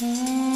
Mm-hmm.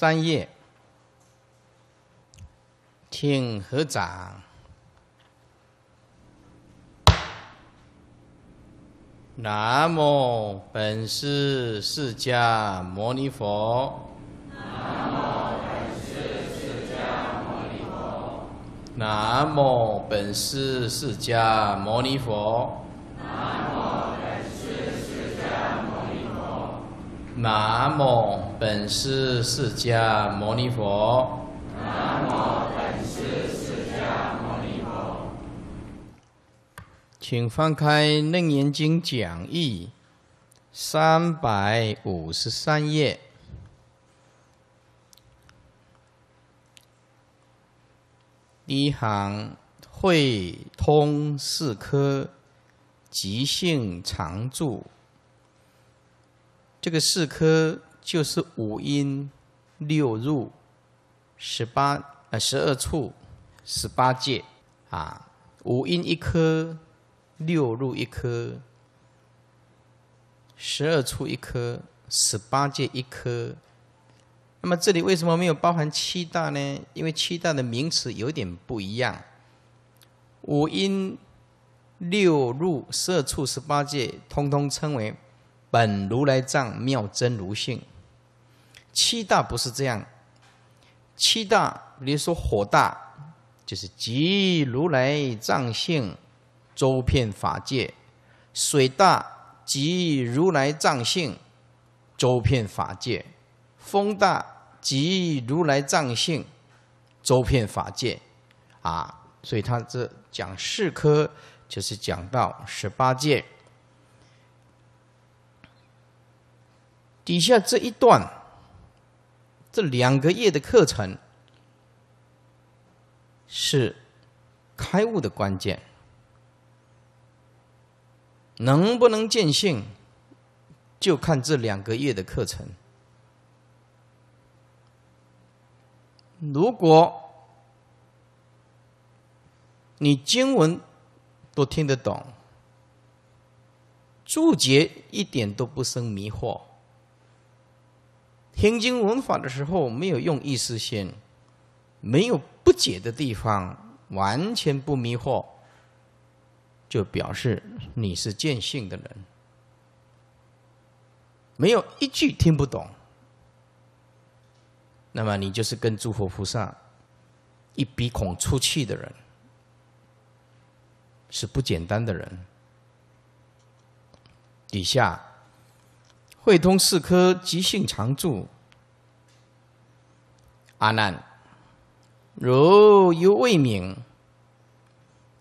三页，请合掌。南无本师释迦牟尼佛。南无本师释迦牟尼佛。南无本师释迦牟尼佛。南无。本师释迦牟尼佛，南无本师释迦牟尼佛。请翻开《楞严经》讲义三百五十三页，第一行“会通四科，即性常住”。这个四科。就是五阴六入十八呃十二处十八界啊，五音一颗，六入一颗，十二处一颗，十八界一颗。那么这里为什么没有包含七大呢？因为七大的名词有点不一样。五音六入十二处十八界，通通称为本如来藏妙真如性。七大不是这样，七大，比如说火大，就是即如来藏性，周遍法界；水大即如来藏性，周遍法界；风大即如来藏性，周遍法界。啊，所以他这讲四科，就是讲到十八界。底下这一段。这两个月的课程是开悟的关键，能不能见性，就看这两个月的课程。如果你经文都听得懂，注解一点都不生迷惑。听经闻法的时候没有用意识心，没有不解的地方，完全不迷惑，就表示你是见性的人，没有一句听不懂，那么你就是跟诸佛菩萨一鼻孔出气的人，是不简单的人。底下。慧通四科即性常住，阿难，如犹未泯，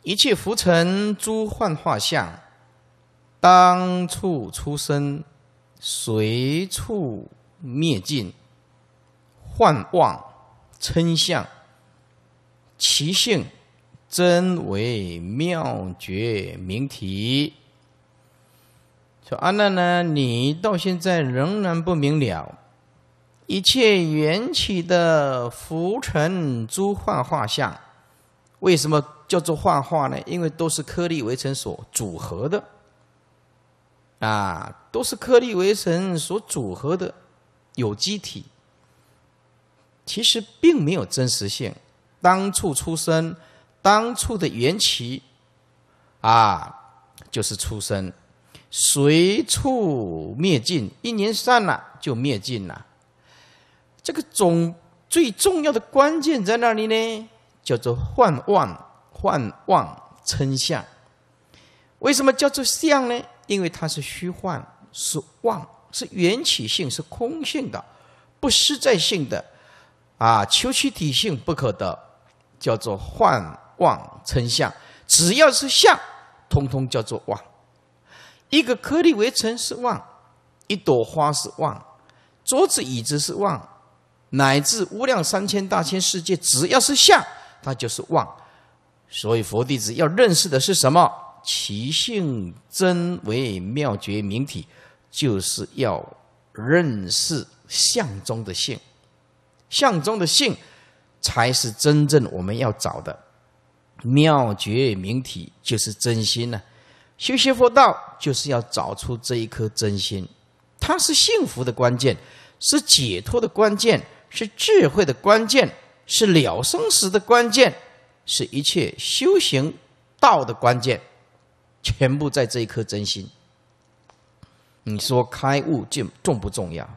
一切浮尘诸幻化相，当处出生，随处灭尽，幻妄称相，其性真为妙觉明体。说阿难呢，你到现在仍然不明了，一切缘起的浮尘诸幻化相，为什么叫做幻化呢？因为都是颗粒微尘所组合的，啊，都是颗粒微尘所组合的有机体，其实并没有真实性。当初出生，当初的缘起，啊，就是出生。随处灭尽，一年散了就灭尽了。这个总最重要的关键在哪里呢？叫做幻妄，幻妄称相。为什么叫做相呢？因为它是虚幻，是妄，是缘起性，是空性的，不实在性的。啊，求其体性不可得，叫做幻妄称相。只要是相，通通叫做妄。一个颗粒为尘是妄，一朵花是妄，桌子椅子是妄，乃至无量三千大千世界，只要是相，它就是妄。所以佛弟子要认识的是什么？其性真为妙觉明体，就是要认识相中的性，相中的性，才是真正我们要找的妙觉明体，就是真心呢。修习佛道就是要找出这一颗真心，它是幸福的关键，是解脱的关键，是智慧的关键，是了生死的关键，是一切修行道的关键，全部在这一颗真心。你说开悟重重不重要？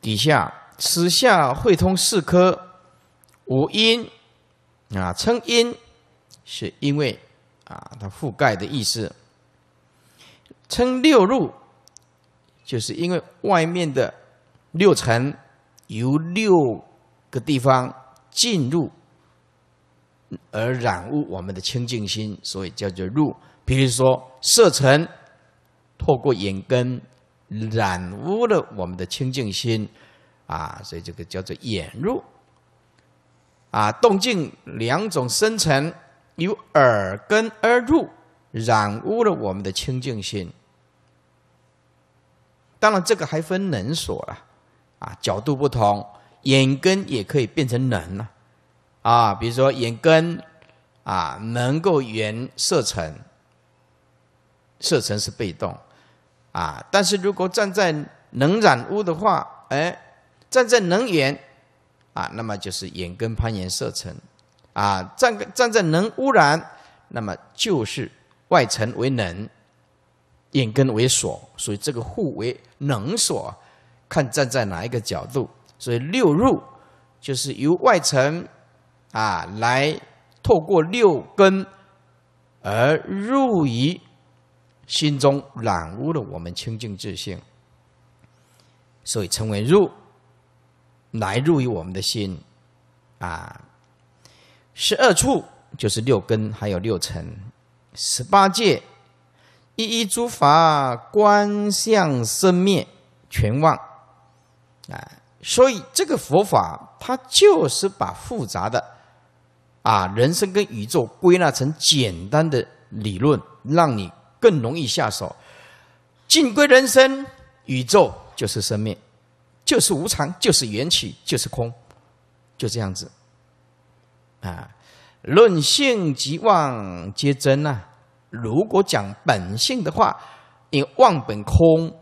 底下此下会通四科五音啊，称因是因为。啊，它覆盖的意思，称六入，就是因为外面的六尘由六个地方进入，而染污我们的清净心，所以叫做入。比如说色尘，透过眼根染污了我们的清净心，啊，所以这个叫做眼入。啊，动静两种生层。由耳根而入，染污了我们的清净心。当然，这个还分能所了，啊，角度不同，眼根也可以变成能了，啊，比如说眼根，啊，能够圆色尘，色尘是被动，啊，但是如果站在能染污的话，哎，站在能源啊，那么就是眼根攀缘色尘，啊，站站在能污染，那么就是外尘为能，眼根为所，所以这个互为能所，看站在哪一个角度，所以六入就是由外尘啊来透过六根而入于心中染污了我们清净自性，所以称为入，来入于我们的心，啊。十二处就是六根，还有六尘，十八界，一一诸法观相生灭全忘，啊，所以这个佛法它就是把复杂的啊人生跟宇宙归纳成简单的理论，让你更容易下手。尽归人生宇宙就是生命，就是无常，就是缘起，就是空，就这样子。啊，论性即妄皆真呐！如果讲本性的话，你妄本空，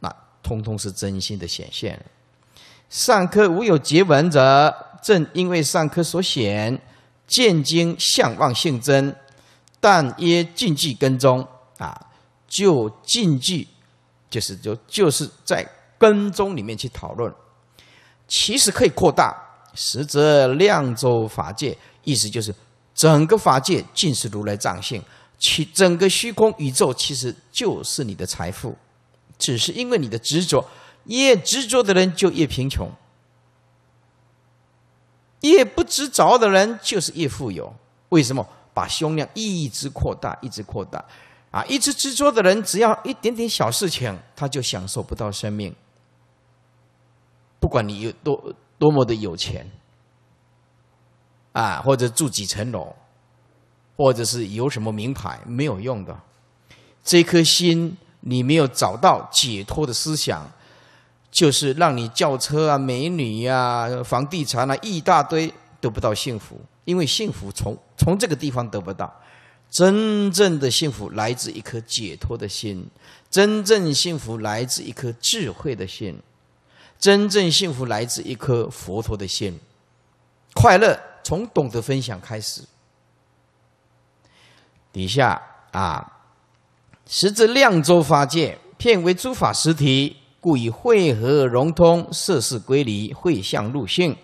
那通通是真心的显现。上课无有结文者，正因为上课所显，见经向妄性真，但约禁忌跟踪啊，就禁忌就是就就是在跟踪里面去讨论，其实可以扩大。实则量州法界，意思就是整个法界尽是如来藏性，其整个虚空宇宙其实就是你的财富，只是因为你的执着，越执着的人就越贫穷，越不执着的人就是越富有。为什么？把胸量一直扩大，一直扩大啊！一直执着的人，只要一点点小事情，他就享受不到生命。不管你有多。多么的有钱，啊，或者住几层楼，或者是有什么名牌没有用的，这颗心你没有找到解脱的思想，就是让你轿车啊、美女呀、房地产那一大堆得不到幸福，因为幸福从从这个地方得不到，真正的幸福来自一颗解脱的心，真正幸福来自一颗智慧的心。真正幸福来自一颗佛陀的心，快乐从懂得分享开始。底下啊，时至量州法界，片为诸法实体，故以会合融通，色事归离，会相入性，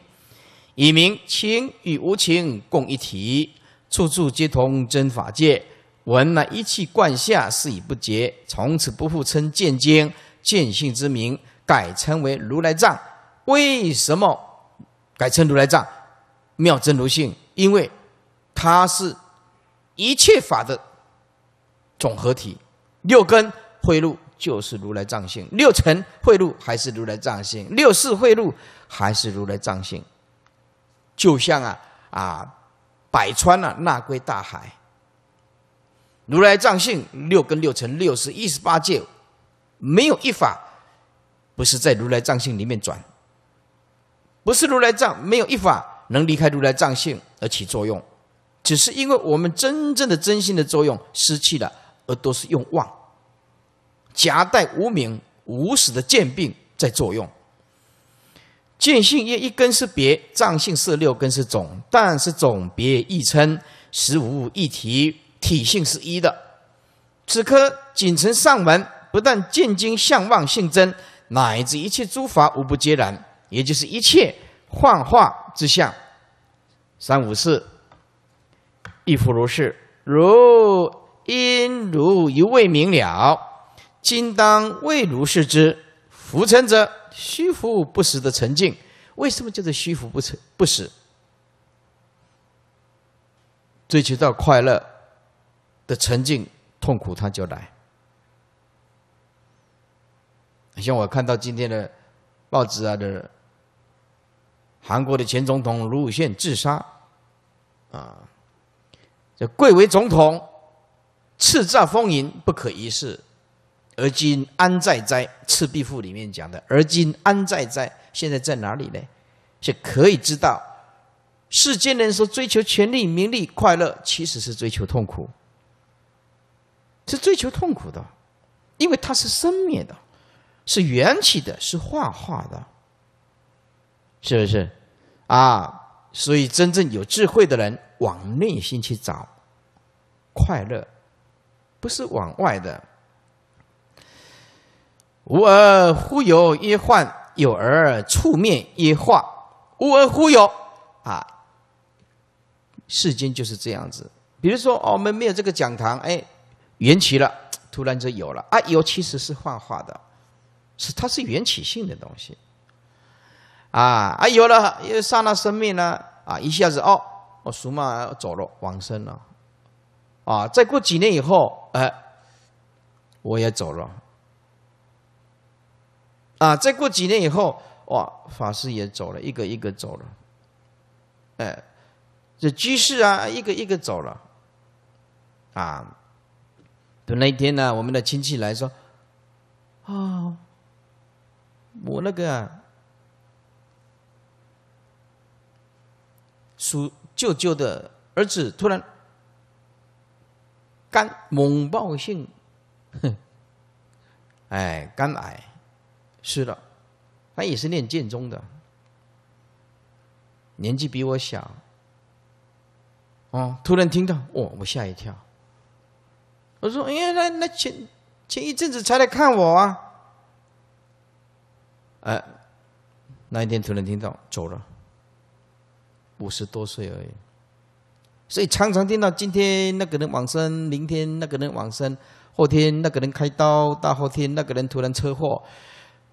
以名情与无情共一体，处处皆通真法界。闻那一气贯下，是以不竭，从此不复称见经见性之名。改称为如来藏，为什么改称如来藏？妙真如性，因为它是一切法的总合体。六根汇入就是如来藏性，六尘汇入还是如来藏性，六世汇入还是如来藏性。就像啊啊，百川啊纳归大海。如来藏性，六根、六尘、六世一十八界，没有一法。不是在如来藏性里面转，不是如来藏没有一法能离开如来藏性而起作用，只是因为我们真正的真心的作用失去了，而都是用妄，夹带无名无始的见病在作用。见性一一根是别，藏性是六根是总，但是总别亦称十无一体，体性是一的。此刻仅存上文，不但见经相望性真。乃至一切诸法无不皆然，也就是一切幻化之相。三五四亦复如是。如因如犹未明了，今当为如是之浮沉者，虚浮不实的沉静。为什么叫做虚浮不沉不实？追求到快乐的沉静，痛苦它就来。像我看到今天的报纸啊，的韩国的前总统卢武铉自杀，啊，这贵为总统，叱咤风云，不可一世，而今安在哉？《赤壁赋》里面讲的“而今安在哉”，现在在哪里呢？是可以知道，世间人说追求权力、名利、快乐，其实是追求痛苦，是追求痛苦的，因为它是生灭的。是缘起的，是幻化的，是不是？啊，所以真正有智慧的人往内心去找快乐，不是往外的。无而忽有，一幻；有而触面，一化。无而忽有，啊，世间就是这样子。比如说，我们没有这个讲堂，哎，缘起了，突然就有了啊，有其实是幻化的。是，它是缘起性的东西，啊，啊，有了，又上了生命了，啊，一下子，哦，我俗嘛走了，往生了，啊，再过几年以后，哎，我也走了，啊，再过几年以后，哇，法师也走了，一个一个走了，哎，这居士啊，一个一个走了，啊，等那一天呢，我们的亲戚来说，啊。我那个叔舅舅的儿子突然肝猛暴性，哎，肝癌，是的，他也是练剑宗的，年纪比我小，哦，突然听到，哦，我吓一跳，我说，哎呀，那那前前一阵子才来看我啊。哎，那一天突然听到走了，五十多岁而已，所以常常听到今天那个人往生，明天那个人往生，后天那个人开刀，大后天那个人突然车祸，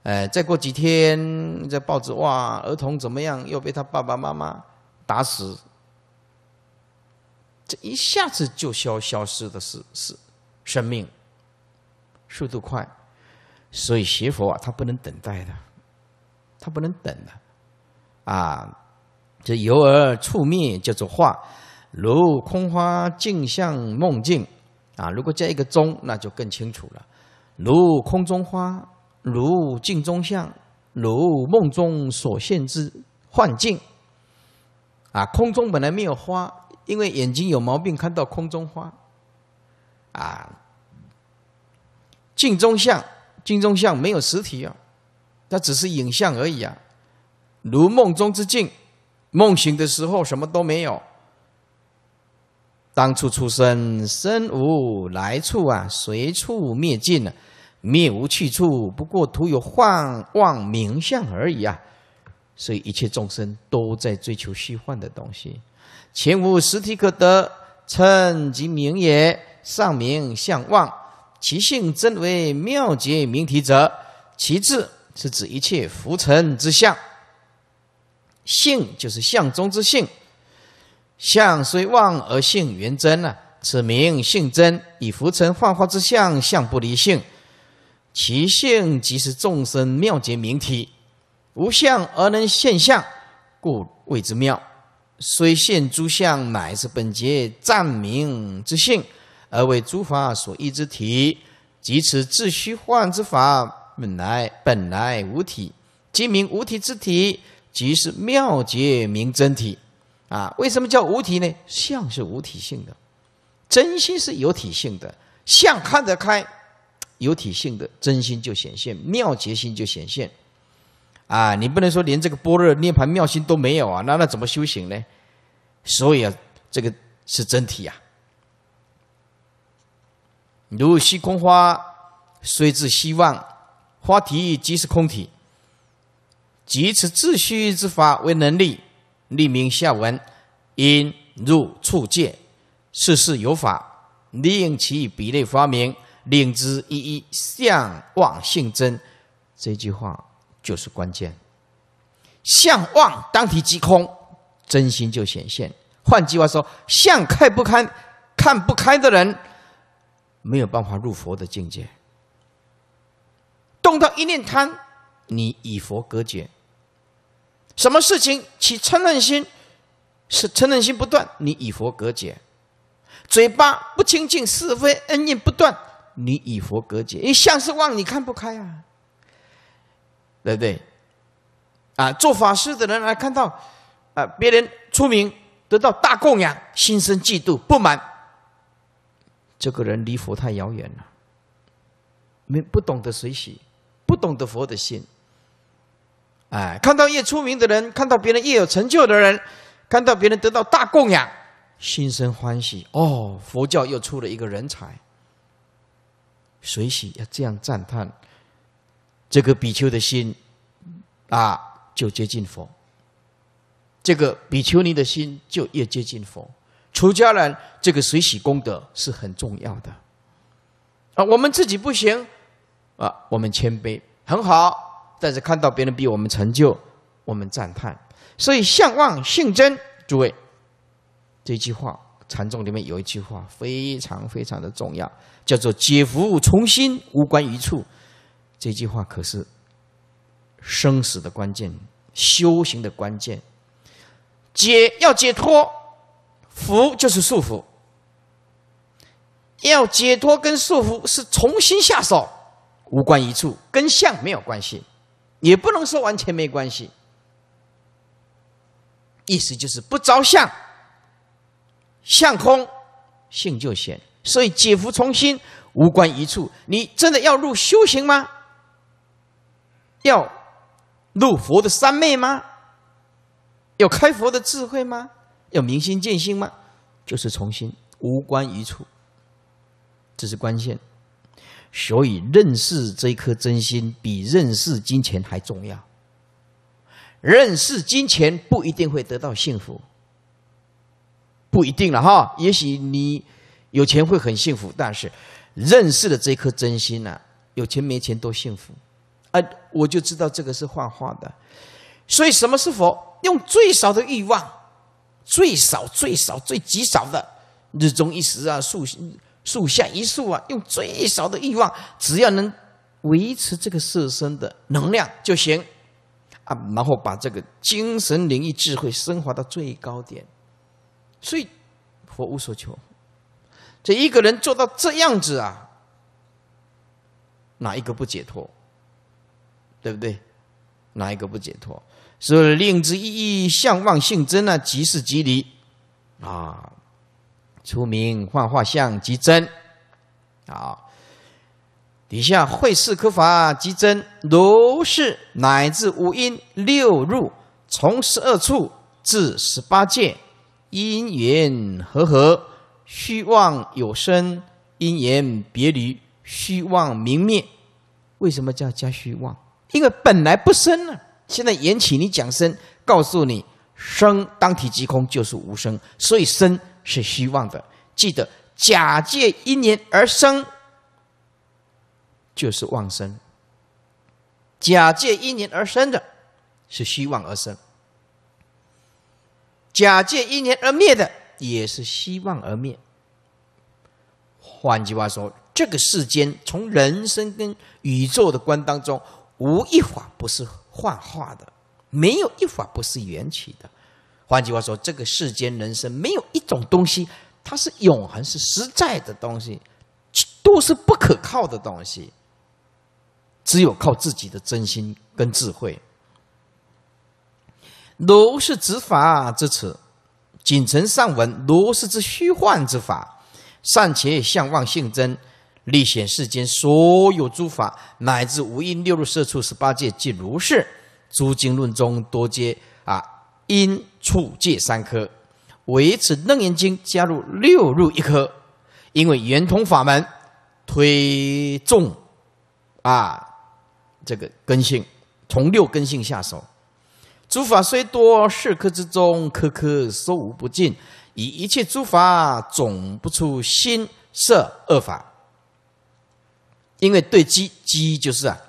哎，再过几天在报纸哇，儿童怎么样又被他爸爸妈妈打死，这一下子就消消失的是是生命速度快，所以学佛啊，他不能等待的。不能等了，啊！这由而触灭叫做化，如空花镜像梦境，啊！如果加一个中，那就更清楚了。如空中花，如镜中像，如梦中所现之幻境，啊！空中本来没有花，因为眼睛有毛病看到空中花，啊！镜中像，镜中像没有实体啊！它只是影像而已啊，如梦中之境，梦醒的时候什么都没有。当初出生，身无来处啊，随处灭尽了，灭无去处，不过徒有幻妄名相而已啊。所以一切众生都在追求虚幻的东西，前无实体可得，称即名也，上名相望，其性真为妙解明体者，其次。是指一切浮尘之相，性就是相中之性，相虽妄而性原真呢。此名性真，以浮尘幻化之相，相不离性，其性即是众生妙解明体，无相而能现相，故谓之妙。虽现诸相，乃是本节暂明之性，而为诸法所依之体，即此自虚幻之法。本来本来无体，即名无体之体，即是妙觉明真体。啊，为什么叫无体呢？相是无体性的，真心是有体性的。相看得开，有体性的真心就显现，妙觉心就显现。啊，你不能说连这个般若涅盘妙心都没有啊，那那怎么修行呢？所以啊，这个是真体呀。如虚空花虽自希望。花体即是空体，即此自虚之法为能力，立名下文，引入处界，事事有法，令其比例发明，令之一一相望性真。这句话就是关键。相望当体即空，真心就显现。换句话说，相看不看，看不开的人，没有办法入佛的境界。碰到一念贪，你与佛隔绝；什么事情起嗔恨心，是嗔恨心不断，你与佛隔绝；嘴巴不清净，是非恩怨不断，你与佛隔绝；一向是妄，你看不开啊，对不对？啊，做法事的人来看到，啊，别人出名得到大供养，心生嫉妒不满，这个人离佛太遥远了，没不懂得随喜。不懂得佛的心，哎，看到越出名的人，看到别人越有成就的人，看到别人得到大供养，心生欢喜。哦，佛教又出了一个人才，随喜要这样赞叹，这个比丘的心，啊，就接近佛。这个比丘尼的心就越接近佛。出家人这个随喜功德是很重要的。啊，我们自己不行。啊，我们谦卑很好，但是看到别人比我们成就，我们赞叹，所以相望性真。诸位，这句话禅宗里面有一句话非常非常的重要，叫做“解福从心，无关于处”。这句话可是生死的关键，修行的关键。解要解脱，福就是束缚，要解脱跟束缚是重新下手。无关一处，跟相没有关系，也不能说完全没关系。意思就是不着相，相空，性就显。所以解福从心，无关一处。你真的要入修行吗？要入佛的三昧吗？要开佛的智慧吗？要明心见性吗？就是从心，无关一处，这是关键。所以认识这颗真心比认识金钱还重要。认识金钱不一定会得到幸福，不一定了哈。也许你有钱会很幸福，但是认识了这颗真心呢，有钱没钱都幸福。哎，我就知道这个是画画的。所以什么是佛？用最少的欲望，最少最少最极少的，日中一时啊，数食。树下一树啊，用最少的欲望，只要能维持这个色身的能量就行啊，然后把这个精神、灵异、智慧升华到最高点。所以，佛无所求。这一个人做到这样子啊，哪一个不解脱？对不对？哪一个不解脱？所以，令之一一相望性真啊，即是即离啊。出名幻化相即真，好。底下会事可法即真，如是乃至五音六入，从十二处至十八界，因缘和合，虚妄有生；因缘别离，虚妄明灭。为什么叫加虚妄？因为本来不生呢。现在缘起你讲生，告诉你生当体即空，就是无生。所以生。是虚妄的，记得假借因缘而生，就是妄生；假借因缘而生的，是虚妄而生；假借因缘而灭的，也是希望而灭。换句话说，这个世间从人生跟宇宙的观当中，无一法不是幻化的，没有一法不是缘起的。换句话说，这个世间人生没有一种东西，它是永恒、是实在的东西，都是不可靠的东西。只有靠自己的真心跟智慧。如是之法之此，谨承上文，如是之虚幻之法，善且向望性真，历显世间所有诸法，乃至无一六入色处十八界，即如是。诸经论中多皆啊。因处戒三颗，维此楞严经加入六入一颗，因为圆通法门推重啊这个根性，从六根性下手。诸法虽多，四科之中，颗颗收无不尽，以一切诸法总不出心色二法。因为对机机就是啊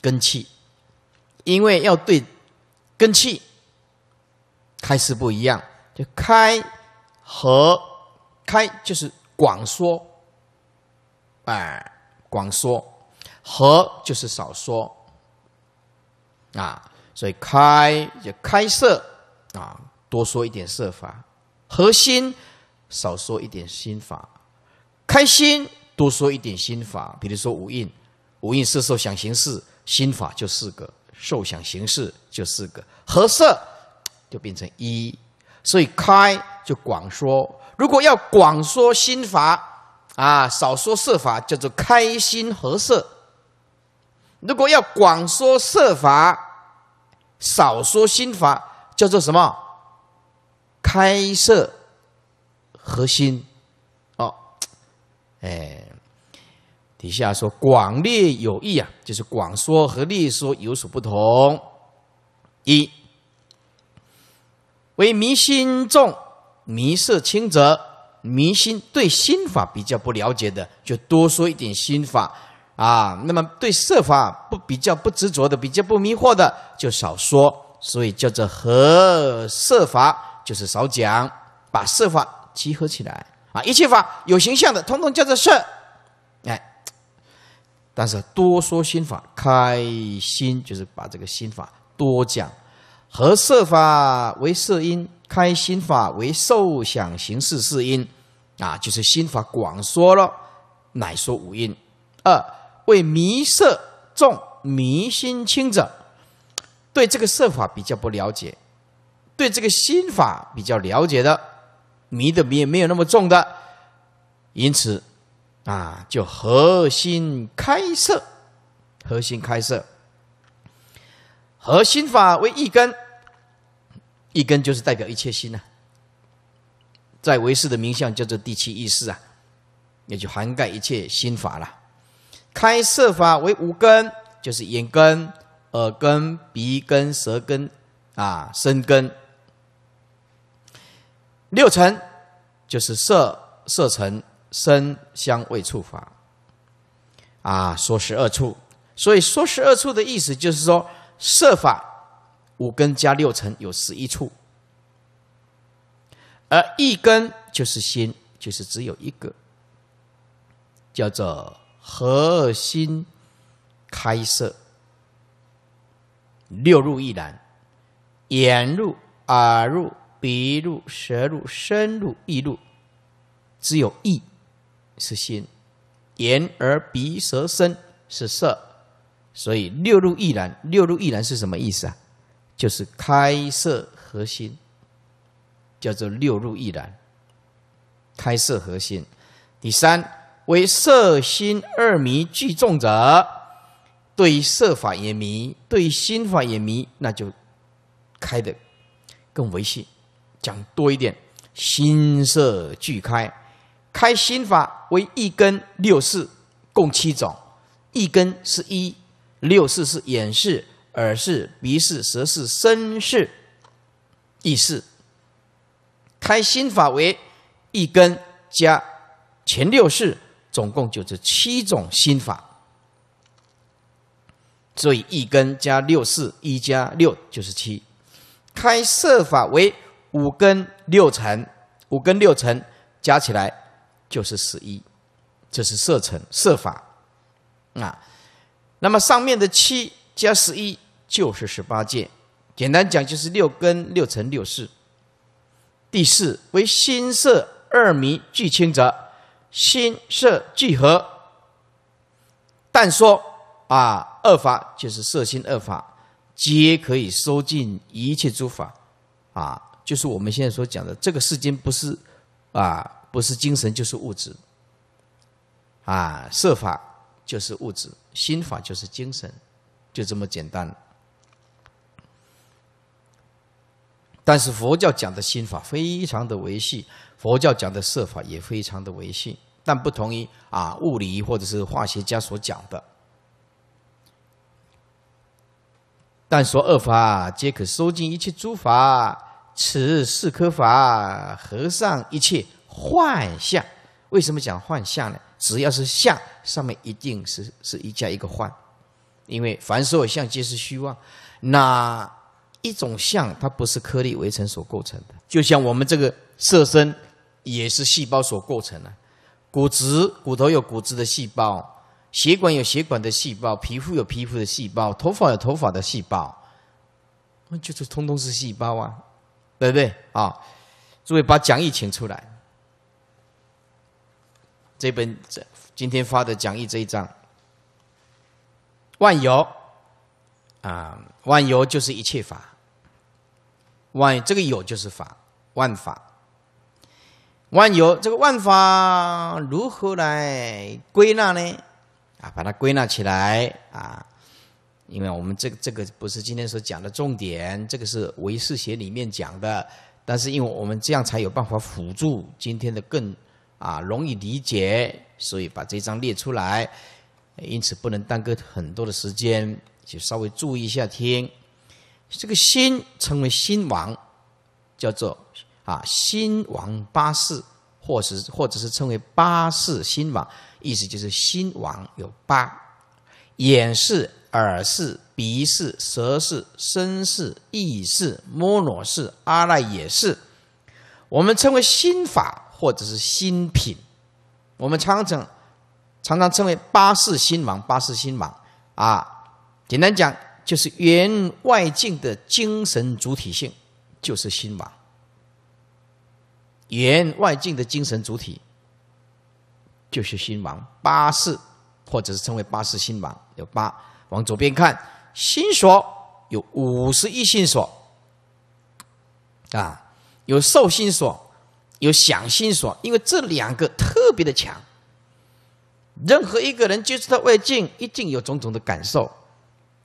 根气，因为要对根气。开是不一样，就开和开就是广说，哎，广说；和就是少说，啊，所以开就开设啊，多说一点设法；核心少说一点心法，开心多说一点心法。比如说五印，五印是受想行识心法就四个，受想行识就四个合色。就变成一，所以开就广说。如果要广说心法啊，少说色法，叫做开心合色；如果要广说色法，少说心法，叫做什么？开色合心。哦，哎，底下说广列有益啊，就是广说和列说有所不同。一为迷心重、迷色轻者，迷心对心法比较不了解的，就多说一点心法，啊，那么对色法不比较不执着的、比较不迷惑的，就少说，所以叫做和色法就是少讲，把色法集合起来，啊，一切法有形象的，通通叫做色，哎，但是多说心法，开心就是把这个心法多讲。合色法为色因，开心法为受想行识是因，啊，就是心法广说了，乃说五因。二为迷色重，迷心轻者，对这个色法比较不了解，对这个心法比较了解的，迷的迷没有那么重的，因此，啊，就核心开色，核心开色，核心法为一根。一根就是代表一切心呐，在唯识的名相叫做第七意识啊，也就涵盖一切心法了。开色法为五根，就是眼根、耳根、鼻根、舌根啊，身根。六尘就是色、色尘、身香味触法啊，说十二处，所以说十二处的意思就是说色法。五根加六尘有十一处，而一根就是心，就是只有一个，叫做合心开色，六入一染，眼入、耳入、鼻入、舌入、身入、意入，只有意是心，眼、耳、鼻、舌、身是色，所以六入一染，六入一染是什么意思啊？就是开色核心，叫做六入一然。开色核心，第三为色心二迷俱重者，对色法也迷，对心法也迷，那就开的更维系，讲多一点，心色俱开。开心法为一根六四，共七种，一根是一，六四是眼事。耳是、鼻是、舌是、身是、意是，开心法为一根加前六式，总共就是七种心法。所以一根加六式，一加六就是七。开色法为五根六尘，五根六尘加起来就是十一，这是色尘色法啊。那么上面的七加十一。就是十八界，简单讲就是六根、六尘、六识。第四为心色二迷俱清者，心色俱合。但说啊，二法就是色心二法，皆可以收尽一切诸法。啊，就是我们现在所讲的这个世间不是啊，不是精神就是物质。啊，色法就是物质，心法就是精神，就这么简单。但是佛教讲的心法非常的维系，佛教讲的设法也非常的维系，但不同于啊物理或者是化学家所讲的。但说二法皆可收尽一切诸法，此四科法合上一切幻象。为什么讲幻象呢？只要是相，上面一定是是一加一个幻，因为凡所有相皆是虚妄。那一种相，它不是颗粒微尘所构成的，就像我们这个色身也是细胞所构成的。骨质、骨头有骨质的细胞，血管有血管的细胞，皮肤有皮肤的细胞，头发有头发的细胞，那就是通通是细胞啊，对不对？啊，诸位把讲义请出来，这本这今天发的讲义这一章，万有啊，万有就是一切法。万这个有就是法，万法，万有这个万法如何来归纳呢？啊，把它归纳起来啊，因为我们这个这个不是今天所讲的重点，这个是唯识学里面讲的，但是因为我们这样才有办法辅助今天的更啊容易理解，所以把这张列出来，因此不能耽搁很多的时间，就稍微注意一下听。这个心称为心王，叫做啊心王八世，或是或者是称为八世心王，意思就是心王有八：眼视、耳视、鼻视、舌视、身视、意视、摸罗视、阿赖耶视。我们称为心法，或者是心品。我们常常常常称为八世心王，八世心王啊，简单讲。就是缘外境的精神主体性，就是心王。缘外境的精神主体就是心王八世或者是称为八世心王。有八，往左边看，心所有五十一心所啊，有受心所，有想心所，因为这两个特别的强，任何一个人接触到外境，一定有种种的感受。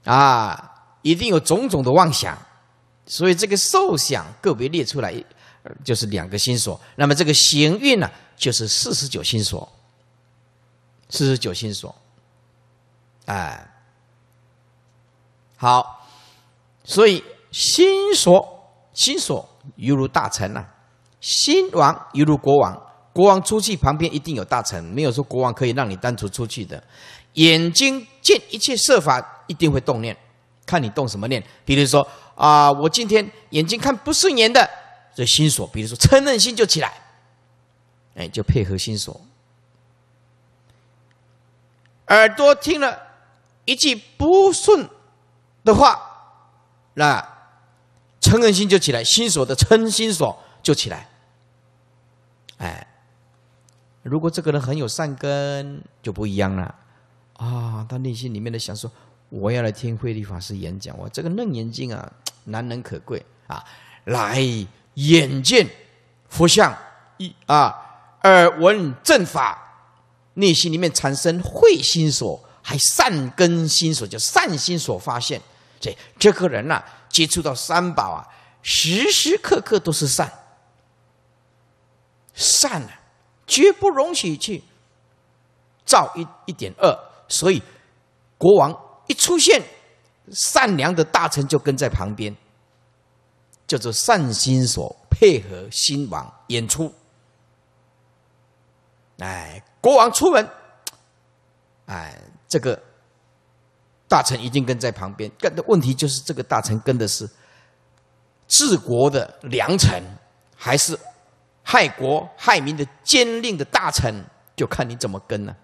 啊，一定有种种的妄想，所以这个受想个别列出来，就是两个心所。那么这个行运呢，就是四十九心所，四十九心所。哎，好，所以心所心所犹如大臣呐，心王犹如国王，国王出去旁边一定有大臣，没有说国王可以让你单独出去的。眼睛见一切色法，一定会动念，看你动什么念。比如说啊，我今天眼睛看不顺眼的，这心锁；比如说嗔恨心就起来，哎，就配合心锁。耳朵听了一句不顺的话，那嗔恨心就起来，心锁的嗔心锁就起来。哎，如果这个人很有善根，就不一样了。啊，他内心里面的想说：“我要来听慧律法师演讲。我这个楞眼经啊，难能可贵啊！来眼见佛像一啊，耳闻正法，内心里面产生慧心所，还善根心所，叫善心所发现。这这个人呐，接触到三宝啊，时时刻刻都是善，善啊，绝不容许去造一一点恶。”所以，国王一出现，善良的大臣就跟在旁边，叫做善心所配合新王演出。哎，国王出门，哎，这个大臣一定跟在旁边。跟的问题就是，这个大臣跟的是治国的良臣，还是害国害民的奸佞的大臣？就看你怎么跟了。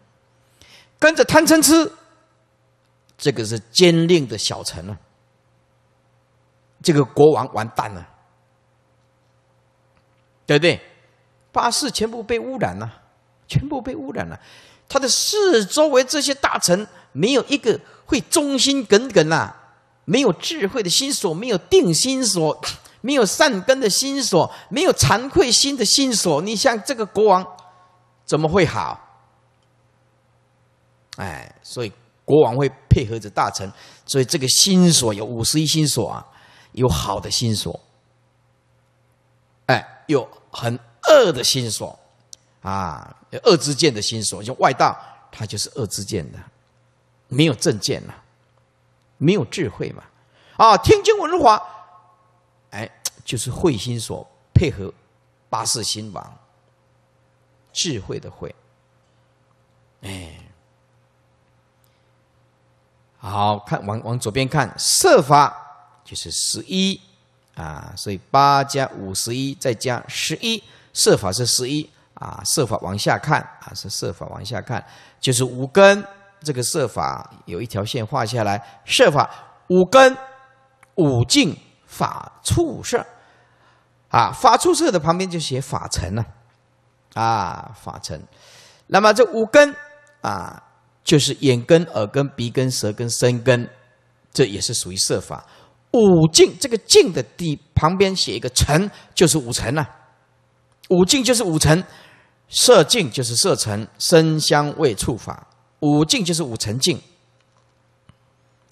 跟着贪嗔痴，这个是奸佞的小臣啊，这个国王完蛋了，对不对？八世全部被污染了，全部被污染了。他的四周围这些大臣，没有一个会忠心耿耿啊，没有智慧的心锁，没有定心锁，没有善根的心锁，没有惭愧心的心锁。你像这个国王，怎么会好？哎，所以国王会配合着大臣，所以这个心锁有五十一心锁啊，有好的心锁，哎，有很恶的心锁，啊，恶之见的心锁，就外道，他就是恶之见的，没有正见了，没有智慧嘛，啊，天经文华，哎，就是慧心锁配合八世心王，智慧的慧，哎。好看，往往左边看，设法就是十一啊，所以八加五十一再加十一，设法是十一啊。设法往下看啊，是设法往下看，就是五根这个设法有一条线画下来，设法五根五境法出五色啊，法出色的旁边就写法尘了啊，法尘。那么这五根啊。就是眼根、耳根、鼻根、舌根、身根，这也是属于色法。五境，这个境的底旁边写一个尘，就是五尘呐。五境就是五尘，色境就是色尘，身香、味、触法。五境就是五尘境，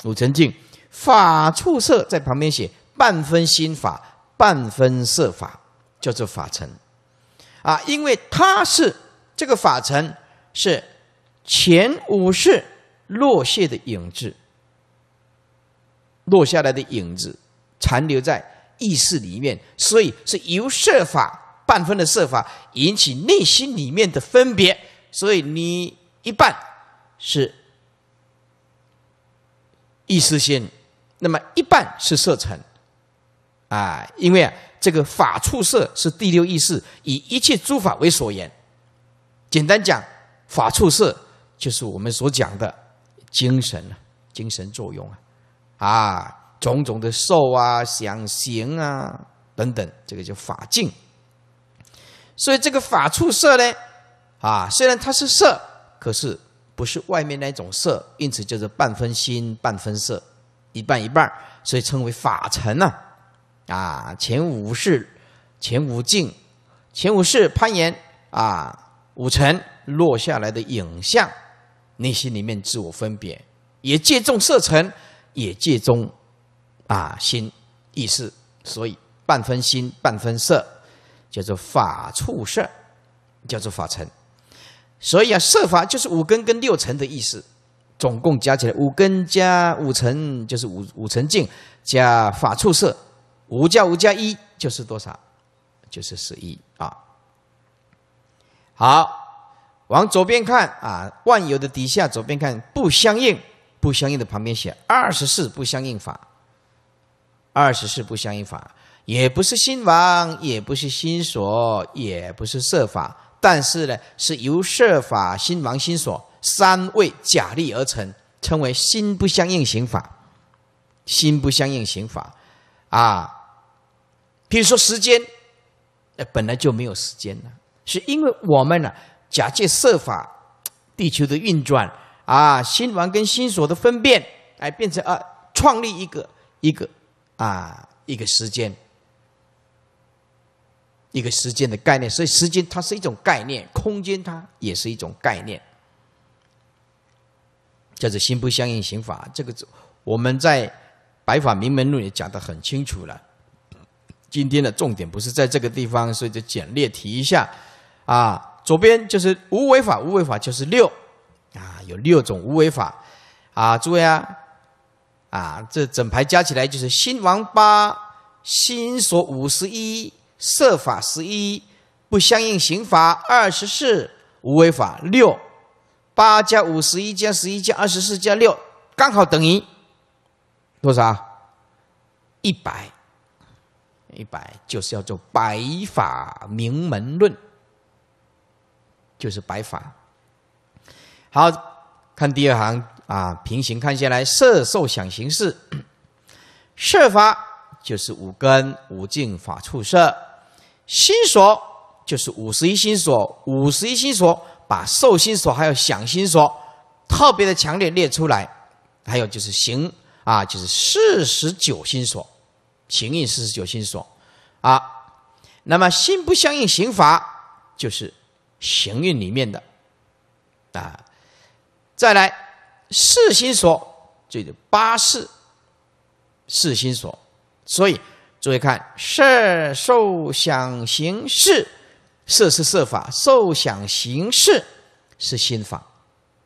五尘境法触色在旁边写半分心法，半分色法叫做法尘。啊，因为它是这个法尘是。前五世落下的影子，落下来的影子，残留在意识里面，所以是由设法半分的设法引起内心里面的分别，所以你一半是意识心，那么一半是色尘，啊，因为啊，这个法触色是第六意识以一切诸法为所言。简单讲，法触色。就是我们所讲的精神，啊，精神作用啊，啊，种种的受啊、想、行啊等等，这个叫法境。所以这个法处色呢，啊，虽然它是色，可是不是外面那种色，因此叫做半分心、半分色，一半一半，所以称为法尘啊。啊，前五是前五境，前五是攀岩啊，五尘落下来的影像。内心里面自我分别，也借重色尘，也借中，啊心意识，所以半分心半分色，叫做法处色，叫做法尘。所以啊，色法就是五根跟六尘的意思，总共加起来五根加五尘就是五五尘境加法处色，五加五加一就是多少？就是十一啊。好。往左边看啊，万有的底下左边看不相应，不相应的旁边写二十四不相应法。二十四不相应法也不是心王，也不是心所，也不是设法，但是呢是由设法、心王、心所三位假立而成，称为心不相应行法。心不相应行法，啊，比如说时间，本来就没有时间了，是因为我们呢。假借设法，地球的运转啊，星王跟星锁的分辨，哎，变成啊，创立一个一个啊，一个时间，一个时间的概念。所以，时间它是一种概念，空间它也是一种概念，叫做心不相应行法。这个我们在《白法明门录》也讲得很清楚了。今天的重点不是在这个地方，所以就简略提一下啊。左边就是无为法，无为法就是六，啊，有六种无为法，啊，诸位啊，啊，这整排加起来就是心王八、心所五十一、设法十一、不相应刑法二十四、无为法六，八加五十一加十一加二十四加六，刚好等于多少？一百，一百就是要做百法名门论。就是白法，好看第二行啊，平行看下来，色受想行识，色 法就是五根五境法触色，心所就是五十一心所，五十一心所把受心所还有想心所特别的强烈列出来，还有就是行啊，就是四十九心所，行应四十九心所啊，那么心不相应行法就是。行运里面的，啊，再来四心所，就是八四，四心所。所以注意看，色受想行识，色是色法，受想行识是心法。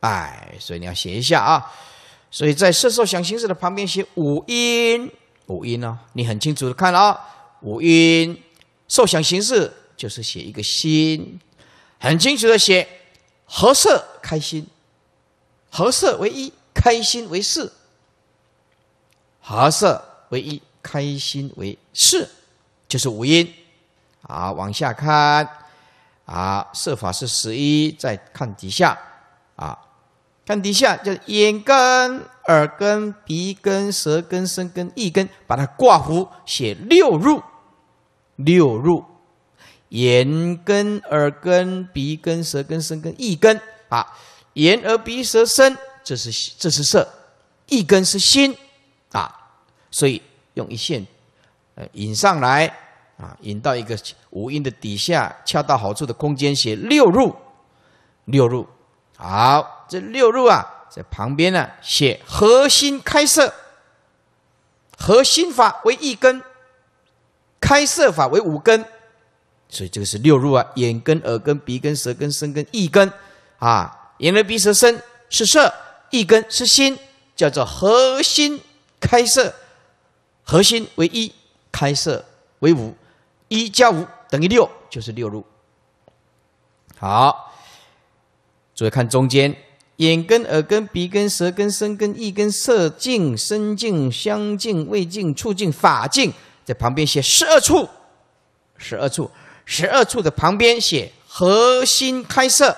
哎，所以你要写一下啊。所以在色受想行识的旁边写五音，五音哦，你很清楚的看啊。五音，受想行识就是写一个心。很清楚的写，合色开心，合色为一，开心为四，合色为一，开心为四，就是五音。啊，往下看，啊，设法是十一，再看底下，啊，看底下就是眼根、耳根、鼻根、舌根、身根、意根，把它挂弧写六入，六入。眼根、耳根、鼻根、舌根、身根、意根啊，眼、耳、鼻、舌、身，这是这是色，意根是心啊，所以用一线，呃，引上来啊，引到一个五音的底下，恰到好处的空间写六入，六入，好，这六入啊，在旁边呢写核心开色，核心法为一根，开色法为五根。所以这个是六入啊：眼根、耳根、鼻根、舌根、身根、意根。啊，眼、耳、鼻、舌、身是色，意根是心，叫做“核心开设”。核心为一，开设为五，一加五等于六，就是六入。好，注意看中间：眼根、耳根、鼻根、舌根、身根、意根；色境、身境、香境、味境、触境、法境。在旁边写十二处，十二处。十二处的旁边写“核心开设”，“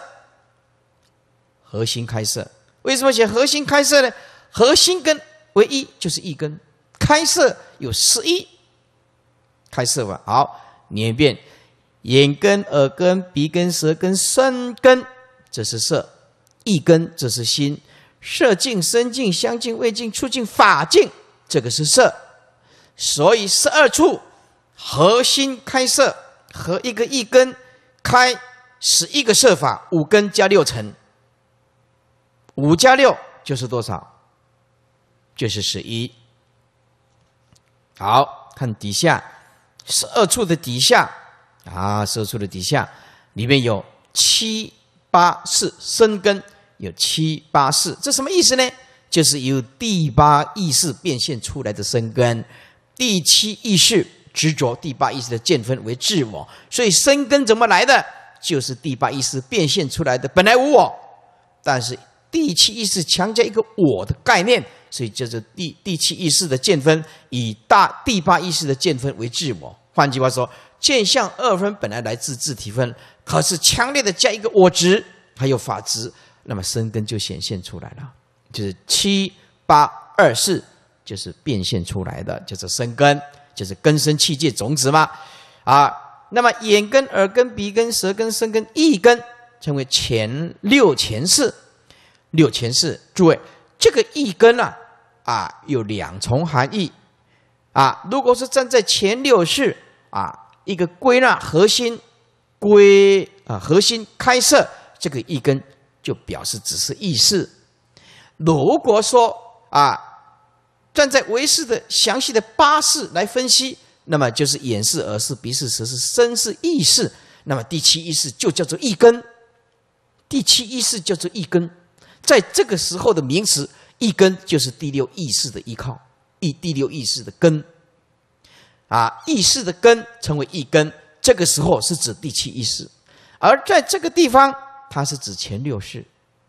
核心开设”为什么写“核心开设”呢？“核心根”为一，就是一根；“开设”有十一，开设吧。好，念一遍：眼根、耳根、鼻根、舌根、身根，这是色；一根，这是心；色境、身境、相境、味境、触境、法境，这个是色。所以十二处，核心开设。和一个一根开十一个设法五根加六乘五加六就是多少？就是十一。好看底下十二处的底下啊，十二处的底下里面有七八四生根，有七八四，这什么意思呢？就是由第八意识变现出来的生根，第七意识。执着第八意识的见分为自我，所以生根怎么来的？就是第八意识变现出来的。本来无我，但是第七意识强加一个“我”的概念，所以叫是第第七意识的见分以大第八意识的见分为自我。换句话说，见相二分本来来自自体分，可是强烈的加一个我执还有法执，那么生根就显现出来了。就是七八二四，就是变现出来的，就是生根。就是根生气界种子嘛，啊，那么眼根、耳根、鼻根、舌根、身根、意根称为前六前四，六前四。诸位，这个意根啊，啊，有两重含义，啊，如果是站在前六世啊，一个归纳核心归啊核心开设这个一根，就表示只是意识。如果说啊。站在唯识的详细的八识来分析，那么就是眼识、耳识、鼻识、舌识、身识、意识。那么第七意识就叫做一根，第七意识叫做一根。在这个时候的名词，一根就是第六意识的依靠，意第六意识的根。啊，意识的根称为一根，这个时候是指第七意识，而在这个地方它是指前六识，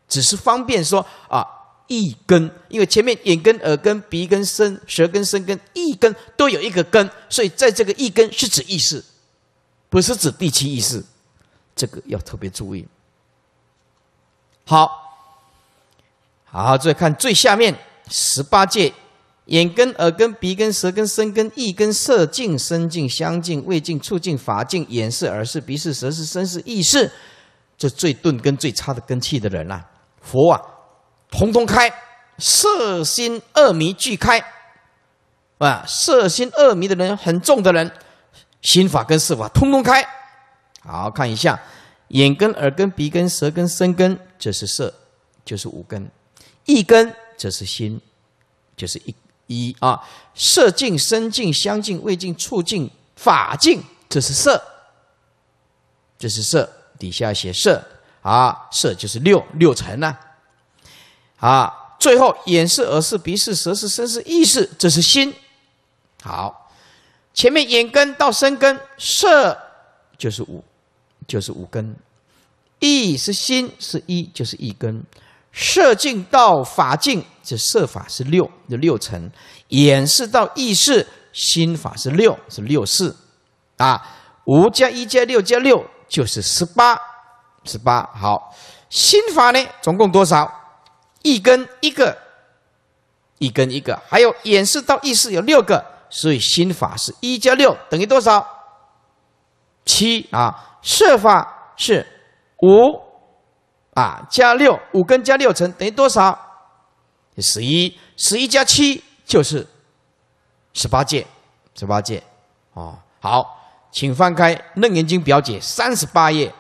只是方便说啊。一根，因为前面眼根、耳根、鼻根、身、舌根、身根，一根都有一个根，所以在这个一根是指意识，不是指第七意识，这个要特别注意。好好再看最下面十八戒，眼根、耳根、鼻根、舌根、身根、意根、色境、身境、香境、味境、触境、法境。眼是、耳是、鼻是、舌是、身是、意是，这最钝根、最差的根器的人啦，佛啊！通通开，色心二迷俱开，啊，色心二迷的人很重的人，心法跟色法通通开。好看一下，眼根、耳根、鼻根、舌根、身根，这是色，就是五根，一根这是心，就是一一啊。色净、身净、相净、味净、触净、法净，这是色，这是色，底下写色啊，色就是六六层呢。啊！最后眼是耳是鼻是舌是身是意识，这是心。好，前面眼根到身根，色就是五，就是五根；意是心是一，就是一根；色境到法境，这色法是六，就六层；眼是到意识，心法是六，是六四。啊，五加一加六加六就是十八，十八。好，心法呢，总共多少？一根一个，一根一个，还有演示到意识有六个，所以心法是一加六等于多少？七啊，设法是五啊加六，五根加六层等于多少？十一，十一加七就是十八戒，十八件哦。好，请翻开《楞严经》表解三十八页。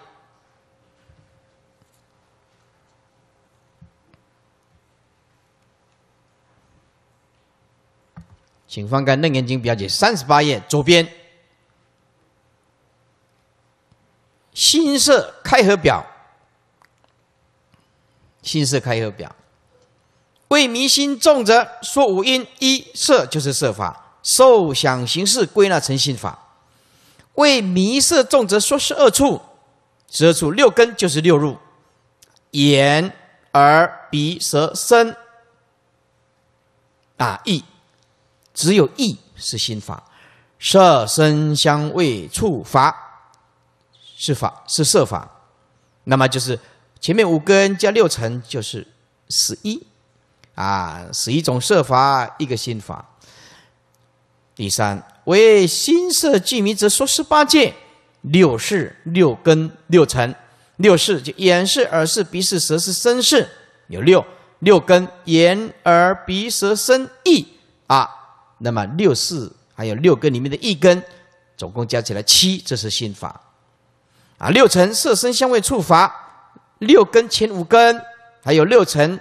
请翻开《楞严经》表解三十八页，左边心色开合表。心色开合表，为迷心重则说五音，一色就是色法，受想行识归纳成心法。为迷色重则说十二处，十二处六根就是六入：眼、耳、鼻、舌、身、啊意。只有意是心法，色身香味触法是法是色法，那么就是前面五根加六尘就是十一啊，十一种色法一个心法。第三为心色俱迷，则说十八界六是六根六尘六是就眼是耳是鼻是舌是身是有六六根眼耳鼻舌身意啊。那么六四还有六根里面的一根，总共加起来七，这是心法，啊，六尘色身香味触法，六根前五根还有六尘，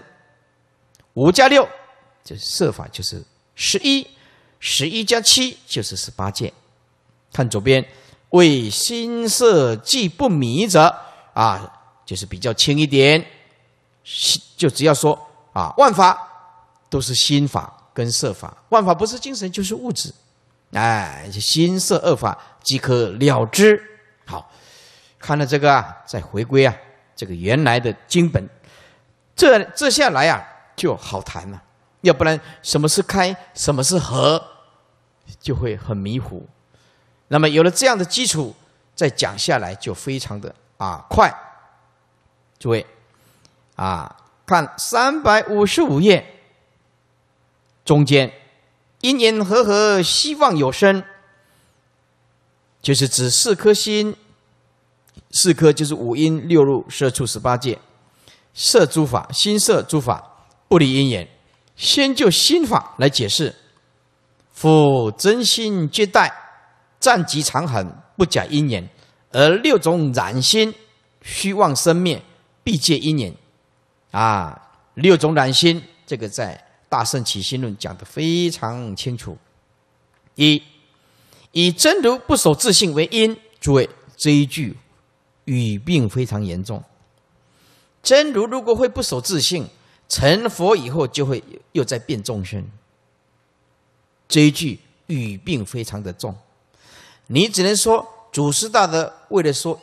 五加六这色法，就是十一，十一加七就是十八戒。看左边为心色既不迷者啊，就是比较轻一点，就只要说啊，万法都是心法。跟色法，万法不是精神就是物质，哎，心色二法即可了之。好，看了这个，啊，再回归啊，这个原来的经本，这这下来啊，就好谈了。要不然，什么是开，什么是合，就会很迷糊。那么，有了这样的基础，再讲下来就非常的啊快。诸位啊，看三百五十五页。中间，因缘和合，希望有生，就是指四颗心，四颗就是五音六入摄出十八界，摄诸法心摄诸法不离因缘，先就心法来解释。夫真心接待，暂即长恒，不假因缘；而六种染心，虚妄生灭，必借因缘。啊，六种染心，这个在。《大圣起心论》讲得非常清楚，一以真如不守自信为因。诸位，这一句语病非常严重。真如如果会不守自信，成佛以后就会又在变众生。这一句语病非常的重，你只能说祖师大德为了说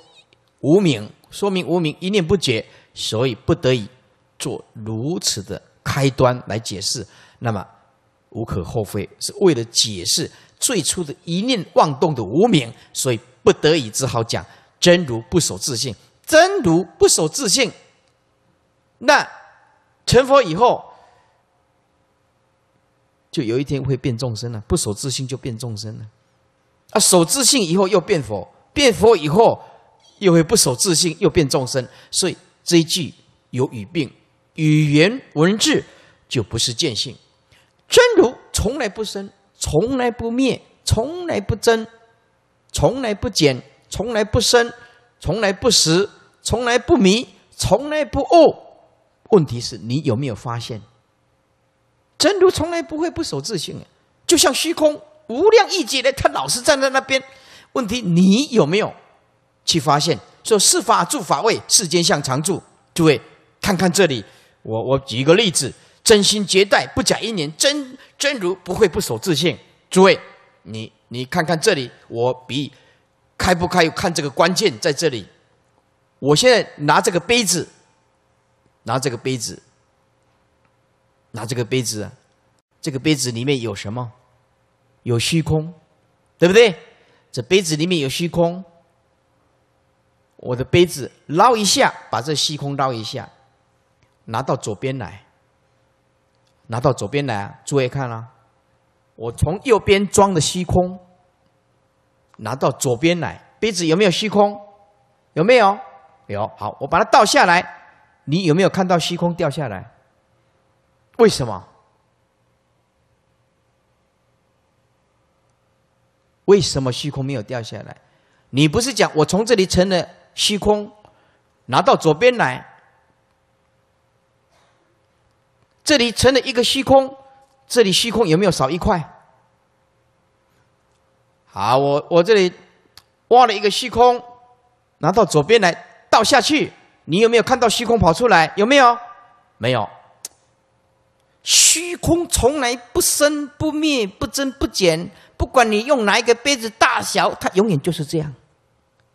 无名，说明无名一念不绝，所以不得已做如此的。开端来解释，那么无可厚非，是为了解释最初的一念妄动的无明，所以不得已只好讲真如不守自信。真如不守自信，那成佛以后就有一天会变众生了，不守自信就变众生了。啊，守自信以后又变佛，变佛以后又会不守自信，又变众生，所以这一句有语病。语言文字就不是见性，真如从来不生，从来不灭，从来不增，从来不减，从来不生，从来不食，从来不迷，从来不恶。问题是你有没有发现？真如从来不会不守自性，就像虚空无量亿劫的，他老是站在那边。问题你有没有去发现？说是法住法位，世间相常住。诸位看看这里。我我举一个例子，真心接待不假意念，真真如不会不守自信。诸位，你你看看这里，我比开不开？看这个关键在这里。我现在拿这个杯子，拿这个杯子，拿这个杯子，这个杯子里面有什么？有虚空，对不对？这杯子里面有虚空。我的杯子捞一下，把这虚空捞一下。拿到左边来，拿到左边来啊！诸位看了，我从右边装的虚空，拿到左边来，杯子有没有虚空？有没有？有。好，我把它倒下来，你有没有看到虚空掉下来？为什么？为什么虚空没有掉下来？你不是讲我从这里成了虚空，拿到左边来？这里成了一个虚空，这里虚空有没有少一块？好，我我这里挖了一个虚空，拿到左边来倒下去，你有没有看到虚空跑出来？有没有？没有。虚空从来不生不灭不增不减，不管你用哪一个杯子大小，它永远就是这样。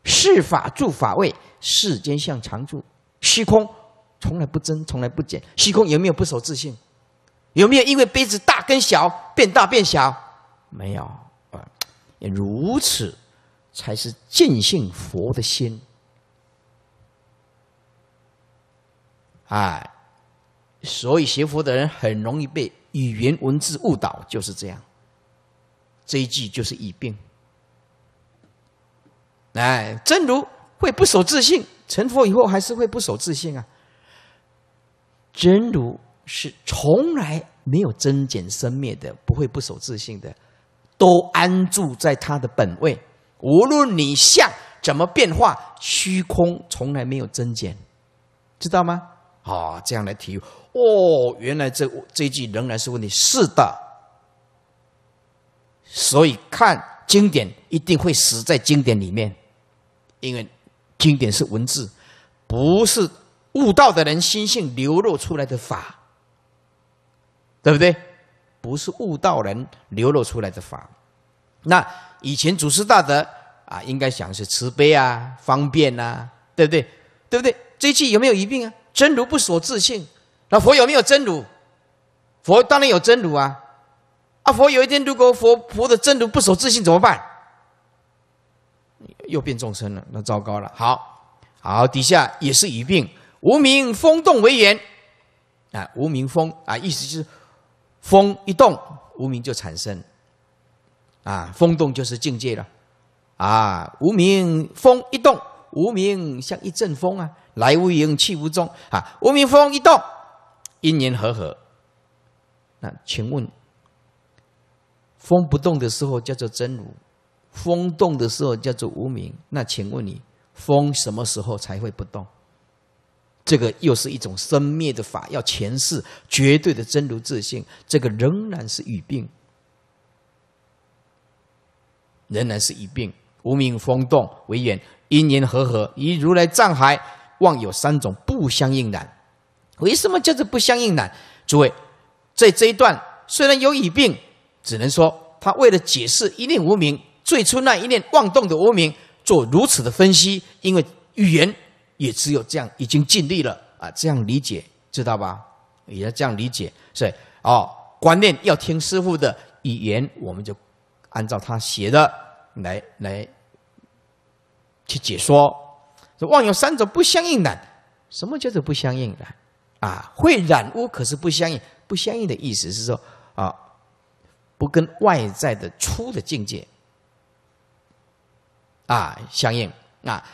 是法住法位，世间相常住，虚空。从来不增，从来不减。虚空有没有不守自信？有没有因为杯子大跟小变大变小？没有。也如此才是尽性佛的心。哎，所以学佛的人很容易被语言文字误导，就是这样。这一句就是一病。哎，真如会不守自信，成佛以后还是会不守自信啊。真如是从来没有增减生灭的，不会不守自信的，都安住在他的本位。无论你相怎么变化，虚空从来没有增减，知道吗？啊，这样来提哦，原来这这句仍然是问题，是的。所以看经典一定会死在经典里面，因为经典是文字，不是。悟道的人心性流露出来的法，对不对？不是悟道人流露出来的法。那以前祖师大德啊，应该想是慈悲啊、方便呐，对不对？对不对？这一句有没有疑病啊？真如不守自性，那佛有没有真如？佛当然有真如啊！啊，佛有一天如果佛佛的真如不守自性怎么办？又变众生了，那糟糕了。好好，底下也是疑病。无名风动为缘，啊，无名风啊，意思就是风一动，无名就产生，啊，风动就是境界了，啊，无名风一动，无名像一阵风啊，来无影去无踪啊，无名风一动，因缘和合。那请问，风不动的时候叫做真如，风动的时候叫做无名。那请问你，风什么时候才会不动？这个又是一种生灭的法，要诠释绝对的真如自性，这个仍然是语病，仍然是语病无名风动为缘，因缘和合以如来藏海妄有三种不相应然。为什么叫做不相应然？诸位，在这一段虽然有语病，只能说他为了解释一念无名最初那一念妄动的无名做如此的分析，因为语言。也只有这样，已经尽力了啊！这样理解，知道吧？也要这样理解，所以哦，观念要听师傅的语言，我们就按照他写的来来去解说。这望有三者不相应的，什么叫做不相应的啊？会染污，可是不相应。不相应的意思是说啊，不跟外在的粗的境界啊相应啊。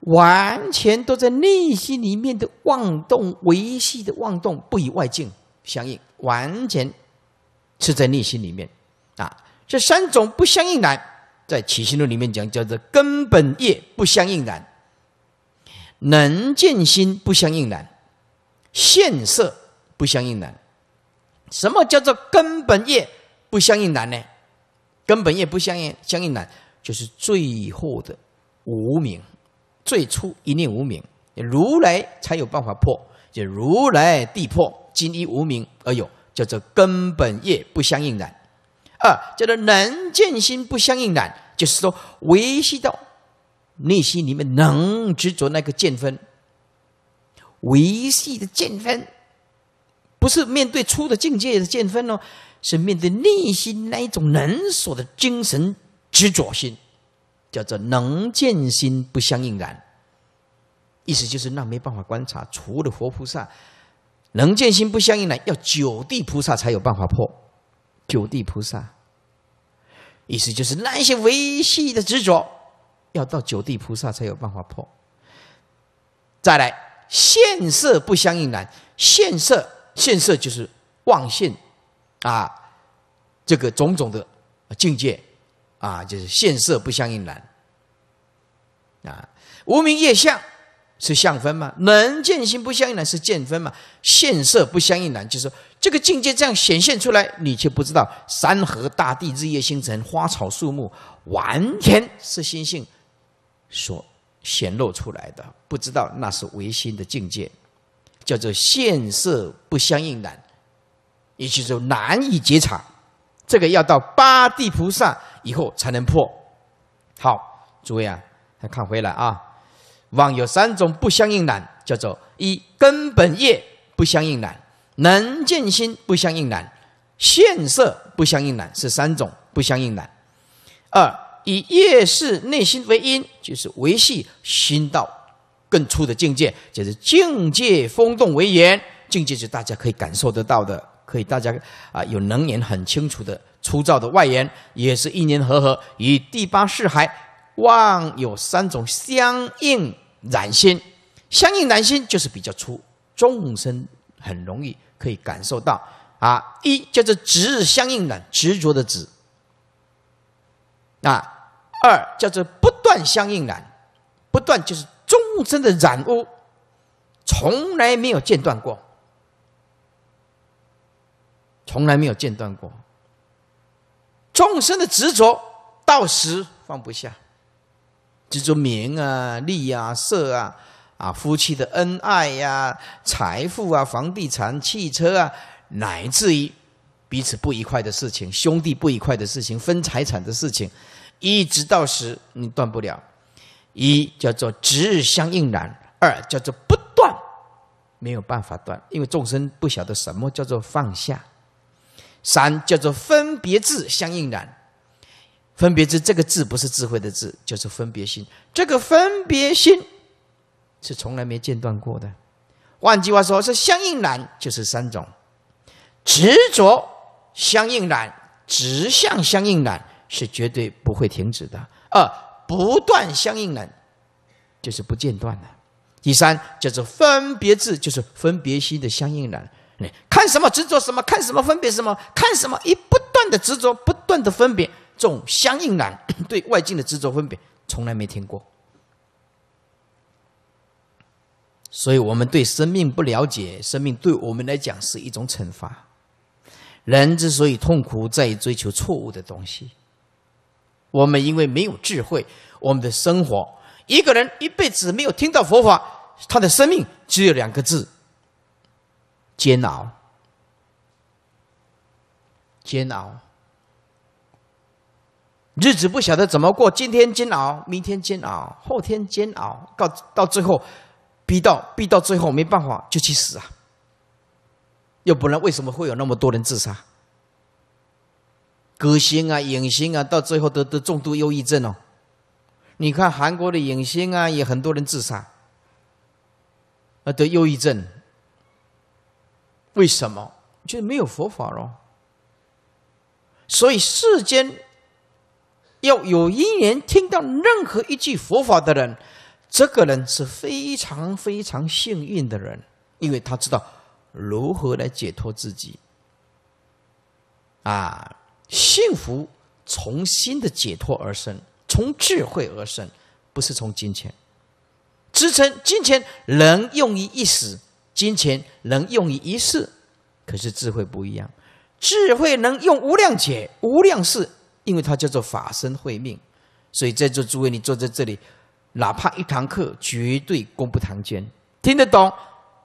完全都在内心里面的妄动，维系的妄动，不以外境相应，完全是在内心里面。啊，这三种不相应然，在起心论里面讲，叫做根本业不相应难。能见心不相应难，现色不相应难，什么叫做根本业不相应难呢？根本业不相应相应难，就是最后的无名。最初一念无明，如来才有办法破，就如来地破。今一无明而有，叫做根本业不相应染。二叫做能见心不相应染，就是说维系到内心里面能执着那个见分，维系的见分不是面对初的境界的见分哦，是面对内心那一种能所的精神执着心。叫做能见心不相应染，意思就是那没办法观察。除了佛菩萨能见心不相应染，要九地菩萨才有办法破。九地菩萨，意思就是那一些维系的执着，要到九地菩萨才有办法破。再来，现色不相应染，现色现色就是妄现啊，这个种种的境界。啊，就是现色不相应难，啊，无名业相是相分嘛？能见心不相应难是见分嘛？现色不相应难就是这个境界这样显现出来，你却不知道山河大地、日夜星辰、花草树木，完全是心性所显露出来的，不知道那是唯心的境界，叫做现色不相应难，也就是难以觉察。这个要到八地菩萨以后才能破。好，诸位啊，来看回来啊，妄有三种不相应难，叫做一根本业不相应难，能见心不相应难，现色不相应难，是三种不相应难。二以业事内心为因，就是维系心道更粗的境界，就是境界风动为缘，境界是大家可以感受得到的。可以，大家啊，有能言很清楚的粗糙的外延，也是一年合合，与第八世海望有三种相应染心。相应染心就是比较粗，众生很容易可以感受到啊。一叫做执相应染，执着的执啊。二叫做不断相应染，不断就是众生的染污从来没有间断过。从来没有间断过。众生的执着到时放不下，执着名啊、利啊、色啊，啊夫妻的恩爱呀、财富啊、房地产、汽车啊，乃至于彼此不愉快的事情、兄弟不愉快的事情、分财产的事情，一直到时你断不了。一叫做执相应然，二叫做不断没有办法断，因为众生不晓得什么叫做放下。三叫做分别智相应染，分别智这个智不是智慧的智，就是分别心。这个分别心是从来没间断过的。换句话说是相应染，就是三种执着相应染、直向相应染是绝对不会停止的。二不断相应染就是不间断的。第三叫做分别智，就是分别心的相应染。看什么执着什么，看什么分别什么，看什么一不断的执着，不断的分别，这种相应难。对外境的执着分别从来没听过，所以我们对生命不了解，生命对我们来讲是一种惩罚。人之所以痛苦，在于追求错误的东西。我们因为没有智慧，我们的生活，一个人一辈子没有听到佛法，他的生命只有两个字：煎熬。煎熬，日子不晓得怎么过，今天煎熬，明天煎熬，后天煎熬，到到最后，逼到逼到最后没办法，就去死啊！要不然，为什么会有那么多人自杀？歌星啊，影星啊，到最后得得重度忧郁症哦。你看韩国的影星啊，也很多人自杀，啊，得忧郁症，为什么？就是没有佛法喽。所以世间要有因缘听到任何一句佛法的人，这个人是非常非常幸运的人，因为他知道如何来解脱自己。啊，幸福从心的解脱而生，从智慧而生，不是从金钱。支撑金钱能用于一时，金钱能用于一世，可是智慧不一样。智慧能用无量解、无量世，因为它叫做法身慧命。所以在座诸位，你坐在这里，哪怕一堂课，绝对功不唐捐，听得懂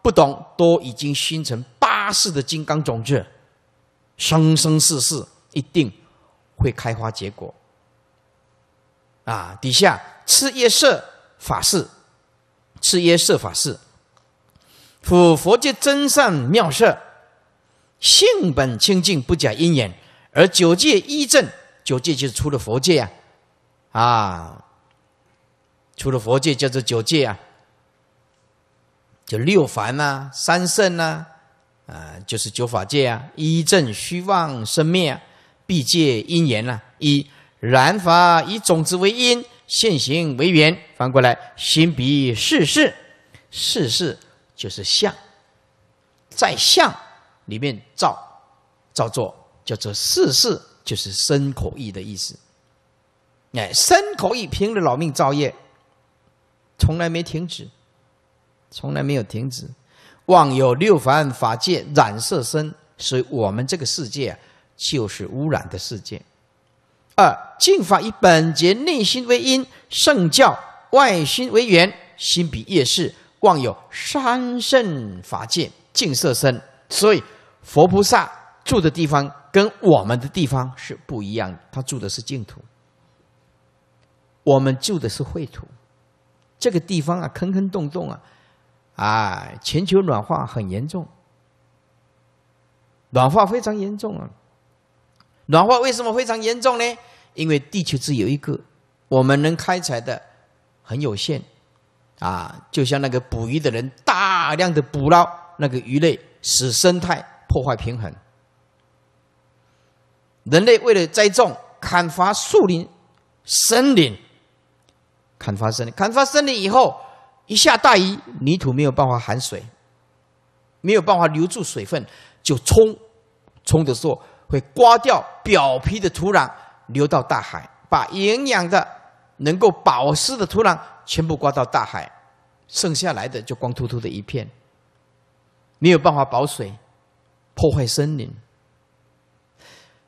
不懂，都已经熏成八世的金刚种子，生生世世一定会开花结果。啊，底下次耶色法事，次耶色法事，复佛界真善妙色。性本清净，不假因缘；而九界一正，九界就是出了佛界啊！啊，出了佛界叫做九界啊，就六凡呐、三圣呐，啊，就是九法界啊。一正虚妄生灭，啊，必戒因缘呐。一然法以种子为因，现行为缘；反过来，心比世事，世事就是相，在相。里面造造作叫做世事，就是身口意的意思。哎，身口意，凭着老命造业，从来没停止，从来没有停止。妄有六凡法界染色身，所以我们这个世界就是污染的世界。二净法以本节内心为因，圣教外心为缘，心比业事，妄有三圣法界净色身，所以。佛菩萨住的地方跟我们的地方是不一样的，他住的是净土，我们住的是秽土。这个地方啊，坑坑洞洞啊，啊，全球暖化很严重，暖化非常严重啊！暖化为什么非常严重呢？因为地球只有一个，我们能开采的很有限，啊，就像那个捕鱼的人大量的捕捞那个鱼类，使生态。破坏平衡。人类为了栽种，砍伐树林、森林，砍伐森林，砍伐森林以后，一下大雨，泥土没有办法含水，没有办法留住水分，就冲，冲的时候会刮掉表皮的土壤，流到大海，把营养的、能够保湿的土壤全部刮到大海，剩下来的就光秃秃的一片，没有办法保水。破坏森林，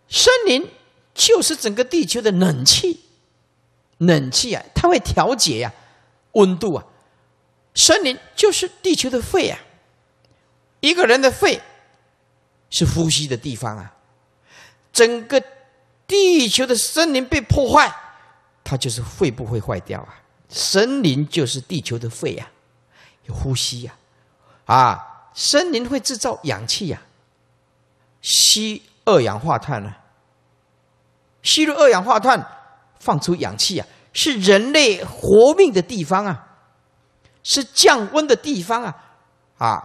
森林就是整个地球的冷气，冷气啊，它会调节呀温度啊。森林就是地球的肺啊，一个人的肺是呼吸的地方啊。整个地球的森林被破坏，它就是肺不会坏掉啊？森林就是地球的肺呀，有呼吸呀，啊，森林会制造氧气呀。吸二氧化碳呢？吸入二氧化碳，放出氧气啊，是人类活命的地方啊，是降温的地方啊！啊，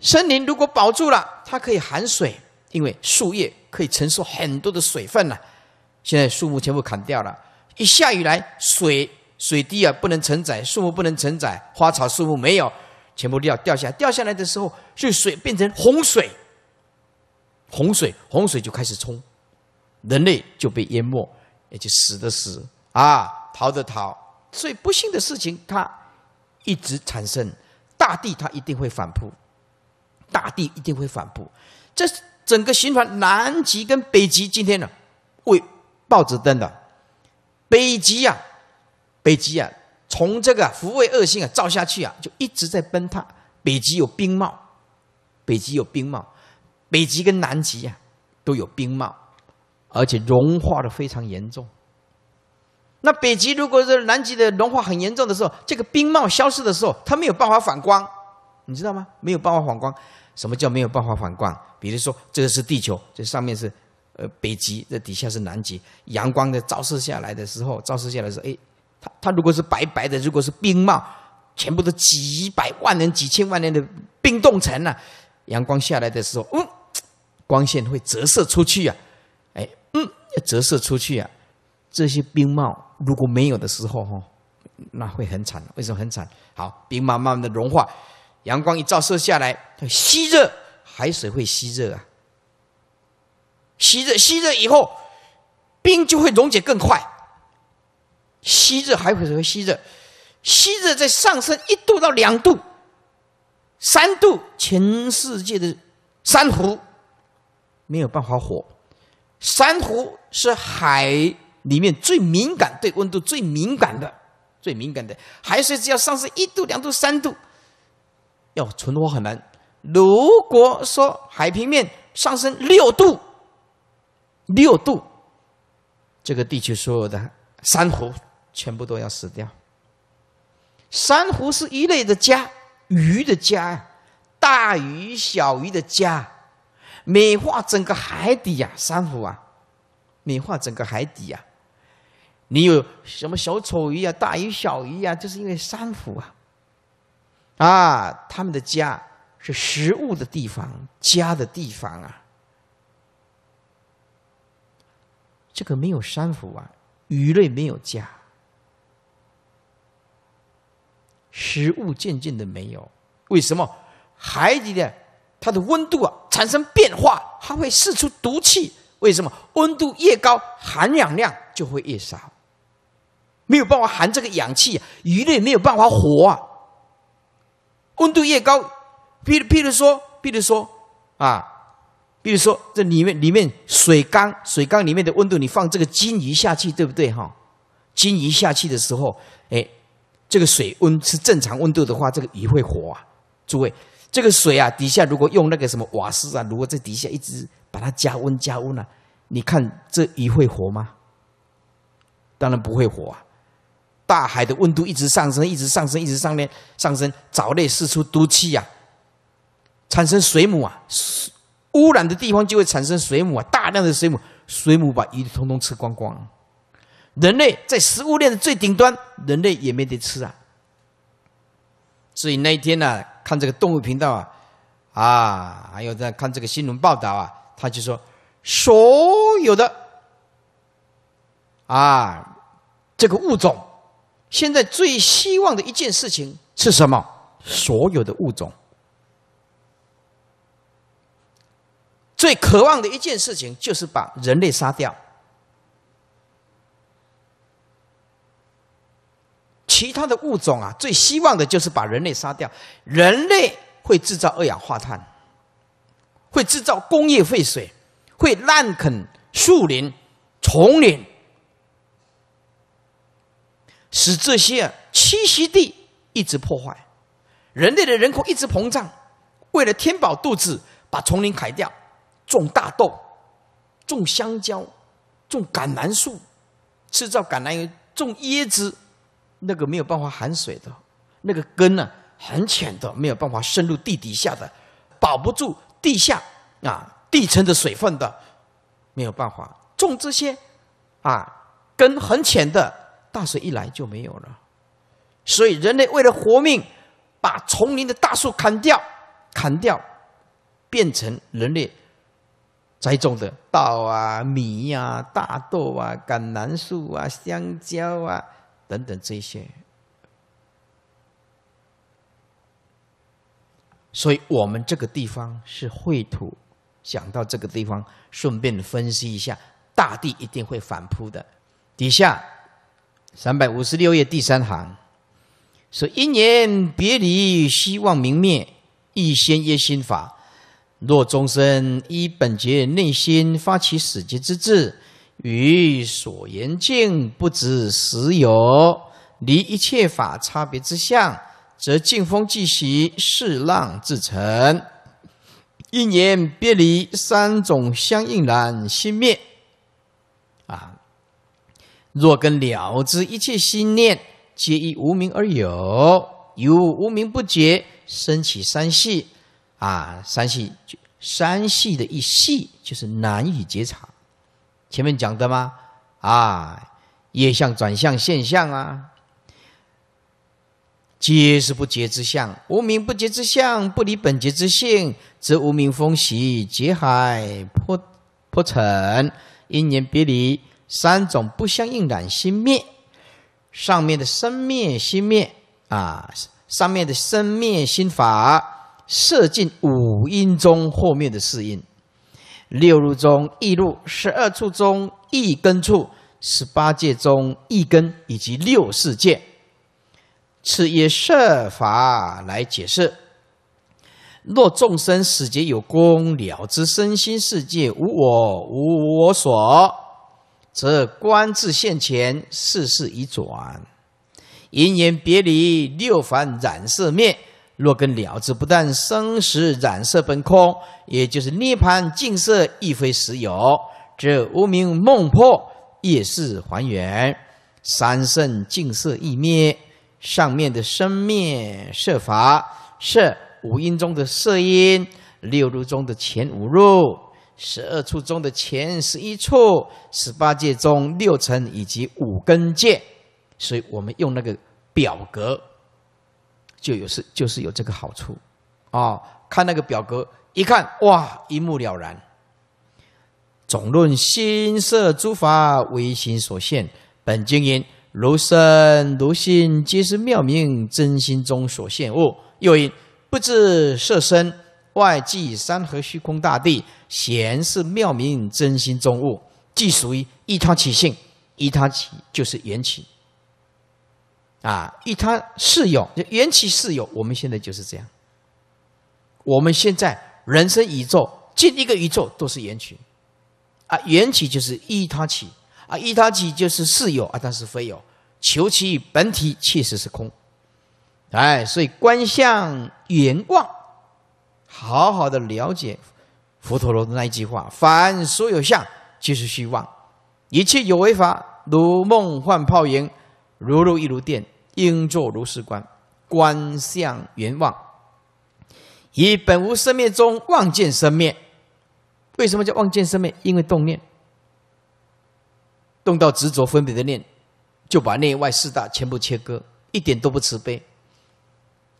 森林如果保住了，它可以含水，因为树叶可以承受很多的水分呐。现在树木全部砍掉了，一下雨来，水水滴啊不能承载，树木不能承载，花草树木没有，全部掉掉下，掉下来的时候，就水变成洪水。洪水，洪水就开始冲，人类就被淹没，也就死的死，啊，逃的逃。所以不幸的事情，它一直产生，大地它一定会反扑，大地一定会反扑。这整个循环，南极跟北极今天呢，为报纸登的，北极啊，北极啊，从这个福位二星啊照下去啊，就一直在崩塌。北极有冰帽，北极有冰帽。北极跟南极呀，都有冰帽，而且融化的非常严重。那北极如果是南极的融化很严重的时候，这个冰帽消失的时候，它没有办法反光，你知道吗？没有办法反光。什么叫没有办法反光？比如说，这是地球，这上面是呃北极，这底下是南极。阳光的照射下来的时候，照射下来候，哎，它它如果是白白的，如果是冰帽，全部都几百万年、几千万年的冰冻层了，阳光下来的时候，嗯。光线会折射出去呀，哎，嗯，折射出去啊。这些冰帽如果没有的时候哈，那会很惨。为什么很惨？好，冰帽慢慢的融化，阳光一照射下来，它吸热，海水会吸热啊，吸热吸热以后，冰就会溶解更快，吸热，海水会吸热啊。吸热，吸热以后，冰就会溶解更快。吸热，海水会吸热，吸热再上升一度到两度，三度，全世界的珊瑚。没有办法活。珊瑚是海里面最敏感、对温度最敏感的、最敏感的，海水只要上升一度、两度、三度，要存活很难。如果说海平面上升六度，六度，这个地球所有的珊瑚全部都要死掉。珊瑚是鱼类的家，鱼的家，大鱼、小鱼的家。美化整个海底呀，珊瑚啊，美化整个海底呀。你有什么小丑鱼呀、大鱼、小鱼呀？就是因为珊瑚啊，啊，他们的家是食物的地方，家的地方啊。这个没有珊瑚啊，鱼类没有家，食物渐渐的没有。为什么海底的？它的温度啊产生变化，它会释出毒气。为什么温度越高，含氧量就会越少？没有办法含这个氧气，鱼类没有办法活啊。温度越高，比，譬如说，譬如说，啊，比如说，这里面里面水缸水缸里面的温度，你放这个金鱼下去，对不对哈？金鱼下去的时候，哎，这个水温是正常温度的话，这个鱼会活啊。诸位。这个水啊，底下如果用那个什么瓦斯啊，如果在底下一直把它加温加温啊，你看这鱼会活吗？当然不会活啊！大海的温度一直上升，一直上升，一直上面上升，藻类释出毒气啊，产生水母啊，污染的地方就会产生水母啊，大量的水母，水母把鱼通通吃光光，人类在食物链的最顶端，人类也没得吃啊！所以那一天呢？看这个动物频道啊，啊，还有在看这个新闻报道啊，他就说，所有的，啊，这个物种现在最希望的一件事情是什么？所有的物种最渴望的一件事情就是把人类杀掉。其他的物种啊，最希望的就是把人类杀掉。人类会制造二氧化碳，会制造工业废水，会滥垦树林、丛林，使这些栖息地一直破坏。人类的人口一直膨胀，为了填饱肚子，把丛林砍掉，种大豆、种香蕉、种橄榄树，制造橄榄油，种椰子。那个没有办法含水的，那个根呢很浅的，没有办法深入地底下的，保不住地下啊地层的水分的，没有办法种这些啊根很浅的大水一来就没有了。所以人类为了活命，把丛林的大树砍掉，砍掉，变成人类栽种的稻啊、米呀、大豆啊、橄榄树啊、香蕉啊。等等，这些，所以我们这个地方是秽土，讲到这个地方，顺便分析一下，大地一定会反扑的。底下三百五十六页第三行说：“一年别离，希望明灭；一先一心法，若众生依本觉内心发起死结之志。”与所言境不知实有，离一切法差别之相，则境风即息，势浪自成。一年别离三种相应，然心灭。啊！若根了知一切心念，皆依无名而有，由无名不觉升起三系。啊，三系三系的一系就是难以觉察。前面讲的吗？啊，业相转向现象啊，皆是不洁之相，无名不洁之相，不离本洁之性，则无明风习劫海破破尘，因缘别离，三种不相应染心灭。上面的生灭心灭啊，上面的生灭心法摄进五阴中后灭的四音。六入中一入，十二处中一根处，十八界中一根，以及六世界，此也设法来解释。若众生始节有功，了知身心世界无我无我所，则观自现前，世事已转，因缘别离，六凡染色灭。若根了之，不但生时染色本空，也就是涅盘净色亦非实有。这无名梦破，也是还原，三圣净色亦灭。上面的生灭设法是五音中的色音，六入中的前五入、十二处中的前十一处、十八界中六尘以及五根界。所以我们用那个表格。就有是，就是有这个好处，啊！看那个表格，一看哇，一目了然。总论心色诸法为心所现，本经言如身如心，皆是妙明真心中所现物。又因不知色身外即山河虚空大地，显是妙明真心中物，即属于依他起性。依他起就是缘起。啊，一他是有，就缘起是有。我们现在就是这样。我们现在人生宇宙，进一个宇宙都是缘起，啊，缘起就是依他起，啊，依他起就是是有，啊，但是非有。求其本体，确实是空。哎，所以观相缘望，好好的了解佛陀罗的那一句话：凡所有相，皆是虚妄；一切有为法，如梦幻泡影，如露亦如电。应作如是观，观相圆妄，以本无生灭中望见生灭。为什么叫望见生灭？因为动念，动到执着分别的念，就把内外四大全部切割，一点都不慈悲，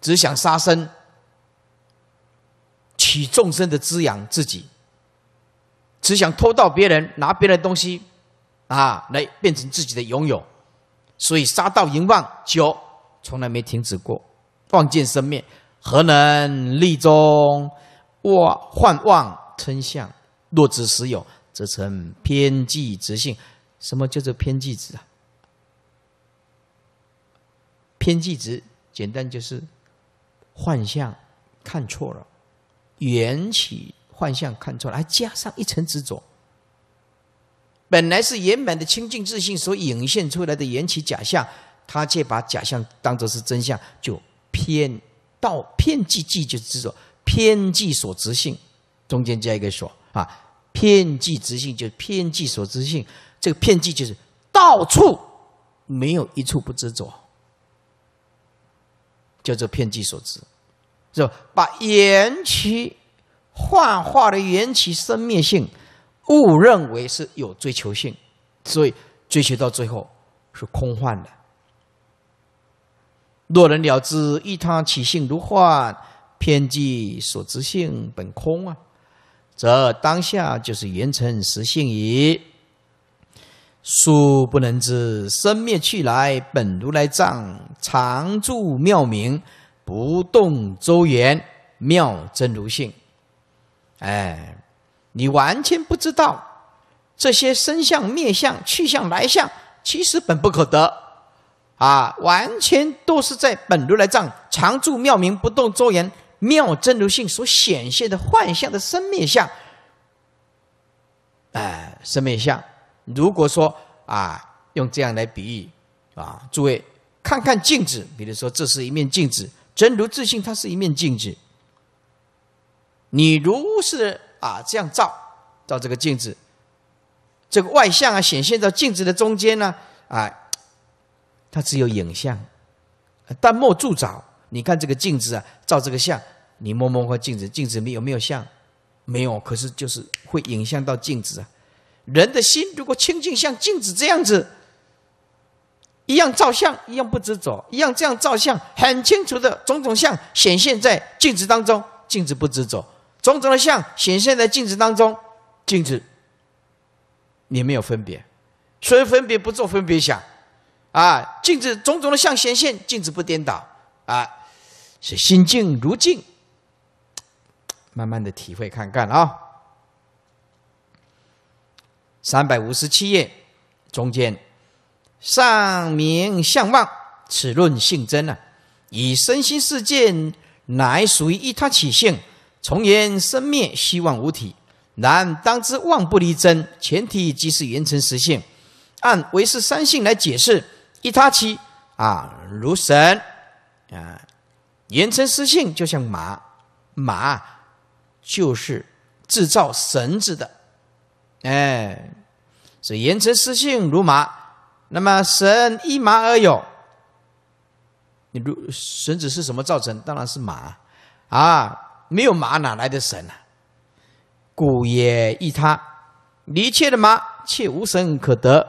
只想杀生，取众生的滋养自己，只想偷盗别人拿别人东西，啊，来变成自己的拥有。所以，杀道淫妄就从来没停止过。妄见生灭，何能立中？我幻妄称相，若子实有，则成偏执性。什么叫做偏执啊？偏执简单就是幻象看错了，缘起幻象看错了，还加上一层执着。本来是圆满的清净自性所显现出来的缘起假象，他却把假象当作是真相，就偏到偏计计就执着，偏计所执性，中间加一个所啊，偏计执性就偏计所执性，这个偏计就是到处没有一处不执着，叫做偏计所执，是吧？把缘起幻化的缘起生灭性。误认为是有追求性，所以追求到最后是空幻的。若能了知一他起性如幻，偏计所知性本空啊，则当下就是缘成实性矣。殊不能知生灭去来本如来藏，常住妙明不动周圆妙真如性，哎。你完全不知道这些生相灭相去相来相，其实本不可得啊！完全都是在本如来藏常住妙明不动周缘妙真如性所显现的幻象的生灭相。哎，生灭相。如果说啊，用这样来比喻啊，诸位看看镜子，比如说这是一面镜子，真如自性它是一面镜子，你如是。啊，这样照照这个镜子，这个外相啊，显现到镜子的中间呢，哎，它只有影像，但莫助找。你看这个镜子啊，照这个像，你摸摸镜子，镜子里有没有像？没有，可是就是会影像到镜子啊。人的心如果清净，像镜子这样子，一样照相，一样不执着，一样这样照相，很清楚的种种相显现在镜子当中，镜子不执着。种种的相显现在镜子当中，镜子，你没有分别，所以分别不做分别想，啊，镜子种种的相显现，镜子不颠倒，啊，是心静如镜。慢慢的体会看看啊，三百五十七页中间，上明相望，此论性真啊，以身心世界乃属于一他起性。从言生灭，希望无体，然当知妄不离真，前提即是缘成实性。按唯识三性来解释，一他起啊，如神啊，缘成实性就像马，马就是制造绳子的，哎，所以缘成实性如马，那么神一马而有，你如绳子是什么造成？当然是马啊。没有马哪来的神呢？故也依他，离切的马，切无神可得。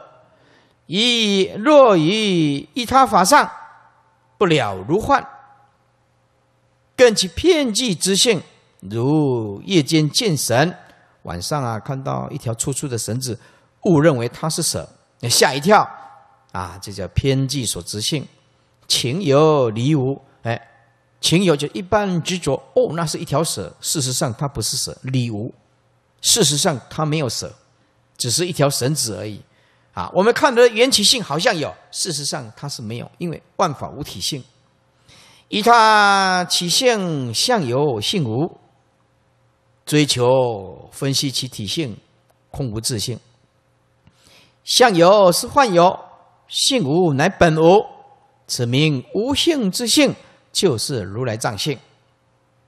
依若于一他法上，不了如幻。更其偏计之性，如夜间见神，晚上啊看到一条粗粗的绳子，误认为它是蛇，那吓一跳啊！这叫偏计所执性，情由离无。情有就一般执着，哦，那是一条蛇。事实上，它不是蛇。理无，事实上，它没有蛇，只是一条绳子而已。啊，我们看的缘起性好像有，事实上它是没有，因为万法无体性。以它起性，相由性无，追求分析其体性，空无自性。相由是幻由，性无乃本无，此名无性之性。就是如来藏性，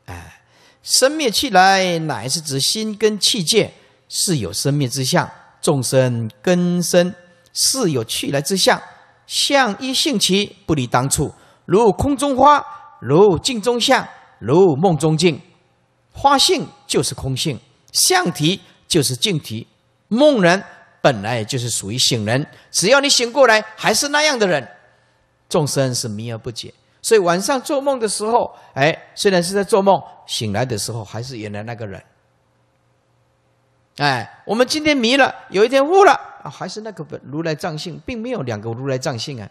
哎，生灭去来，乃是指心根气界是有生灭之相；众生根生是有去来之相。相依性起，不离当处。如空中花，如镜中像，如梦中镜。花性就是空性，相体就是镜体。梦人本来就是属于醒人，只要你醒过来，还是那样的人。众生是迷而不解。所以晚上做梦的时候，哎，虽然是在做梦，醒来的时候还是原来那个人。哎，我们今天迷了，有一天悟了啊，还是那个本如来藏性，并没有两个如来藏性啊。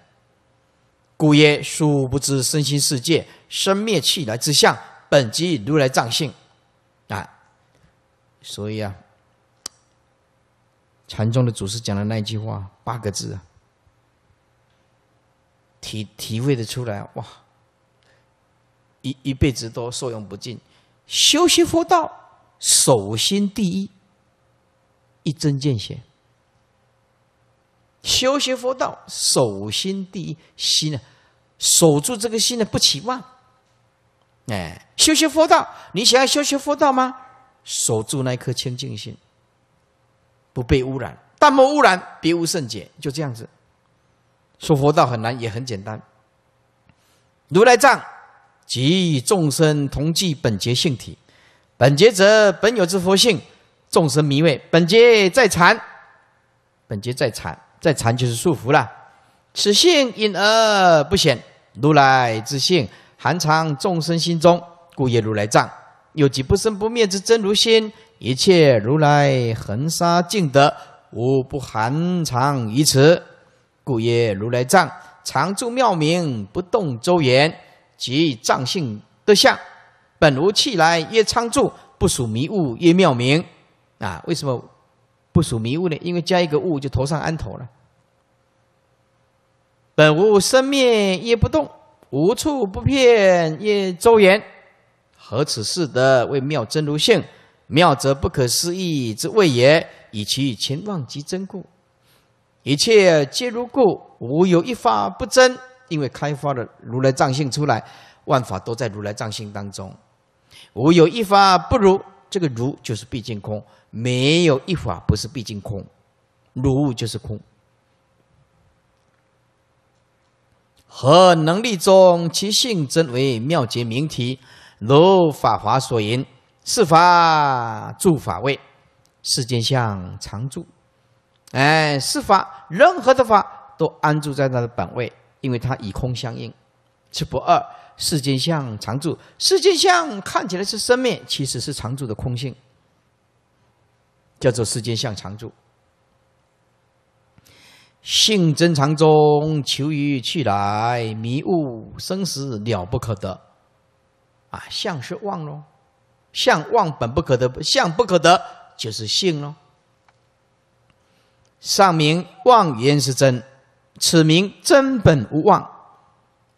故曰：殊不知身心世界生灭气来之相，本即如来藏性。啊，所以啊，禅宗的祖师讲的那句话，八个字啊，体体会的出来哇。一一辈子都受用不尽。修习佛道，首先第一，一针见血。修习佛道，首先第一，心呢，守住这个心呢，不起妄。哎，修习佛道，你想要修习佛道吗？守住那颗清净心，不被污染，淡漠污染，别无甚解，就这样子。说佛道很难，也很简单。如来藏。即众生同具本觉性体，本觉者，本有之佛性，众生迷昧。本觉在缠，本觉在禅，在缠就是束缚了。此性隐而不显，如来之性含藏众生心中，故曰如来藏。有几不生不灭之真如心，一切如来恒沙尽得，无不含藏于此，故曰如来藏。常住妙明，不动周延。即藏性德相，本无气来，曰昌住；不属迷雾，曰妙明。啊，为什么不属迷雾呢？因为加一个“雾，就头上安头了。本无生灭，曰不动；无处不遍，曰周延。何此事德为妙真如性？妙则不可思议之谓也。以其前妄即真故，一切皆如故，无有一法不真。因为开发了如来藏性出来，万法都在如来藏性当中。无有一法不如这个如，就是毕竟空；没有一法不是毕竟空，如就是空。何能立中，其性真为妙绝明体，如法华所言：是法住法位，世间相常住。哎，是法，任何的法都安住在他的本位。因为它以空相应，是不二。世间相常住，世间相看起来是生灭，其实是常住的空性，叫做世间相常住。性真常中，求于去来，迷悟生死了不可得。啊，相是妄咯，相妄本不可得，相不可得就是性咯。上明妄言是真。此名真本无妄，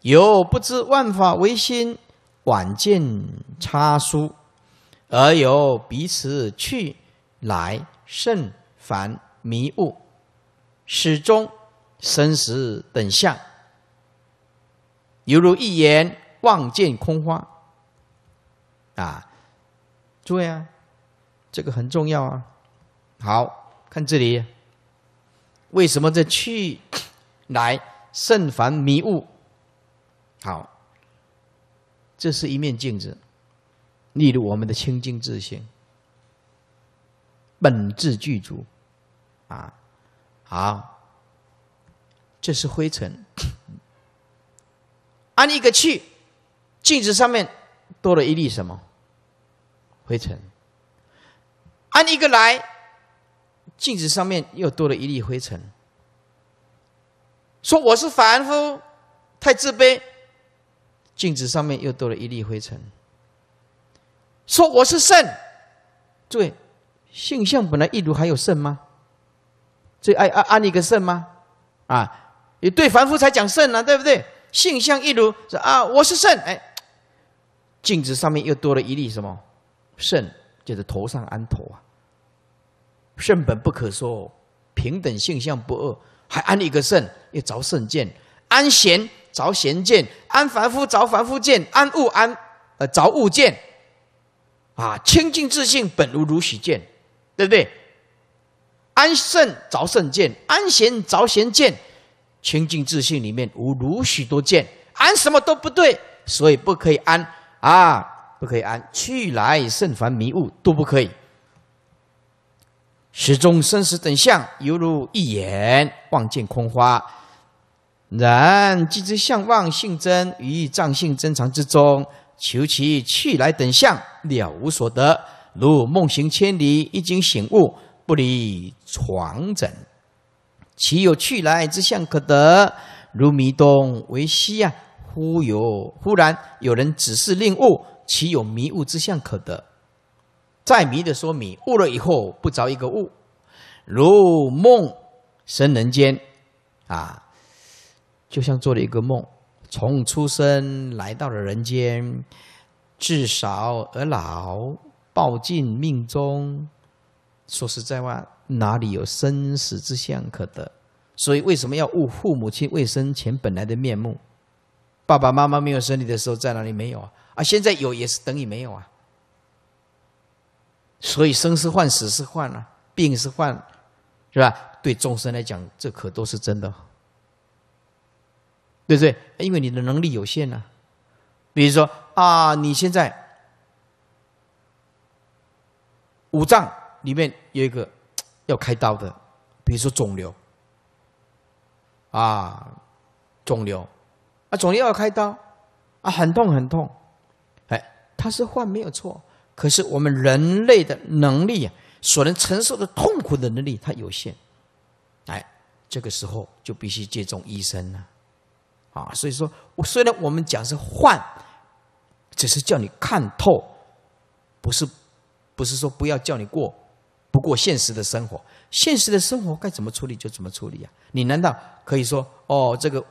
由不知万法唯心，晚见差殊，而由彼此去来甚烦迷雾，始终生死等相，犹如一言望见空花。啊，诸位啊，这个很重要啊。好看这里，为什么这去？来，甚凡迷雾，好，这是一面镜子，例如我们的清净自性，本质具足，啊，好，这是灰尘，按 一个去，镜子上面多了一粒什么？灰尘，按一个来，镜子上面又多了一粒灰尘。说我是凡夫，太自卑。镜子上面又多了一粒灰尘。说我是圣，位，性相本来一如，还有圣吗？最爱安安一个圣吗？啊，你对凡夫才讲圣呢，对不对？性相一如，说啊，我是圣，哎，镜子上面又多了一粒什么？圣，就是头上安头啊。圣本不可说，平等性相不二。还安一个圣，要着圣见；安贤，着贤见；安凡夫，着凡夫见；安物，安呃着物见。啊，清净自信本无如许见，对不对？安圣着圣见，安贤着贤见，清净自信里面无如许多见。安什么都不对，所以不可以安啊，不可以安，去来圣凡迷雾都不可以。始终生死等相，犹如一眼望见空花。然即知相望性真，于藏性真藏之中，求其去来等相，了无所得。如梦行千里，一经醒悟，不离床枕，岂有去来之相可得？如迷东为西啊！忽有忽然有人指示令悟，岂有迷悟之相可得？再迷的说明悟了以后不着一个悟，如梦生人间，啊，就像做了一个梦，从出生来到了人间，至少而老，报尽命中。说实在话，哪里有生死之相可得？所以为什么要悟父母亲未生前本来的面目？爸爸妈妈没有生你的时候在哪里没有啊？啊，现在有也是等于没有啊。所以生是患，死是患啊，病是患，是吧？对众生来讲，这可都是真的，对不对？因为你的能力有限呐。比如说啊，你现在五脏里面有一个要开刀的，比如说肿瘤啊，肿瘤啊，肿瘤要开刀啊，很痛很痛，哎，它是患没有错。可是我们人类的能力啊，所能承受的痛苦的能力它有限，哎，这个时候就必须借种医生了，啊，所以说，虽然我们讲是换，只是叫你看透，不是，不是说不要叫你过，不过现实的生活，现实的生活该怎么处理就怎么处理啊，你难道可以说哦，这个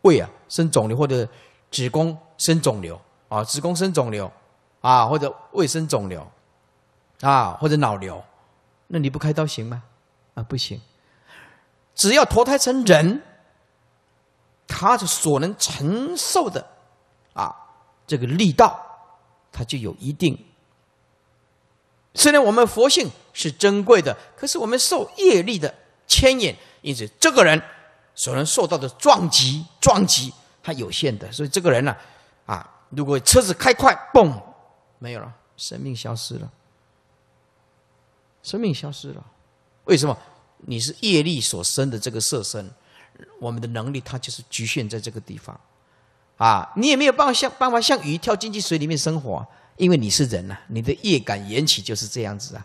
胃啊生肿瘤或者子宫生肿瘤啊，子宫生肿瘤？啊，或者卫生肿瘤，啊，或者脑瘤，那你不开刀行吗？啊，不行。只要投胎成人，他的所能承受的，啊，这个力道，他就有一定。虽然我们佛性是珍贵的，可是我们受业力的牵引，因此这个人所能受到的撞击，撞击它有限的。所以这个人呢，啊，如果车子开快，嘣！没有了，生命消失了。生命消失了，为什么？你是业力所生的这个色身，我们的能力它就是局限在这个地方啊！你也没有办法像办法像鱼跳进去水里面生活，因为你是人呐，你的业感缘起就是这样子啊。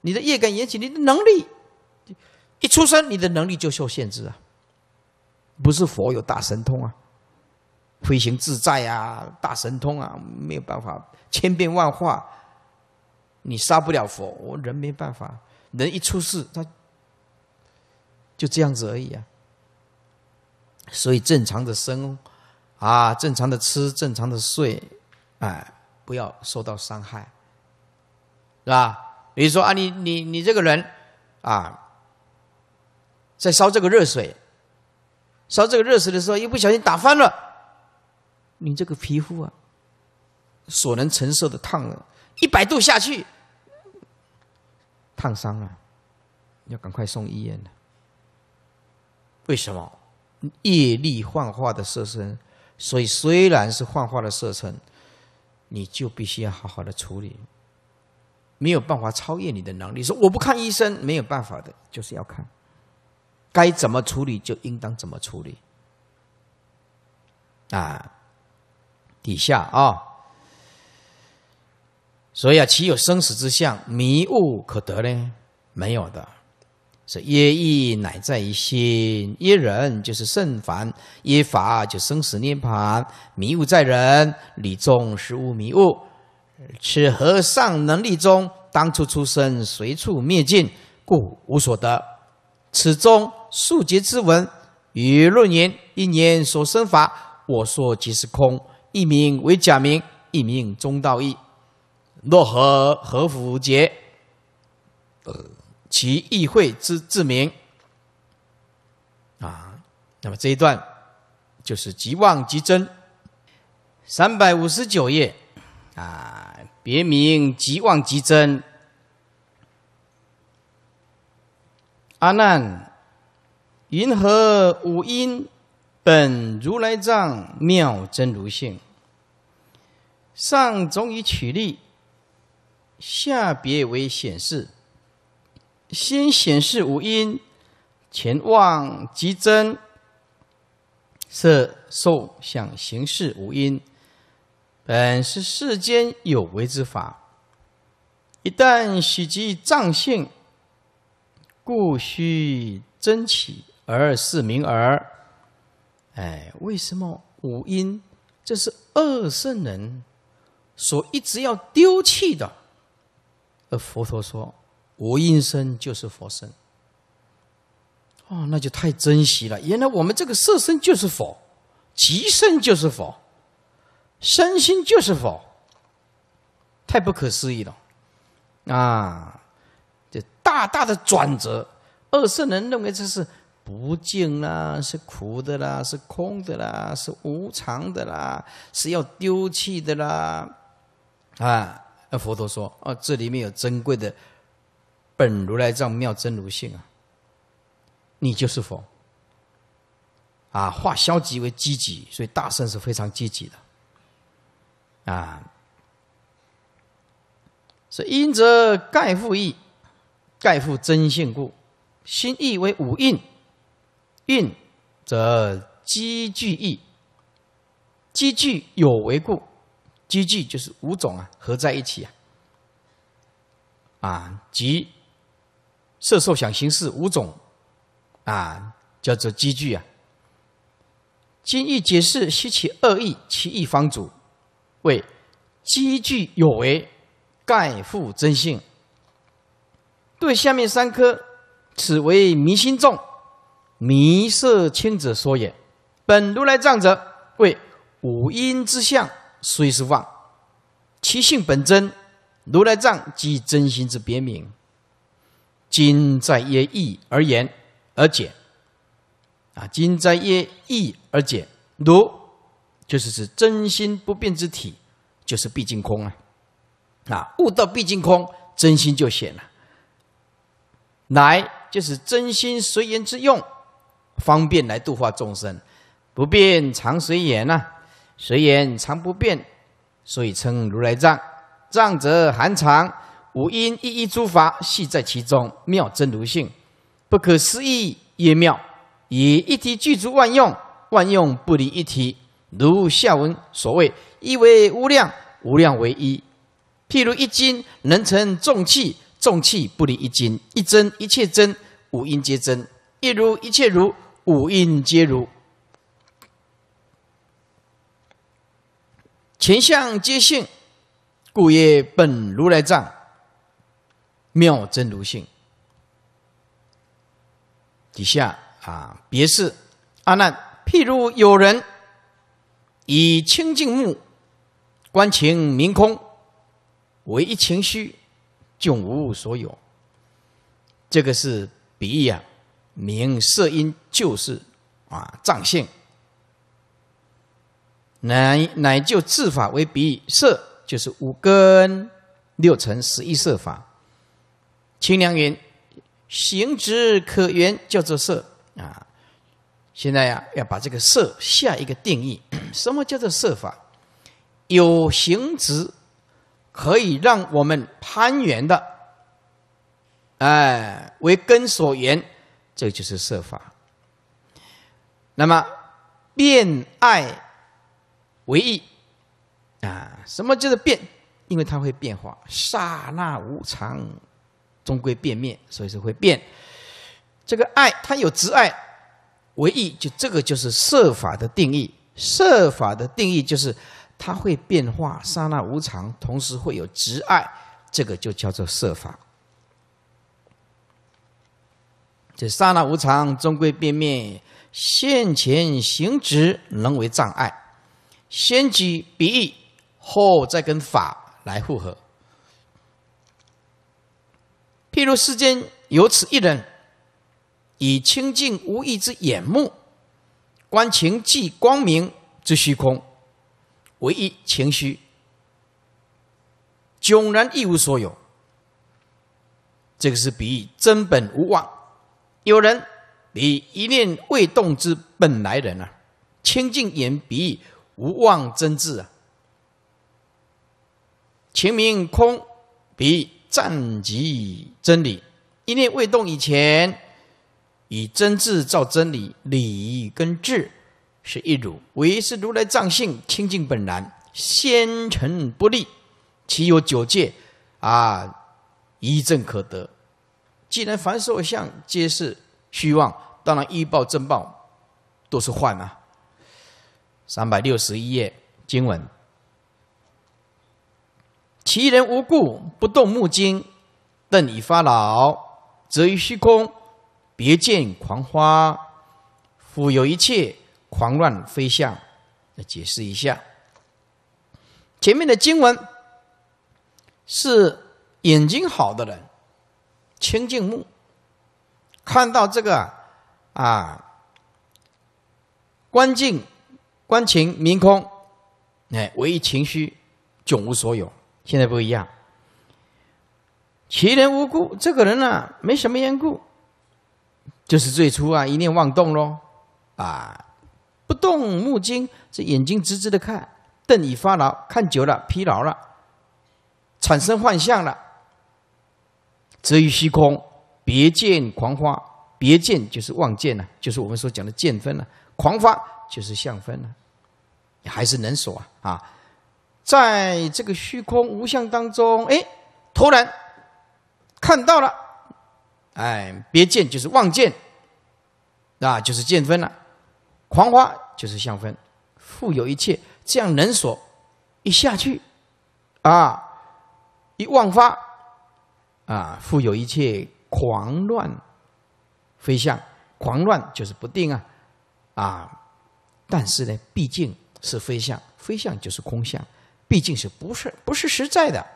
你的业感缘起，你的能力一出生，你的能力就受限制啊，不是佛有大神通啊。飞行自在啊，大神通啊，没有办法，千变万化，你杀不了佛，人没办法，人一出世，他就这样子而已啊。所以正常的生，啊，正常的吃，正常的睡，哎，不要受到伤害，是吧？比如说啊，你你你这个人啊，在烧这个热水，烧这个热水的时候，一不小心打翻了。你这个皮肤啊，所能承受的烫了，一百度下去，烫伤了，要赶快送医院了。为什么业力幻化的色身？所以虽然是幻化的色身，你就必须要好好的处理，没有办法超越你的能力。说我不看医生，没有办法的，就是要看，该怎么处理就应当怎么处理，啊。底下啊，所以啊，岂有生死之相、迷雾可得呢？没有的。是曰意，乃在一心；曰人，就是圣凡；曰法，就生死涅盘。迷雾在人，理中是无迷雾。此和尚能力中，当初出生，随处灭尽，故无所得。此中数劫之文与论言，一年所生法，我说即是空。一名为假名，一名中道义。若何何福杰，其议会之自明。啊，那么这一段就是极旺极真，三百五十九页。啊，别名极旺极真。阿难，云何五音本如来藏妙真如性，上总以取利，下别为显示。先显示无因，前望即真；色受想行识无因，本是世间有为之法。一旦喜即藏性，故须真起而是明耳。哎，为什么五阴这是二圣人所一直要丢弃的。而佛陀说，无阴身就是佛身。哦，那就太珍惜了。原来我们这个色身就是佛，极身就是佛，身心就是佛。太不可思议了，啊，这大大的转折。二圣人认为这是。不净啦，是苦的啦，是空的啦，是无常的啦，是要丢弃的啦。啊，那佛陀说：“哦，这里面有珍贵的本如来藏妙真如性啊，你就是佛啊。”化消极为积极，所以大圣是非常积极的啊。是因则盖复义，盖复真性故，心意为五蕴。运则积聚意，积聚有为故，积聚就是五种啊，合在一起啊，啊，即色受想行识五种啊，叫做积聚啊。今欲解释，悉其二意，其一方主，谓积聚有为，盖复真性。对下面三颗，此为迷心众。迷色清者说也，本如来藏者为五阴之相虽是妄，其性本真，如来藏即真心之别名。今在约义而言而解，啊，今在约义而解，如就是指真心不变之体，就是毕竟空啊，啊，悟到毕竟空，真心就显了。来就是真心随缘之用。方便来度化众生，不变常随缘呐，随缘常不变，所以称如来藏。藏则含藏，五音一一诸法系在其中，妙真如性，不可思议也妙。以一体具足万用，万用不离一体，如下文所谓一为无量，无量为一。譬如一金能成重器，重器不离一金。一真一切真，五音皆真，一如一切如。五阴皆如，前相皆性，故曰本如来藏，妙真如性。底下啊，别是阿难，譬如有人以清净目观情明空，唯一情虚，迥无所有。这个是比喻啊。明色音就是啊，藏性。乃乃就治法为比喻，色就是五根、六尘、十一色法。清凉云：行之可缘，叫做色啊。现在呀，要把这个色下一个定义。什么叫做色法？有形直可以让我们攀缘的，哎，为根所缘。这就是设法。那么，变爱为意啊？什么叫做变？因为它会变化，刹那无常，终归变灭，所以说会变。这个爱，它有执爱为意，就这个就是设法的定义。设法的定义就是，它会变化，刹那无常，同时会有执爱，这个就叫做设法。这刹那无常，终归变灭；现前行止，能为障碍。先举比喻，后再跟法来复合。譬如世间有此一人，以清净无意之眼目，观情即光明之虚空，唯一情虚，迥然一无所有。这个是比喻真本无妄，有人，比一念未动之本来人啊，清净眼比无妄真智啊，情明空比暂即真理。一念未动以前，以真智造真理，理跟智是一如。唯是如来藏性清净本然，先尘不立，岂有九界啊？一证可得。既然凡受相皆是虚妄，当然欲报正报都是幻啊。三百六十一页经文，其人无故不动目睛，瞪以发老，则于虚空别见狂花，复有一切狂乱飞象。来解释一下，前面的经文是眼睛好的人。清净目，看到这个啊，观境、观情、明空，哎，唯情虚，迥无所有。现在不一样，其人无辜，这个人呢没什么缘故，就是最初啊一念妄动喽，啊，不动目睛，这眼睛直直的看，瞪以发牢，看久了疲劳了，产生幻象了。则于虚空，别见狂花，别见就是妄见啊，就是我们所讲的见分了，狂花就是相分了，还是能所啊啊，在这个虚空无相当中，哎，突然看到了，哎，别见就是妄见，啊，就是见分了；狂花就是相分，富有一切这样能所，一下去，啊，一望发。啊，富有一切狂乱，飞象，狂乱就是不定啊，啊，但是呢，毕竟是飞象，飞象就是空相，毕竟是不是不是实在的。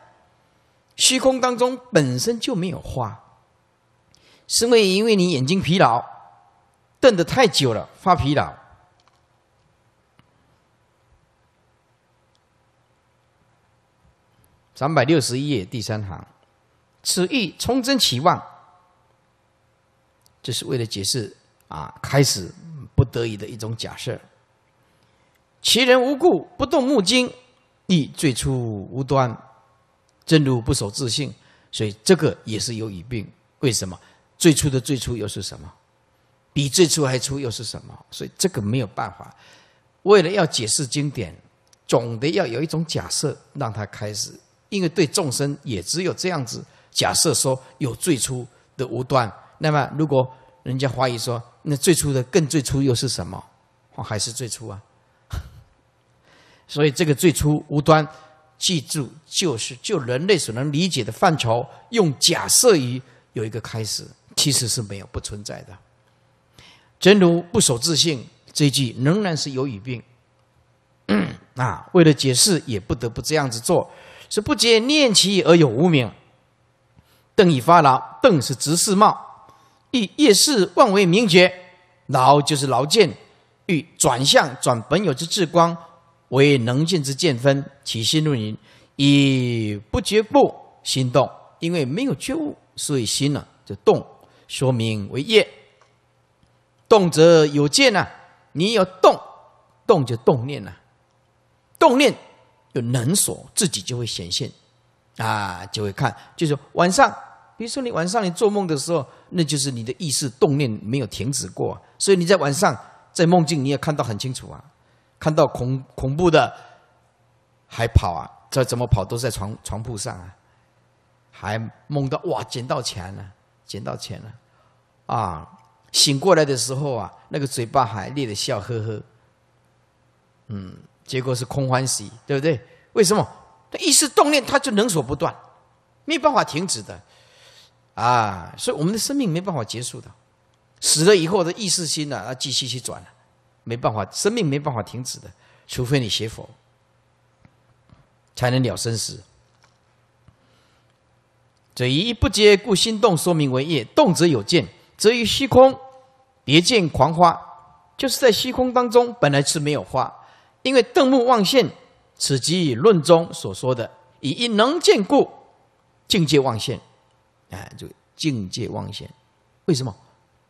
虚空当中本身就没有花，是为因为你眼睛疲劳，瞪得太久了，发疲劳。三百六十一页第三行。此意从真起妄，这是为了解释啊，开始不得已的一种假设。其人无故不动目经，亦最初无端，正如不守自性，所以这个也是有语病。为什么最初的最初又是什么？比最初还初又是什么？所以这个没有办法。为了要解释经典，总得要有一种假设，让它开始，因为对众生也只有这样子。假设说有最初的无端，那么如果人家怀疑说那最初的更最初又是什么？还是最初啊？所以这个最初无端，记住就是就人类所能理解的范畴，用假设语有一个开始，其实是没有不存在的。真如不守自信，这句仍然是有语病。啊，为了解释也不得不这样子做，是不解念其而有无名。瞪以发牢，瞪是直视貌，欲夜视万为明觉，牢就是牢见，欲转向转本有之至光，为能见之见分，其心论云：以不觉不心动，因为没有觉悟，所以心呢就动，说明为业。动则有见呐，你要动，动就动念呐，动念有能所，自己就会显现。啊，就会看，就是晚上，比如说你晚上你做梦的时候，那就是你的意识动念没有停止过，所以你在晚上在梦境你也看到很清楚啊，看到恐恐怖的，还跑啊，再怎么跑都在床床铺上啊，还梦到哇捡到钱了，捡到钱了，啊，醒过来的时候啊，那个嘴巴还咧的笑呵呵，嗯，结果是空欢喜，对不对？为什么？意识动念，它就能所不断，没办法停止的，啊，所以我们的生命没办法结束的，死了以后的意识心呢，要继续去转，没办法，生命没办法停止的，除非你学佛，才能了生死。这一不接，故心动，说明为业动则有见，则于虚空别见狂花，就是在虚空当中本来是没有花，因为瞪目望现。此即《论中》所说的“以一能见故，境界妄现”。啊，就境界妄现。为什么？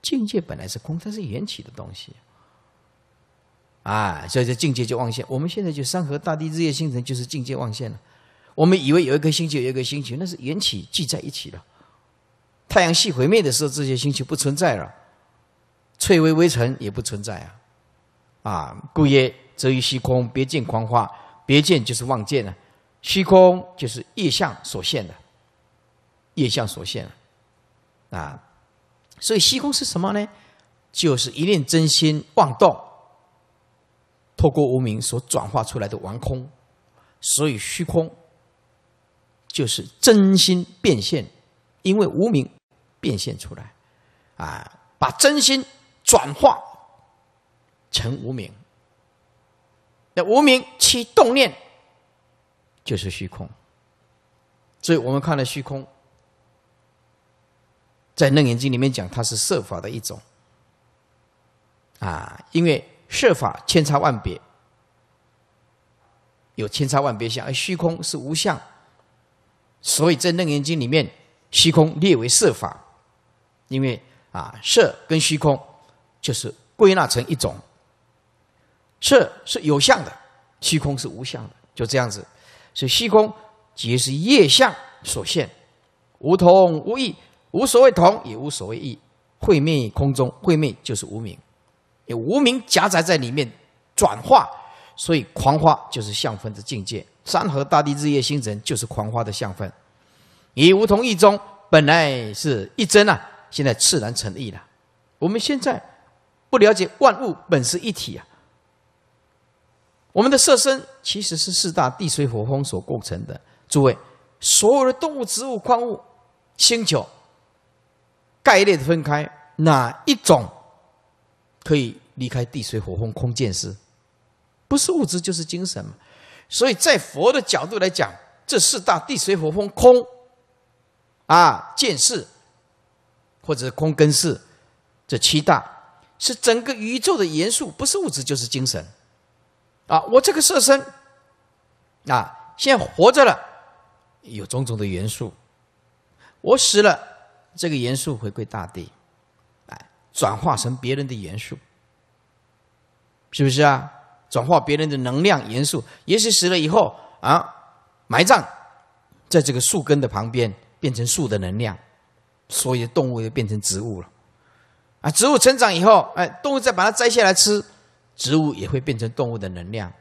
境界本来是空，它是缘起的东西。啊，所以这境界就妄现。我们现在就山河大地、日月星辰，就是境界妄现了。我们以为有一颗星球有一个星球，那是缘起聚在一起了。太阳系毁灭的时候，这些星球不存在了，翠微微尘也不存在啊！啊，故曰：“则于虚空别见狂花。”别见就是妄见了，虚空就是业相所现的，业相所现啊。啊，所以虚空是什么呢？就是一念真心妄动，透过无名所转化出来的王空，所以虚空就是真心变现，因为无名变现出来，啊，把真心转化成无名，那无名起动念，就是虚空。所以我们看了虚空，在《楞严经》里面讲，它是设法的一种。啊，因为设法千差万别，有千差万别相，而虚空是无相，所以在《楞严经》里面，虚空列为设法，因为啊，设跟虚空就是归纳成一种。色是有相的，虚空是无相的，就这样子。所以虚空即是业相所现，无同无异，无所谓同也无所谓异。会灭空中，会灭就是无名，有无名夹杂在里面转化，所以狂花就是相分之境界。山河大地、日月星辰就是狂花的相分。以无同一中本来是一真啊，现在自然成立了。我们现在不了解万物本是一体啊。我们的色身其实是四大地水火风所构成的。诸位，所有的动物、植物、矿物、星球，概念的分开，哪一种可以离开地水火风空见识？不是物质就是精神嘛。所以在佛的角度来讲，这四大地水火风空啊，见识或者空根识，这七大是整个宇宙的元素，不是物质就是精神。啊，我这个色身，啊，现在活着了，有种种的元素。我死了，这个元素回归大地，哎，转化成别人的元素，是不是啊？转化别人的能量元素。也许死了以后啊，埋葬在这个树根的旁边，变成树的能量，所有动物又变成植物了。啊，植物成长以后，哎，动物再把它摘下来吃。植物也会变成动物的能量。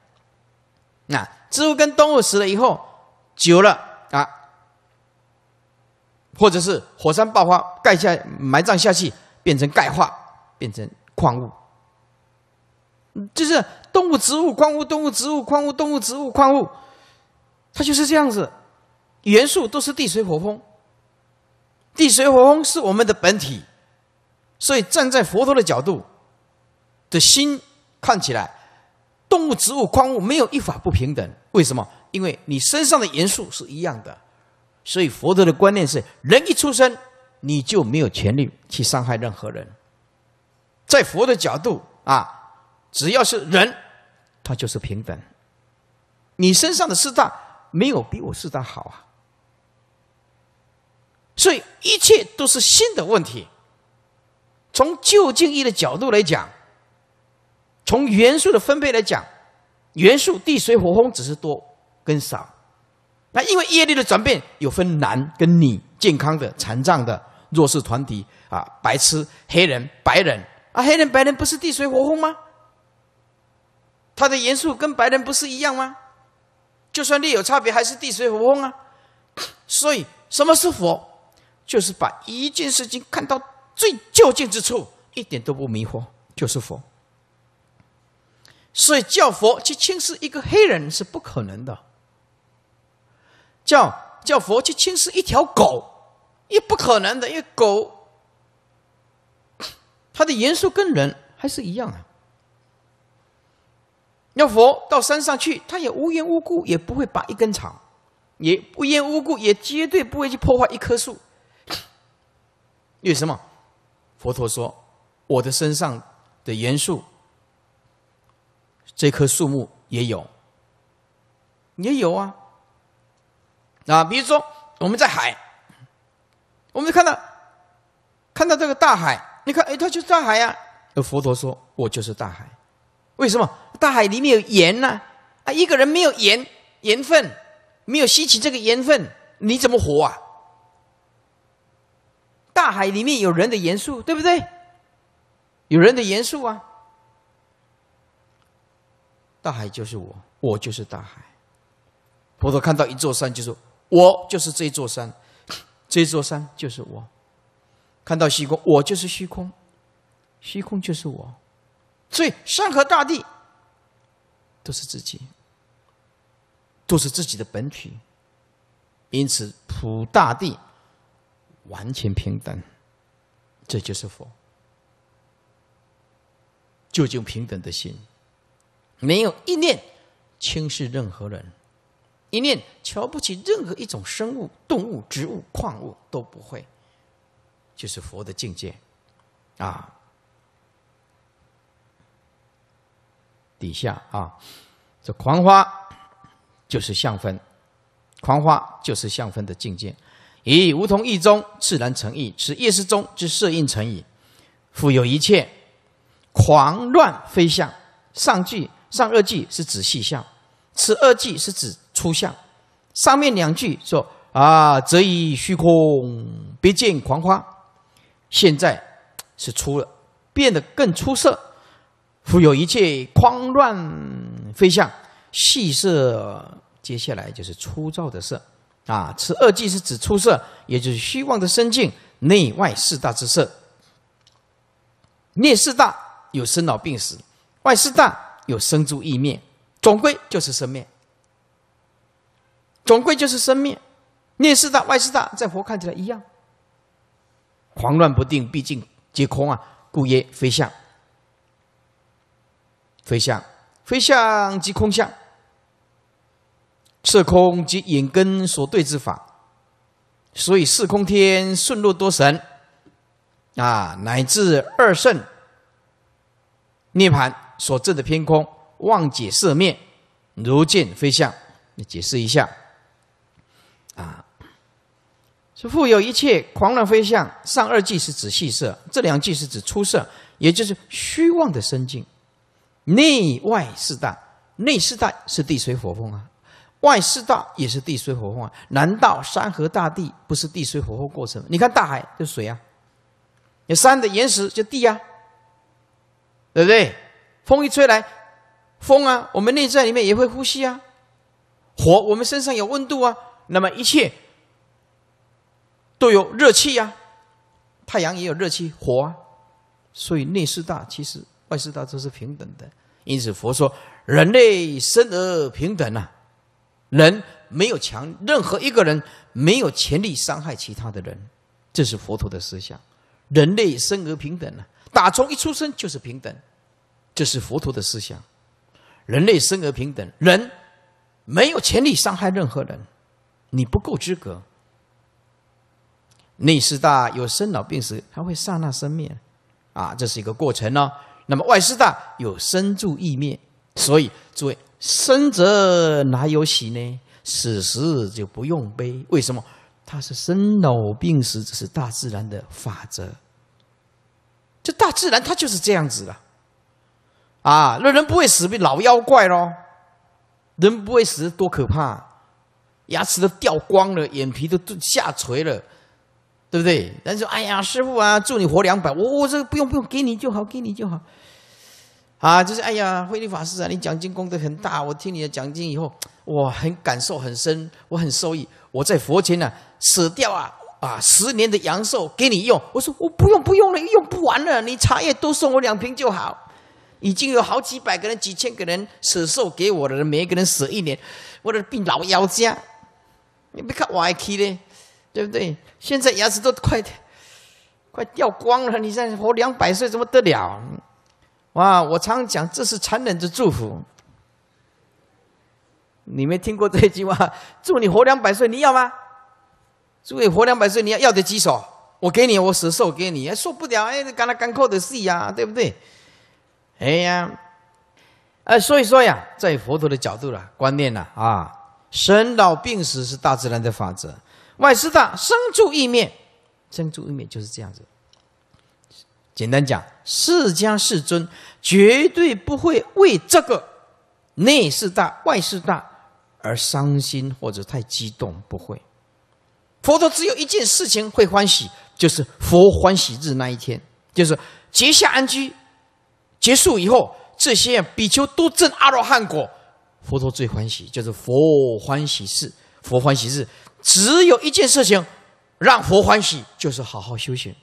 那植物跟动物死了以后，久了啊，或者是火山爆发，盖下埋葬下去，变成钙化，变成矿物。就是动物、植物、矿物、动物、植物、矿物、动物、植物、矿物，它就是这样子。元素都是地水火风，地水火风是我们的本体，所以站在佛陀的角度的心。看起来，动物、植物、矿物没有一法不平等，为什么？因为你身上的元素是一样的，所以佛陀的观念是：人一出生，你就没有权利去伤害任何人。在佛的角度啊，只要是人，他就是平等。你身上的四大没有比我四大好啊，所以一切都是心的问题。从旧竟义的角度来讲。从元素的分配来讲，元素地水火风只是多跟少。那因为业力的转变有分男跟女，健康的、残障的、弱势团体啊，白痴、黑人、白人啊，黑人、白人不是地水火风吗？他的元素跟白人不是一样吗？就算略有差别，还是地水火风啊。所以什么是佛？就是把一件事情看到最究竟之处，一点都不迷惑，就是佛。所以，叫佛去轻视一个黑人是不可能的；叫叫佛去轻视一条狗，也不可能的。因为狗，它的元素跟人还是一样啊。要佛到山上去，他也无缘无故也不会拔一根草，也无缘无故也绝对不会去破坏一棵树。为什么？佛陀说，我的身上的元素。这棵树木也有，也有啊。啊，比如说我们在海，我们看到看到这个大海，你看，哎，它就是大海呀。而佛陀说，我就是大海。为什么？大海里面有盐呢？啊，一个人没有盐，盐分没有吸取这个盐分，你怎么活啊？大海里面有人的元素，对不对？有人的元素啊。大海就是我，我就是大海。佛陀看到一座山，就说：“我就是这座山，这座山就是我。”看到虚空，我就是虚空，虚空就是我。所以山河大地都是自己，都是自己的本体。因此普大地完全平等，这就是佛究竟平等的心。没有一念轻视任何人，一念瞧不起任何一种生物、动物、植物、矿物都不会，就是佛的境界，啊。底下啊，这狂花就是相分，狂花就是相分的境界。以无同意中自然成意，此夜识中之色应成意，复有一切狂乱非相上句。上二句是指细相，此二句是指粗相。上面两句说啊，则以虚空别见狂花，现在是出了，变得更出色，复有一切狂乱飞相细色。接下来就是粗糙的色啊，此二句是指出色，也就是虚妄的生境，内外四大之色。内四大有生老病死，外四大。有生住异灭，总归就是生灭，总归就是生灭。内四大、外四大，在佛看起来一样，狂乱不定，毕竟皆空啊！故曰非相，非相，非相即空相，色空即眼根所对之法，所以色空天顺路多神啊，乃至二圣涅盘。所证的偏空妄解色灭，如见非相，你解释一下。啊，是富有一切狂乱非相。上二句是指细色，这两句是指出色，也就是虚妄的生境。内外四大，内四大是地水火风啊，外四大也是地水火风啊。难道山河大地不是地水火风过程？你看大海，就水啊，有山的岩石就地呀，对不对？风一吹来，风啊，我们内在里面也会呼吸啊，火，我们身上有温度啊，那么一切都有热气啊，太阳也有热气，火啊，所以内四大其实外四大都是平等的。因此，佛说人类生而平等啊，人没有强，任何一个人没有权利伤害其他的人，这是佛陀的思想。人类生而平等啊，打从一出生就是平等。这是佛陀的思想：人类生而平等，人没有权利伤害任何人，你不够资格。内师大有生老病死，他会刹那生灭，啊，这是一个过程呢。那么外师大有生住异灭，所以诸位生者哪有喜呢？死时就不用悲。为什么？它是生老病死，这是大自然的法则。这大自然它就是这样子的。啊，那人不会死，老妖怪喽！人不会死，多可怕！牙齿都掉光了，眼皮都下垂了，对不对？人说：“哎呀，师傅啊，祝你活两百。”我我这个不用不用，给你就好，给你就好。”啊，就是哎呀，慧律法师啊，你讲经功德很大，我听你的讲经以后，我很感受很深，我很受益。我在佛前呢，舍掉啊啊十年的阳寿给你用。我说：“我不用不用了，用不完了。你茶叶多送我两瓶就好。”已经有好几百个人、几千个人舍寿给我的人，每一个人舍一年，我的病老腰加，你别看我还轻呢，对不对？现在牙齿都快快掉光了，你再活两百岁怎么得了？哇！我常讲这是残忍的祝福，你没听过这句话？祝你活两百岁，你要吗？祝你活两百岁，你要要的举手，我给你，我舍寿给你，受不了哎，那干那干苦的事呀，对不对？哎呀，呃，所以说呀，在佛陀的角度了，观念了啊，生老病死是大自然的法则，外事大，生住意面，生住意面就是这样子。简单讲，释迦世尊绝对不会为这个内事大、外事大而伤心或者太激动，不会。佛陀只有一件事情会欢喜，就是佛欢喜日那一天，就是结下安居。结束以后，这些比丘都证阿罗汉果，佛陀最欢喜，就是佛欢喜事。佛欢喜事，只有一件事情让佛欢喜，就是好好修行，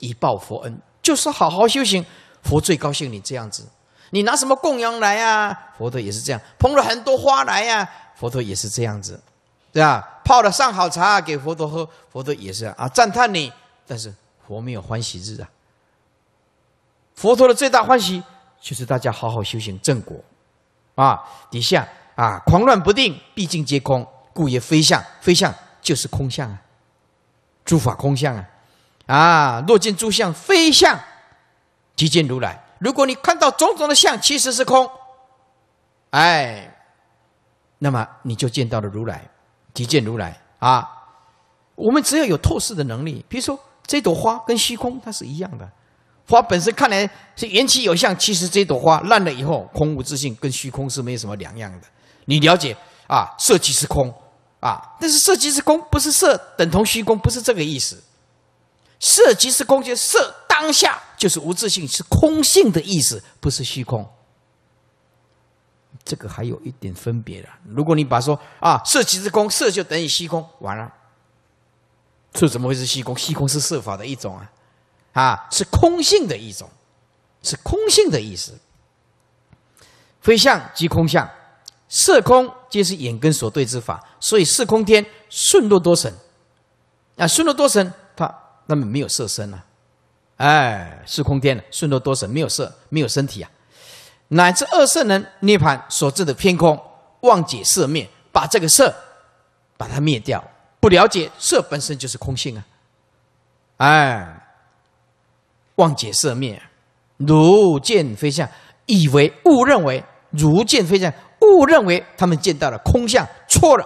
以报佛恩。就是好好修行，佛最高兴你这样子。你拿什么供养来呀？佛陀也是这样，捧了很多花来呀，佛陀也是这样子，对吧？泡了上好茶给佛陀喝，佛陀也是啊，赞叹你。但是佛没有欢喜日啊。佛陀的最大欢喜就是大家好好修行正果，啊，底下啊，狂乱不定，毕竟皆空，故也非相，非相就是空相啊，诸法空相啊，啊，若见诸相非相，即见如来。如果你看到种种的相其实是空，哎，那么你就见到了如来，即见如来啊。我们只要有透视的能力，比如说这朵花跟虚空它是一样的。花本身看来是元气有相，其实这朵花烂了以后空无自性，跟虚空是没有什么两样的。你了解啊？色即是空啊，但是色即是空不是色等同虚空，不是这个意思。色即是空，就色当下就是无自性，是空性的意思，不是虚空。这个还有一点分别的。如果你把说啊，色即是空，色就等于虚空，完了，这怎么会是虚空？虚空是色法的一种啊。啊，是空性的一种，是空性的意思。非相即空相，色空皆是眼根所对之法，所以色空天顺入多神。啊，顺入多神，他那么没有色身啊，哎，是空天的，顺入多神没有色，没有身体啊。乃至二圣人涅盘所至的偏空，妄解色灭，把这个色把它灭掉，不了解色本身就是空性啊，哎。妄解色灭，如见非相，以为误认为如见非相，误认为他们见到了空相，错了。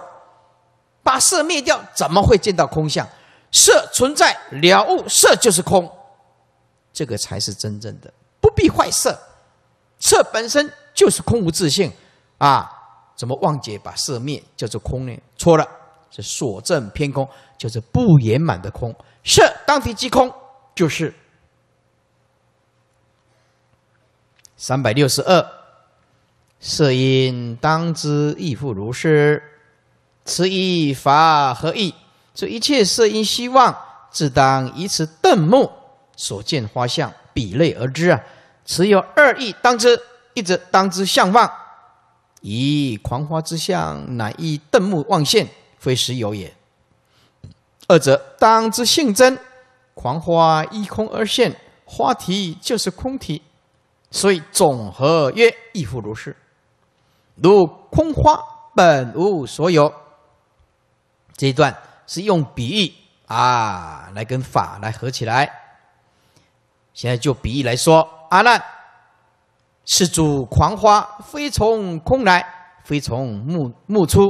把色灭掉，怎么会见到空相？色存在了，悟，色就是空，这个才是真正的。不必坏色，色本身就是空无自性啊！怎么妄解把色灭叫做空呢？错了，是所证偏空，就是不圆满的空。色当体即空，就是。三百六十二，色因当知亦复如是。此一法何意？这一切色因希望，自当以此瞪目所见花相比类而知啊。此有二意当知：一者当知相望，以狂花之相，乃以瞪目望现，非实有也；二者当知性真，狂花依空而现，花体就是空体。所以总和曰亦复如是，如空花本无所有。这一段是用比喻啊来跟法来合起来。现在就比喻来说，阿难，是主狂花，非从空来，非从目目出。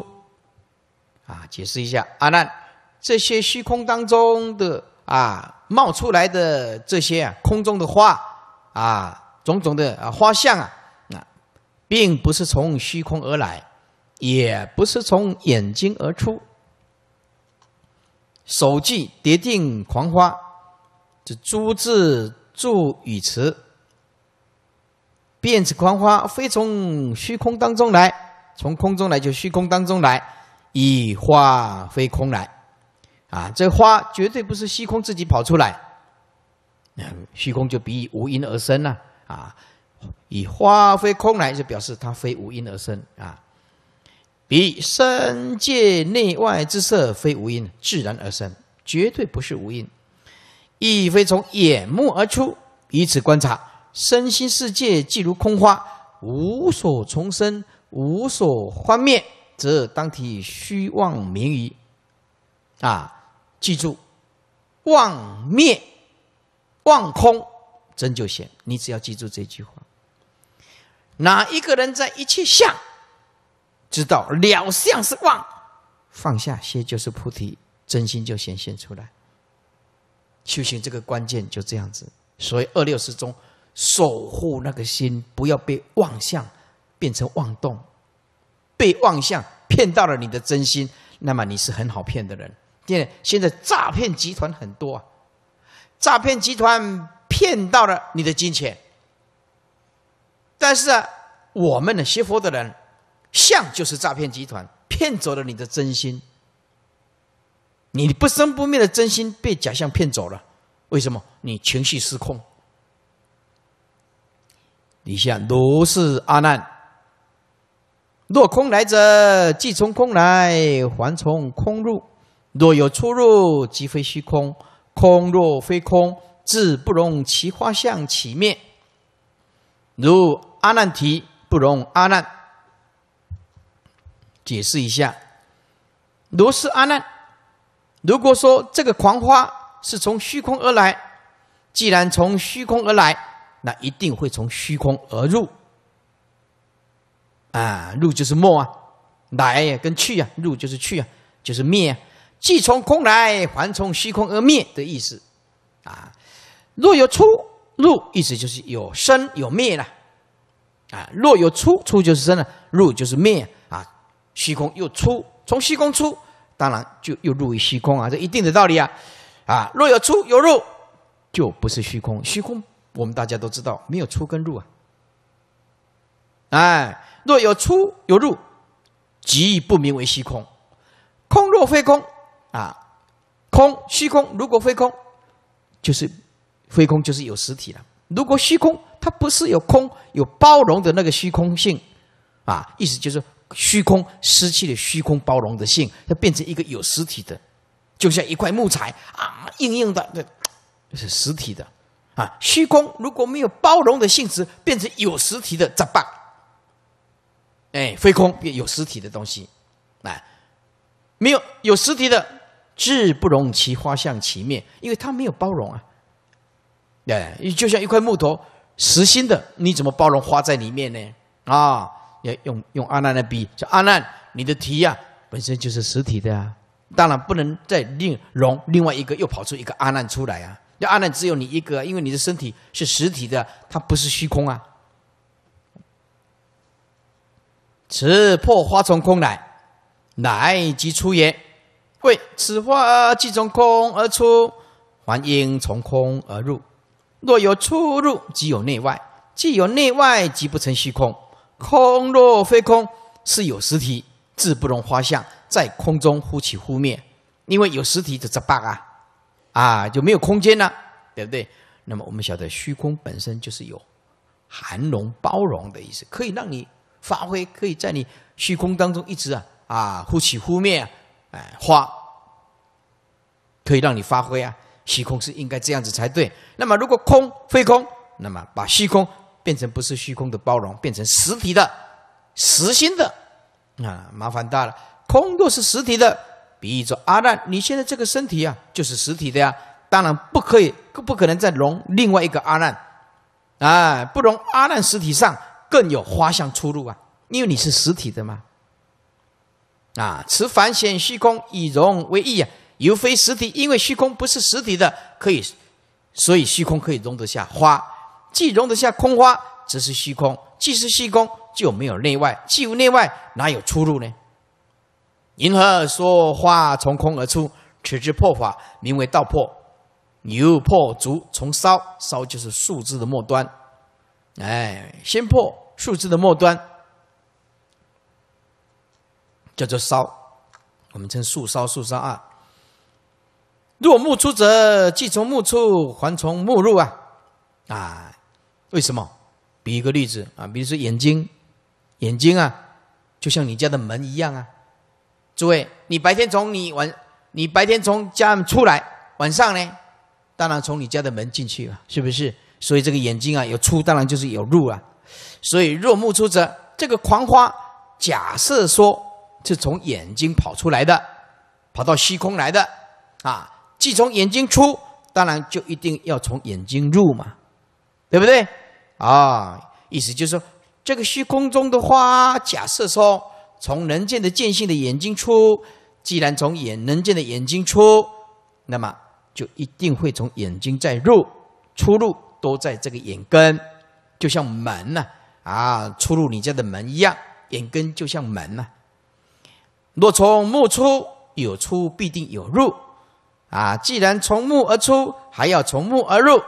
啊，解释一下，阿难，这些虚空当中的啊冒出来的这些空中的花啊。种种的啊花相啊，啊，并不是从虚空而来，也不是从眼睛而出。首句叠定狂花，这诸字助语词。变此狂花，非从虚空当中来，从空中来就虚空当中来，以花非空来，啊，这花绝对不是虚空自己跑出来，虚空就比无因而生了。啊，以花非空来，就表示它非无因而生啊。彼身界内外之色，非无因自然而生，绝对不是无因。亦非从眼目而出，以此观察身心世界，即如空花，无所重生，无所幻灭，则当体虚妄名矣。啊，记住，妄灭，妄空。真就显，你只要记住这句话。哪一个人在一切相，知道了相是妄，放下些就是菩提，真心就显现出来。修行这个关键就这样子，所以二六十中守护那个心，不要被妄相变成妄动，被妄相骗到了你的真心，那么你是很好骗的人。现现在诈骗集团很多啊，诈骗集团。骗到了你的金钱，但是啊，我们呢，学佛的人，相就是诈骗集团骗走了你的真心。你不生不灭的真心被假象骗走了，为什么？你情绪失控。你像如是阿难，若空来者，即从空来，还从空入；若有出入，即非虚空。空若非空。自不容其花相其灭，如阿难提不容阿难。解释一下，如是阿难，如果说这个狂花是从虚空而来，既然从虚空而来，那一定会从虚空而入。啊，入就是没啊，来呀跟去呀，入就是去啊，就是灭啊，即从空来，还从虚空而灭的意思，啊。若有出入，意思就是有生有灭了，啊，若有出出就是生了，入就是灭啊。虚空又出，从虚空出，当然就又入于虚空啊，这一定的道理啊，啊，若有出有入，就不是虚空。虚空，我们大家都知道没有出跟入啊，哎，若有出有入，即不名为虚空，空若非空啊，空虚空如果非空，就是。非空就是有实体了。如果虚空，它不是有空有包容的那个虚空性，啊，意思就是虚空失去了虚空包容的性，它变成一个有实体的，就像一块木材啊，硬硬的，这是实体的，啊，虚空如果没有包容的性质，变成有实体的，咋办？哎，非空变有实体的东西，啊，没有有实体的智不容其花相其面，因为它没有包容啊。对，就像一块木头，实心的，你怎么包容花在里面呢？啊，要用用阿难的比，叫阿难，你的体呀本身就是实体的，当然不能再另融另外一个，又跑出一个阿难出来啊！要阿难只有你一个，因为你的身体是实体的，它不是虚空啊。此破花从空来，乃即出也。会此花即从空而出，还应从空而入。若有出入，即有内外；既有内外，即不成虚空。空若非空，是有实体，自不容花相在空中忽起忽灭，因为有实体就这蔽啊，啊就没有空间了，对不对？那么我们晓得，虚空本身就是有含容、包容的意思，可以让你发挥，可以在你虚空当中一直啊啊忽起忽灭，哎，花可以让你发挥啊。虚空是应该这样子才对。那么，如果空非空，那么把虚空变成不是虚空的包容，变成实体的、实心的，啊，麻烦大了。空若是实体的，比喻作阿难，你现在这个身体啊，就是实体的呀。当然不可以，不可能再容另外一个阿难，啊，不容阿难实体上更有花香出入啊，因为你是实体的嘛。啊，此凡显虚空以容为易啊。犹非实体，因为虚空不是实体的，可以，所以虚空可以容得下花，既容得下空花，则是虚空；既是虚空，就没有内外；既无内外，哪有出入呢？银河说花从空而出？此之破法，名为道破。牛破竹从烧，烧就是树枝的末端。哎，先破树枝的末端，叫做烧。我们称树烧树烧啊，若目出者，既从目出，还从目入啊！啊，为什么？比一个例子啊，比如说眼睛，眼睛啊，就像你家的门一样啊。诸位，你白天从你晚，你白天从家出来，晚上呢，当然从你家的门进去了，是不是？所以这个眼睛啊，有出当然就是有入啊。所以若目出者，这个狂花，假设说是从眼睛跑出来的，跑到虚空来的啊。既从眼睛出，当然就一定要从眼睛入嘛，对不对？啊，意思就是说，这个虚空中的花，假设说从人间的见性的眼睛出，既然从眼人间的眼睛出，那么就一定会从眼睛再入，出入都在这个眼根，就像门呐，啊，出入你家的门一样，眼根就像门呐。若从目出，有出必定有入。啊！既然从木而出，还要从木而入。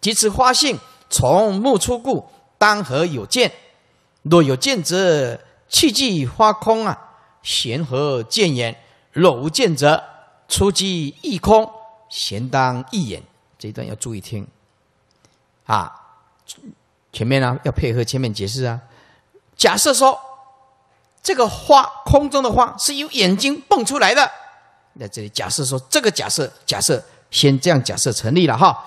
即此花性从木出故，当何有见？若有见者，气即花空啊，闲何见也？若无见者，出即亦空，闲当亦眼。这一段要注意听。啊，前面呢要配合前面解释啊。假设说，这个花，空中的花，是由眼睛蹦出来的。在这里，假设说这个假设，假设先这样假设成立了哈，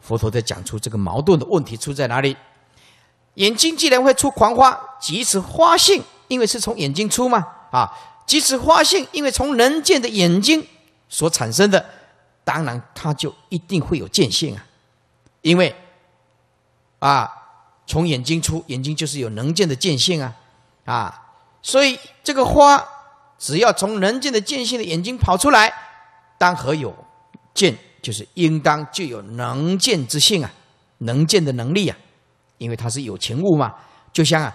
佛陀在讲出这个矛盾的问题出在哪里？眼睛既然会出狂花，即使花性，因为是从眼睛出嘛，啊，即使花性，因为从能见的眼睛所产生的，当然它就一定会有见性啊，因为，啊，从眼睛出，眼睛就是有能见的见性啊，啊，所以这个花。只要从能见的见性的眼睛跑出来，当何有？见就是应当就有能见之性啊，能见的能力啊。因为它是有情物嘛，就像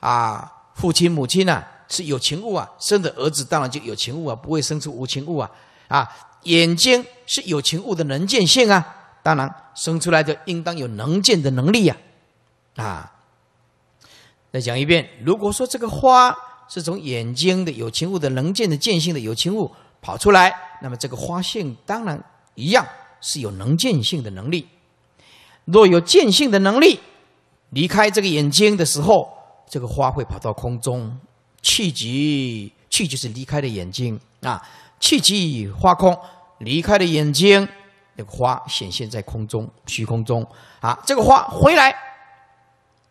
啊，父亲母亲呢是有情物啊，生的儿子当然就有情物啊，不会生出无情物啊。啊，眼睛是有情物的能见性啊，当然生出来的应当有能见的能力呀。啊，再讲一遍，如果说这个花。是从眼睛的有情物的能见的见性的有情物跑出来，那么这个花性当然一样是有能见性的能力。若有见性的能力，离开这个眼睛的时候，这个花会跑到空中，气急气就是离开的眼睛啊，气急花空，离开的眼睛，那个花显现在空中虚空中啊，这个花回来。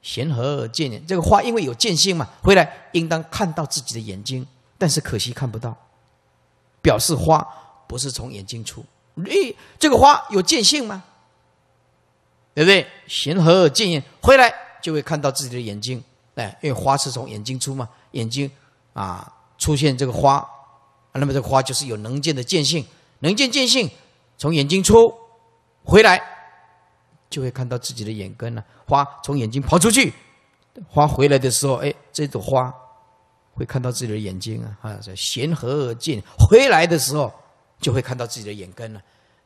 贤和而见眼？这个花因为有见性嘛，回来应当看到自己的眼睛，但是可惜看不到，表示花不是从眼睛出。咦，这个花有见性吗？对不对？贤和而见眼？回来就会看到自己的眼睛。哎，因为花是从眼睛出嘛，眼睛啊出现这个花，那么这个花就是有能见的见性，能见见性从眼睛出回来。就会看到自己的眼根呢，花从眼睛跑出去，花回来的时候，哎，这朵花会看到自己的眼睛啊啊，这闲和而见，回来的时候就会看到自己的眼根了。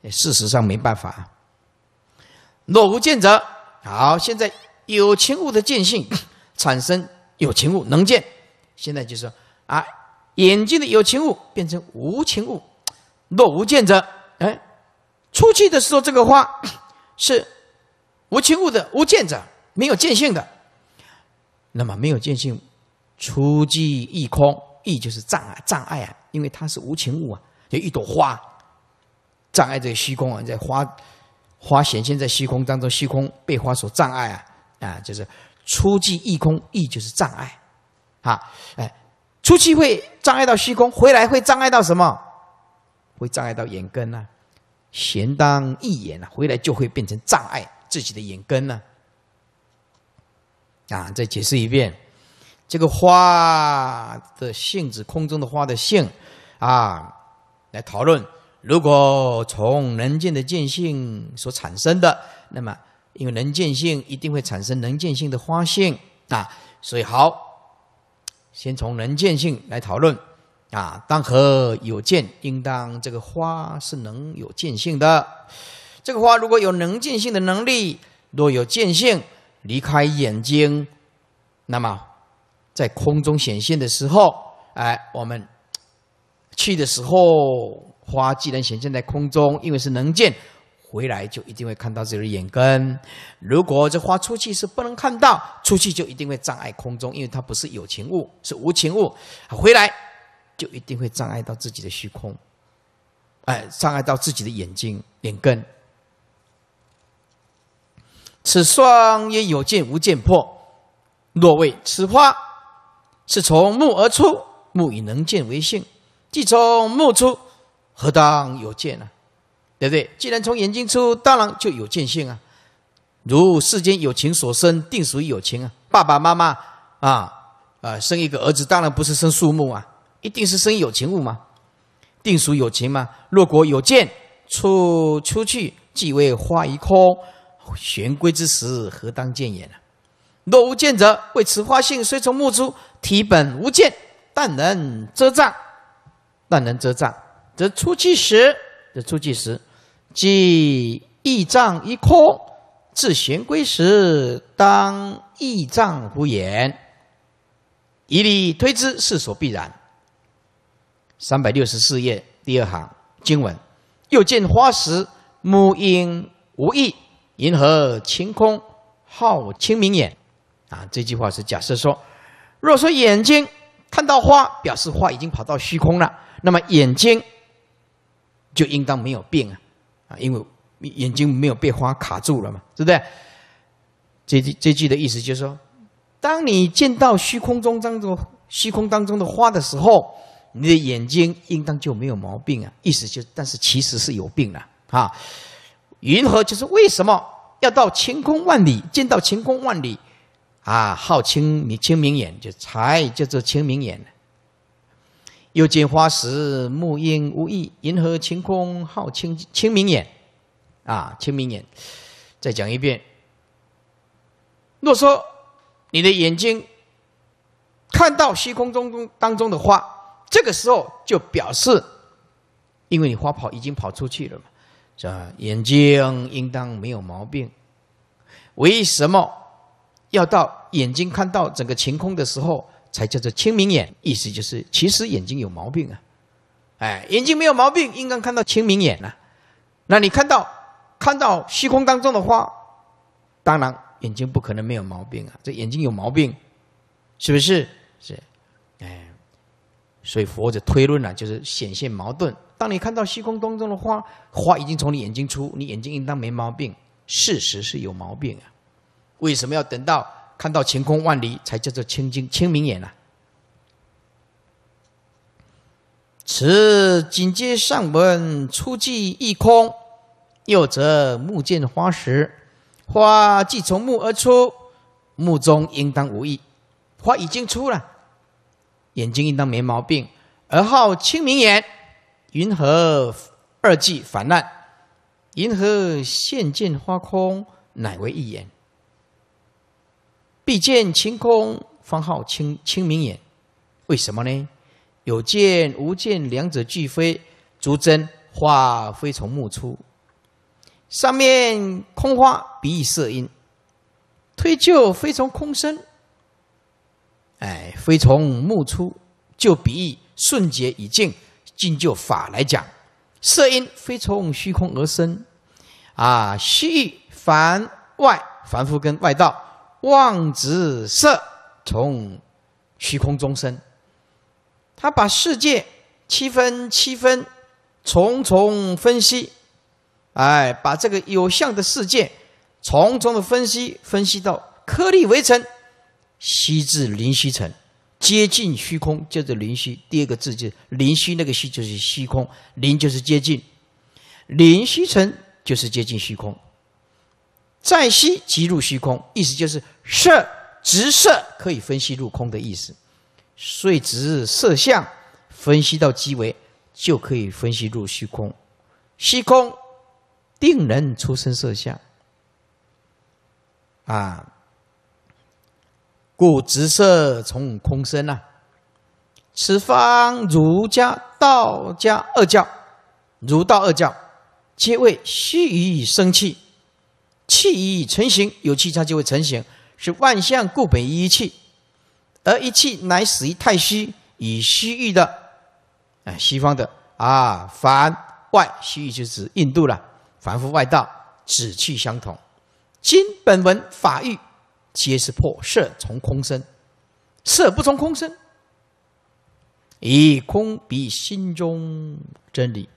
事实上没办法，若无见者。好，现在有情物的见性产生有情物能见，现在就是啊，眼睛的有情物变成无情物，若无见者，哎，出去的时候这个花是。无情物的无见者，没有见性的，那么没有见性，出即异空，异就是障碍，障碍啊，因为它是无情物啊，就一朵花，障碍这个虚空啊，在花，花显现在虚空当中，虚空被花所障碍啊啊，就是出即异空，异就是障碍，啊哎，出去会障碍到虚空，回来会障碍到什么？会障碍到眼根呐，闲当一眼啊，回来就会变成障碍。自己的眼根呢？啊，再解释一遍，这个花的性子，空中的花的性，啊，来讨论。如果从能见的见性所产生的，那么因为能见性一定会产生能见性的花性啊，所以好，先从能见性来讨论啊。当和有见，应当这个花是能有见性的。这个花如果有能见性的能力，若有见性，离开眼睛，那么在空中显现的时候，哎，我们去的时候，花既然显现在空中，因为是能见，回来就一定会看到自己的眼根。如果这花出去是不能看到，出去就一定会障碍空中，因为它不是有情物，是无情物，回来就一定会障碍到自己的虚空，哎，障碍到自己的眼睛、眼根。此双也有见无见破。若谓此花是从木而出，木以能见为性，即从木出，何当有见呢？对不对？既然从眼睛出，当然就有见性啊。如世间有情所生，定属于有情啊。爸爸妈妈啊，呃，生一个儿子，当然不是生树木啊，一定是生有情物嘛，定属有情嘛。若果有见出出去，即为花一空。玄龟之时，何当见也？若无见者，谓此花性虽从木出，体本无见，但能遮障，但能遮障，则出气时，则出气时，即一障一空。至玄龟时，当意障无言，以理推之，是所必然。三百六十四页第二行经文，又见花时，木应无异。银河晴空好清明眼，啊，这句话是假设说，若说眼睛看到花，表示花已经跑到虚空了，那么眼睛就应当没有病啊，啊，因为眼睛没有被花卡住了嘛，对不对？这句这句的意思就是说，当你见到虚空中当中虚空当中的花的时候，你的眼睛应当就没有毛病啊，意思就，但是其实是有病了啊。云何就是为什么要到晴空万里见到晴空万里，啊，好清明清明眼就才叫做清明眼又见花时暮阴无意，云河晴空好清清明眼，啊，清明眼，再讲一遍。若说你的眼睛看到虚空中当中的花，这个时候就表示，因为你花跑已经跑出去了嘛。这眼睛应当没有毛病，为什么要到眼睛看到整个晴空的时候才叫做清明眼？意思就是其实眼睛有毛病啊！哎，眼睛没有毛病，应当看到清明眼啊。那你看到看到虚空当中的花，当然眼睛不可能没有毛病啊。这眼睛有毛病，是不是？是，哎。所以佛者推论呢，就是显现矛盾。当你看到虚空当中的花，花已经从你眼睛出，你眼睛应当没毛病。事实是有毛病啊！为什么要等到看到晴空万里才叫做清净清明眼呢？此紧接上文，出即一空，又则目见花时，花既从目而出，目中应当无异，花已经出了。眼睛应当没毛病，而号清明眼，云何二际烦难？云何现见花空，乃为一眼？必见晴空，方号清清明眼。为什么呢？有见无见，两者俱非，足真花非从目出。上面空花，鼻以色音，推就非从空生。哎，非从目出，就比喻瞬间已尽；尽就法来讲，色因非从虚空而生，啊，系凡外凡夫跟外道妄执色从虚空中生。他把世界七分七分，重重分析，哎，把这个有相的世界重重的分析，分析到颗粒为尘。西至灵虚城，接近虚空，叫做灵虚。第二个字就是灵虚，那个虚就是虚空，灵就是接近，灵虚城就是接近虚空。再西即入虚空，意思就是色直色可以分析入空的意思，所以直色相分析到极为，就可以分析入虚空。虚空定能出生色相，啊。故直色从空生呐。此方儒家、道家二教，儒道二教，皆为虚以生气，气以成形。有气它就会成形，是万象固本一气。而一气乃始于太虚，以西域的哎，西方的啊凡外西域就指印度了，凡夫外道，此气相同。今本文法欲。皆是破色从空生，色不从空生，以空比心中真理，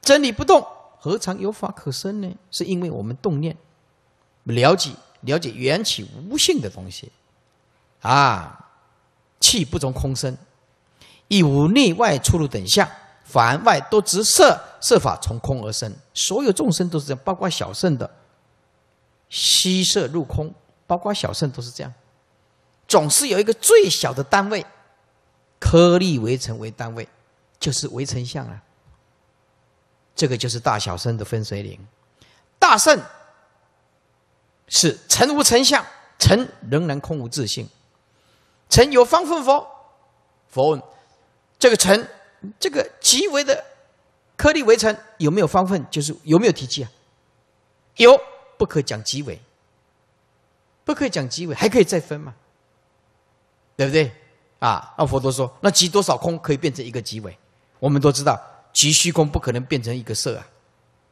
真理不动，何尝有法可生呢？是因为我们动念，了解了解缘起无性的东西，啊，气不从空生，亦无内外出入等相，凡外都执色，设法从空而生，所有众生都是这样，包括小圣的，吸色入空。包括小圣都是这样，总是有一个最小的单位，颗粒为城为单位，就是为城相啊。这个就是大小圣的分水岭。大圣是尘无成相，成仍然空无自性。尘有方分佛，佛问这个尘，这个即为的颗粒为城有没有方分？就是有没有体积啊？有，不可讲即为。可以讲极位，还可以再分嘛？对不对？啊！那佛陀说，那集多少空可以变成一个极位？我们都知道，集虚空不可能变成一个色啊，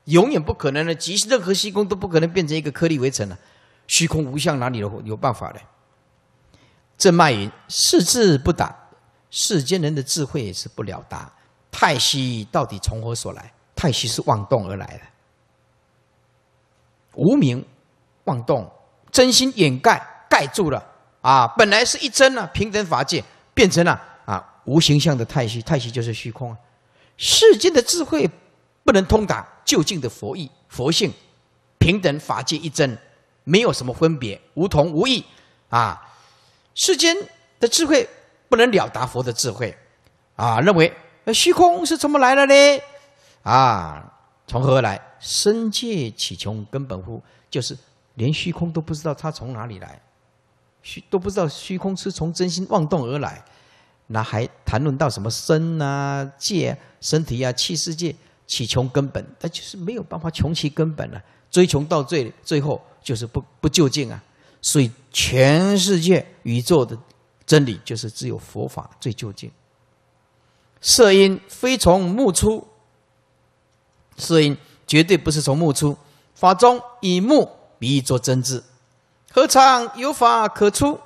永远不可能的。集任何虚空都不可能变成一个颗粒微尘啊，虚空无相，哪里有有办法的？这卖云四智不达，世间人的智慧是不了达。太虚到底从何所来？太虚是妄动而来的，无名妄动。真心掩盖盖住了啊！本来是一真啊，平等法界变成了啊无形象的太虚，太虚就是虚空啊。世间的智慧不能通达究竟的佛意佛性，平等法界一真，没有什么分别，无同无异啊。世间的智慧不能了达佛的智慧啊，认为那虚空是怎么来的呢？啊，从何而来？生界起穷根本乎，就是。连虚空都不知道它从哪里来，虚都不知道虚空是从真心妄动而来，那还谈论到什么身呐、界、身体啊、气世界、起穷根本，那就是没有办法穷其根本了。追求到最最后，就是不不究竟啊！所以，全世界宇宙的真理就是只有佛法最究竟。色因非从目出，色因绝对不是从目出，法中以目。比作真知，何尝有法可出？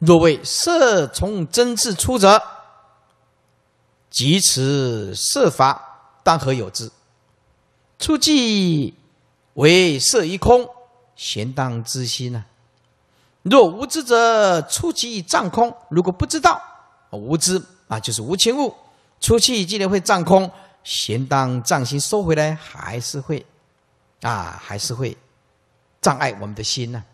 若为色从真智出者，即此色法当何有之？出即为色一空，闲当之心啊！若无知者，出即障空。如果不知道，无知啊，就是无情物，出即既然会障空，闲当障心收回来还是会。啊，还是会障碍我们的心呢？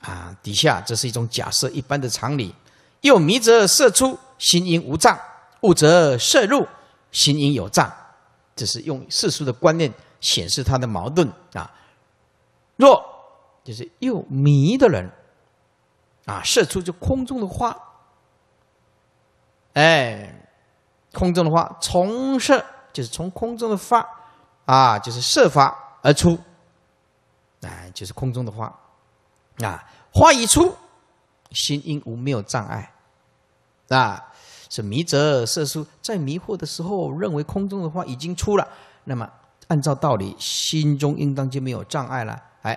啊，底下这是一种假设一般的常理。又迷则射出心因无障，悟则射入心因有障。这是用世俗的观念显示他的矛盾啊。若就是又迷的人，啊，射出就空中的花。哎，空中的花从射就是从空中的发，啊，就是射发。而出，啊，就是空中的话，啊，话已出，心应无没有障碍，啊，是迷则色疏，在迷惑的时候，认为空中的话已经出了，那么按照道理，心中应当就没有障碍了。哎，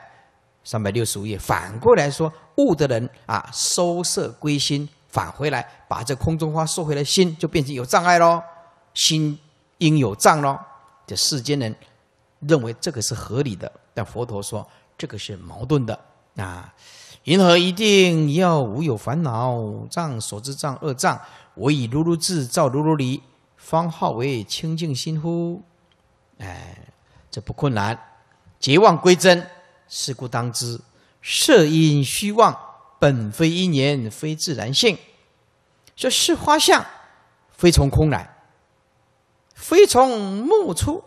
三百六十五页，反过来说，悟的人啊，收色归心，返回来，把这空中花收回来，心就变成有障碍喽，心应有障喽，这世间人。认为这个是合理的，但佛陀说这个是矛盾的啊！云何一定要无有烦恼障、所知障、恶障？我以如如智照如如理，方号为清净心乎？哎，这不困难，结妄归真，是故当知，色因虚妄，本非因缘，非自然性。这是花相，非从空来，非从目出。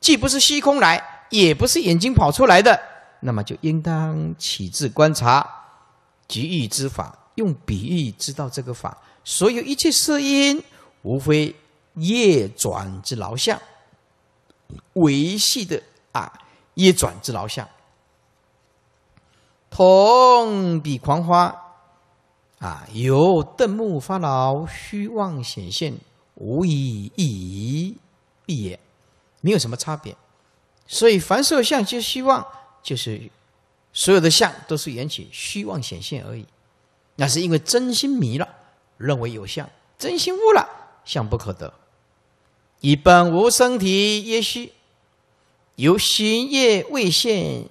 既不是虚空来，也不是眼睛跑出来的，那么就应当起智观察，比意之法，用比喻知道这个法。所有一切色音，无非业转之劳相，维系的啊，业转之劳相。同比狂花，啊，由瞪目发劳，虚妄显现，无以异义也。没有什么差别，所以凡受相皆虚妄，就是所有的相都是缘起虚妄显现而已。那是因为真心迷了，认为有相；真心悟了，相不可得。以本无生体，也虚；由心业未现，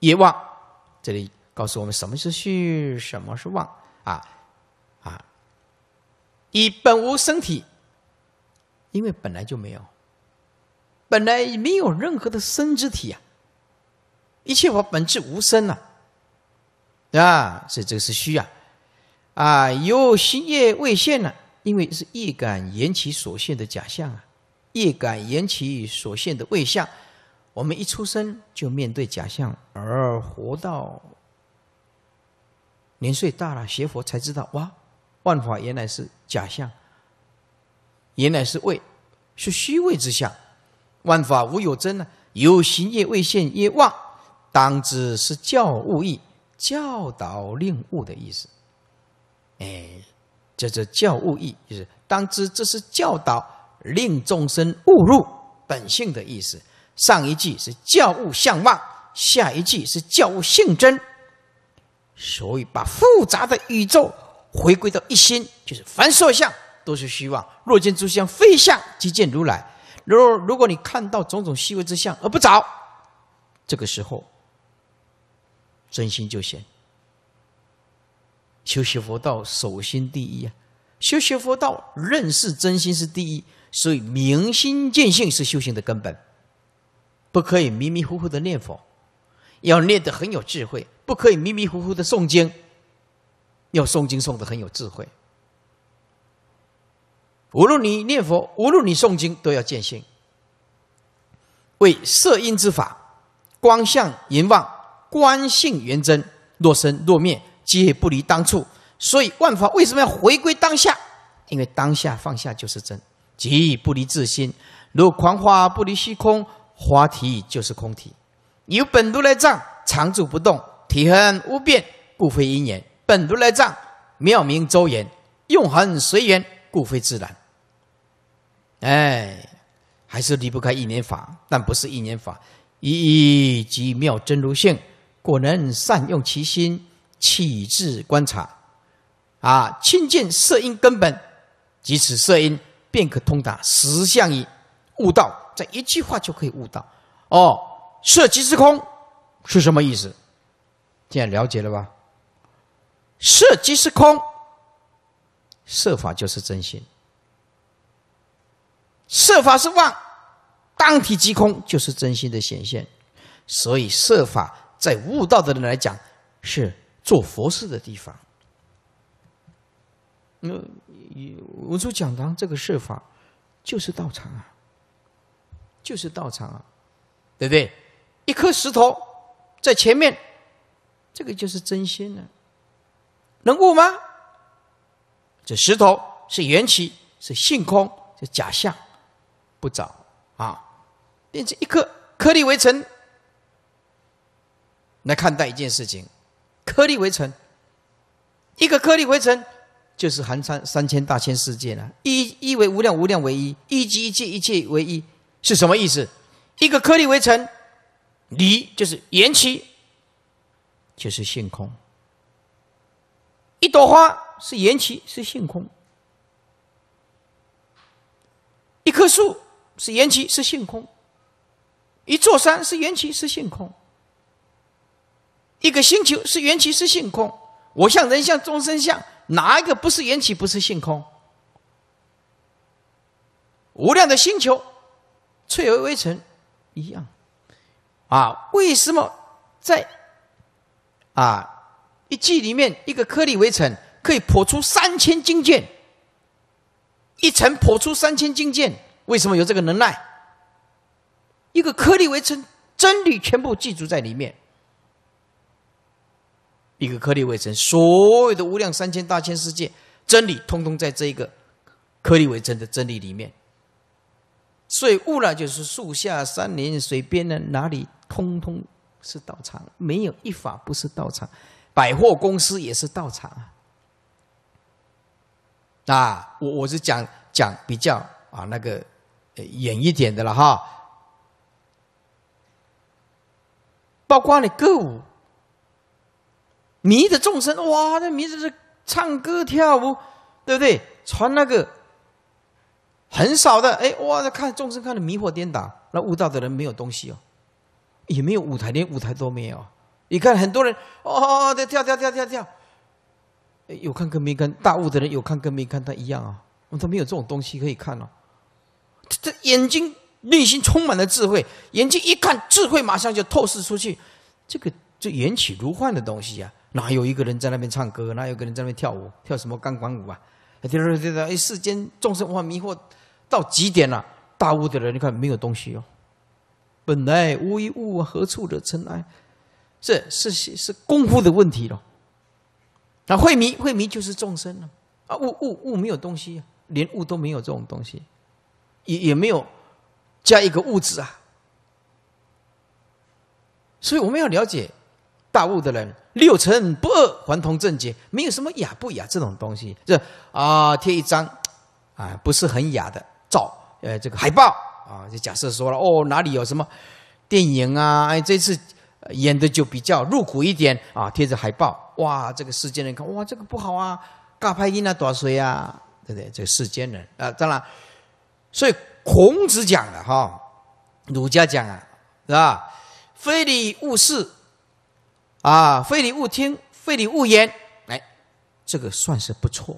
也妄。这里告诉我们什么是虚，什么是妄啊啊！以本无生体，因为本来就没有。本来没有任何的生之体啊，一切法本质无生啊，啊，所以这个是虚啊，啊，有心业未现呢，因为是业感言其所现的假象啊，业感言其所现的未相。我们一出生就面对假象，而活到年岁大了，学佛才知道哇，万法原来是假象，原来是未，是虚未之相。万法无有真呢，有形业未现业妄，当知是教悟意，教导令物的意思。哎，这这教悟意，就是当知这是教导令众生误入本性的意思。上一句是教悟相望，下一句是教悟性真。所以，把复杂的宇宙回归到一心，就是凡所相都是虚妄。若见诸相非相，即见如来。如如果你看到种种细微之相而不找，这个时候，真心就行。修学佛道，首心第一啊！修学佛道，认识真心是第一，所以明心见性是修行的根本。不可以迷迷糊糊的念佛，要念得很有智慧；不可以迷迷糊糊的诵经，要诵经诵得很有智慧。无论你念佛，无论你诵经，都要见性。为色阴之法，光相云望，观性圆真，若生若灭，皆不离当处。所以万法为什么要回归当下？因为当下放下就是真，即不离自心；若狂花不离虚空，花体就是空体。由本如来藏常住不动，体恒无变，故非因缘。本如来藏妙明周延，用恒随缘。故非自然，哎，还是离不开一念法，但不是一念法。一一即妙真如性，果能善用其心，起智观察，啊，亲近色因根本，即此色因，便可通达实相矣，悟道，这一句话就可以悟道。哦，色即是空是什么意思？现在了解了吧？色即是空。设法就是真心。设法是妄，当体即空就是真心的显现，所以设法在悟道的人来讲，是做佛事的地方。那文殊讲堂这个设法，就是道场啊，就是道场啊，对不对？一颗石头在前面，这个就是真心了，能悟吗？这石头是缘起，是性空，是假象，不着啊！变成一颗颗粒为尘来看待一件事情，颗粒为尘，一个颗粒为尘就是含参三千大千世界了。一一为无量，无量为一，一即一切，一切为一，是什么意思？一个颗粒为尘，你就是缘起，就是性空，一朵花。是缘起，是性空。一棵树是缘起，是性空；一座山是缘起，是性空；一个星球是缘起，是性空。我像人像众生像，哪一个不是缘起，不是性空？无量的星球，翠微微尘，一样。啊，为什么在啊一季里面一个颗粒微尘？可以破出三千经剑，一层破出三千经剑，为什么有这个能耐？一个颗粒为尘，真理全部寄住在里面。一个颗粒为尘，所有的无量三千大千世界真理，通通在这一个颗粒为尘的真理里面。所以，悟了就是树下、山林、水边呢，哪里通通是道场，没有一法不是道场。百货公司也是道场啊。啊，我我是讲讲比较啊那个远一点的了哈，包括你歌舞，迷着众生，哇，那迷着是唱歌跳舞，对不对？穿那个很少的，哎，哇，那看众生看的迷惑颠倒，那悟道的人没有东西哦，也没有舞台，连舞台都没有，你看很多人，哦，跳跳跳跳跳。有看跟没看大悟的人有看跟没看，他一样啊。他没有这种东西可以看了，他这眼睛内心充满了智慧，眼睛一看，智慧马上就透视出去。这个这缘起如幻的东西呀，哪有一个人在那边唱歌？哪有个人在那边跳舞？跳什么钢管舞啊？他说：“他说，哎，世间众生万迷惑到极点了。大悟的人，你看没有东西哦。本来无一物啊，何处惹尘埃？这是是功夫的问题了。那慧迷，慧迷就是众生啊，啊！物物物没有东西，连物都没有这种东西，也也没有加一个物质啊。所以我们要了解大悟的人，六尘不二，还同正解，没有什么雅不雅这种东西。这啊，贴一张啊不是很雅的照，呃，这个海报啊，就假设说了哦，哪里有什么电影啊？哎，这次。演的就比较入骨一点啊，贴着海报，哇，这个世间人看，哇，这个不好啊，尬拍音啊，打水啊，对不对？这个世间人啊，当然，所以孔子讲的哈，儒家讲啊，是吧？非礼勿视啊，非礼勿听，非礼勿言，哎，这个算是不错，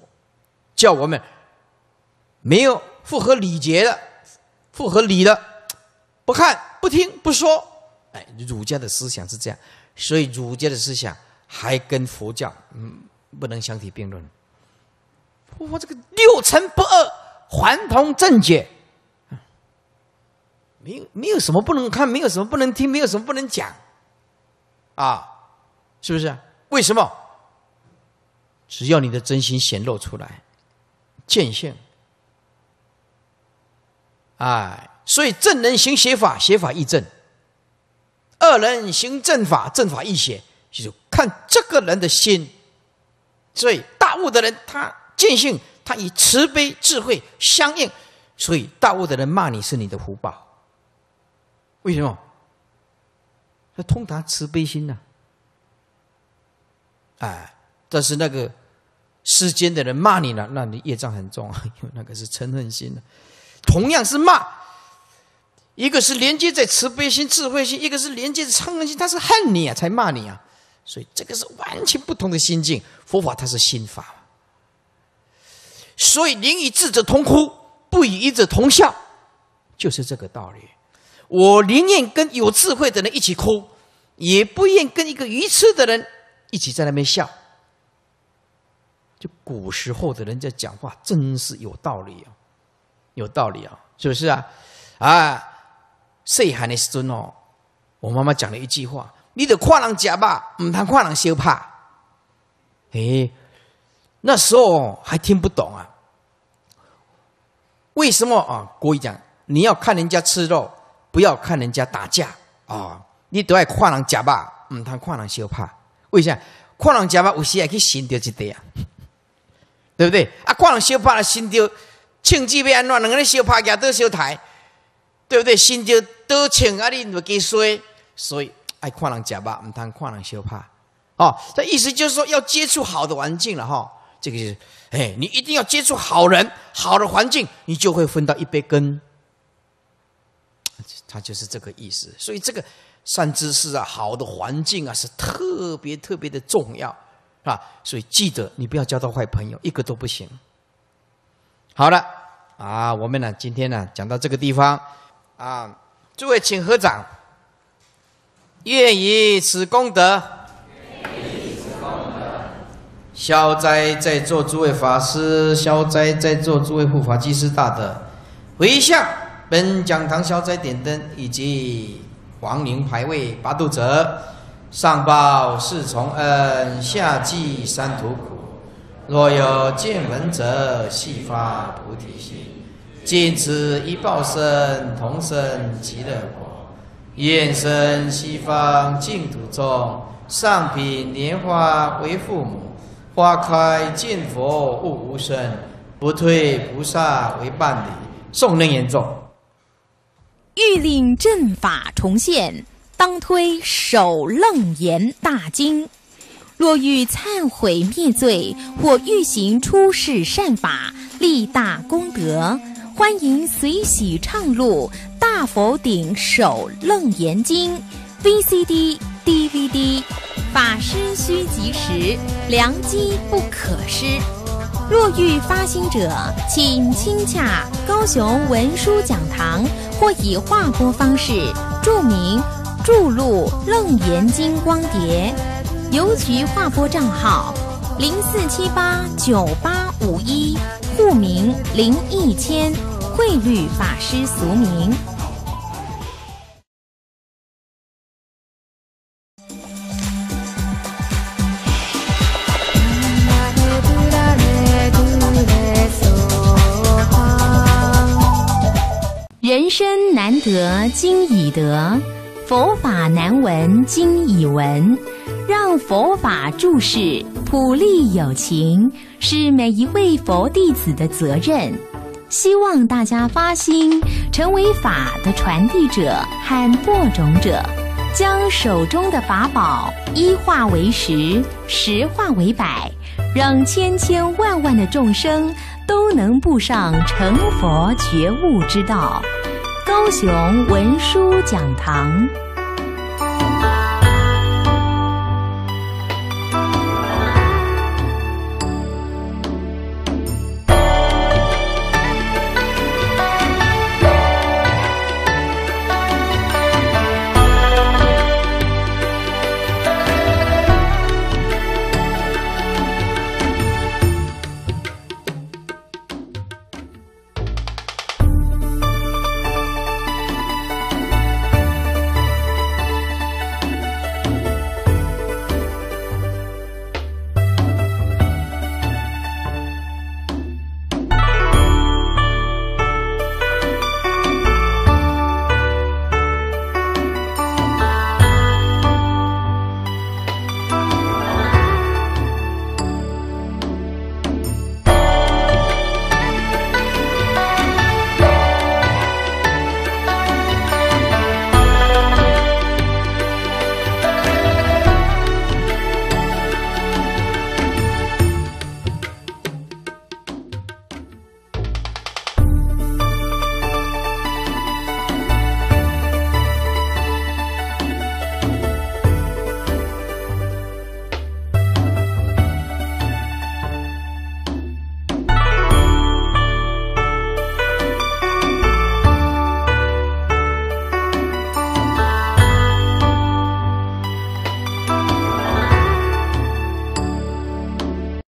叫我们没有符合礼节的、符合礼的，不看、不听、不说。哎，儒家的思想是这样，所以儒家的思想还跟佛教嗯不能相提并论。我这个六尘不二，还同正解，没有没有什么不能看，没有什么不能听，没有什么不能讲，啊，是不是？为什么？只要你的真心显露出来，见性。哎，所以正人行邪法，邪法亦正。二人行正法，正法一显，就是看这个人的心。所以大悟的人，他见性，他以慈悲智慧相应。所以大悟的人骂你是你的福报，为什么？他通达慈悲心呐。哎，但是那个世间的人骂你了，那你业障很重，啊，因 为那个是嗔恨心了。同样是骂。一个是连接在慈悲心、智慧心，一个是连接在嗔恨心。他是恨你啊，才骂你啊，所以这个是完全不同的心境。佛法它是心法，所以宁与智者同哭，不与愚者同笑，就是这个道理。我宁愿跟有智慧的人一起哭，也不愿跟一个愚痴的人一起在那边笑。就古时候的人在讲话，真是有道理啊，有道理啊，是不是啊？啊！细汉的时阵哦，我妈妈讲了一句话：“你得看人食肉，唔通看人相怕。”嘿，那时候哦还听不懂啊。为什么啊？国语讲你要看人家吃肉，不要看人家打架啊！你都爱看人食肉，唔通看人相拍。为啥？看人食肉有时也去寻到一块啊，对不对？啊，看人相拍了寻到亲戚变乱，两个人相拍家都相台，对不对？寻到。多请阿力，你给说，所以爱看人吃吧，唔通看人肖怕哦。这意思就是说，要接触好的环境了哈。这个，就是，哎，你一定要接触好人、好的环境，你就会分到一杯羹。他就是这个意思。所以，这个善知识啊，好的环境啊，是特别特别的重要，是吧？所以，记得你不要交到坏朋友，一个都不行。好了，啊，我们呢，今天呢，讲到这个地方，啊。诸位，请合掌。愿以此功德，消灾在座诸位法师，消灾在座诸位护法，积是大德。回向本讲堂消灾点灯，以及亡灵牌位八度折，上报四重恩，下济三途苦。若有见闻者，悉发菩提心。见此一报身，同生极乐国，愿生西方净土中，上品莲花为父母。花开见佛悟无生，不退菩萨为伴侣。诵人严重，欲令阵法重现，当推首楞严大经。若欲忏悔灭罪，或欲行出世善法，立大功德。欢迎随喜唱录《大佛顶首楞严经》VCD、DVD。法师需及时，良机不可失。若欲发心者，请亲洽高雄文殊讲堂，或以画拨方式注明注录《楞严经》光碟。邮局画拨账号：零四七八九八五一。故名林一谦，汇律法师俗名。人生难得今已得，佛法难闻今已闻，让佛法注释普利有情。是每一位佛弟子的责任，希望大家发心，成为法的传递者和播种者，将手中的法宝一化为十，十化为百，让千千万万的众生都能步上成佛觉悟之道。高雄文殊讲堂。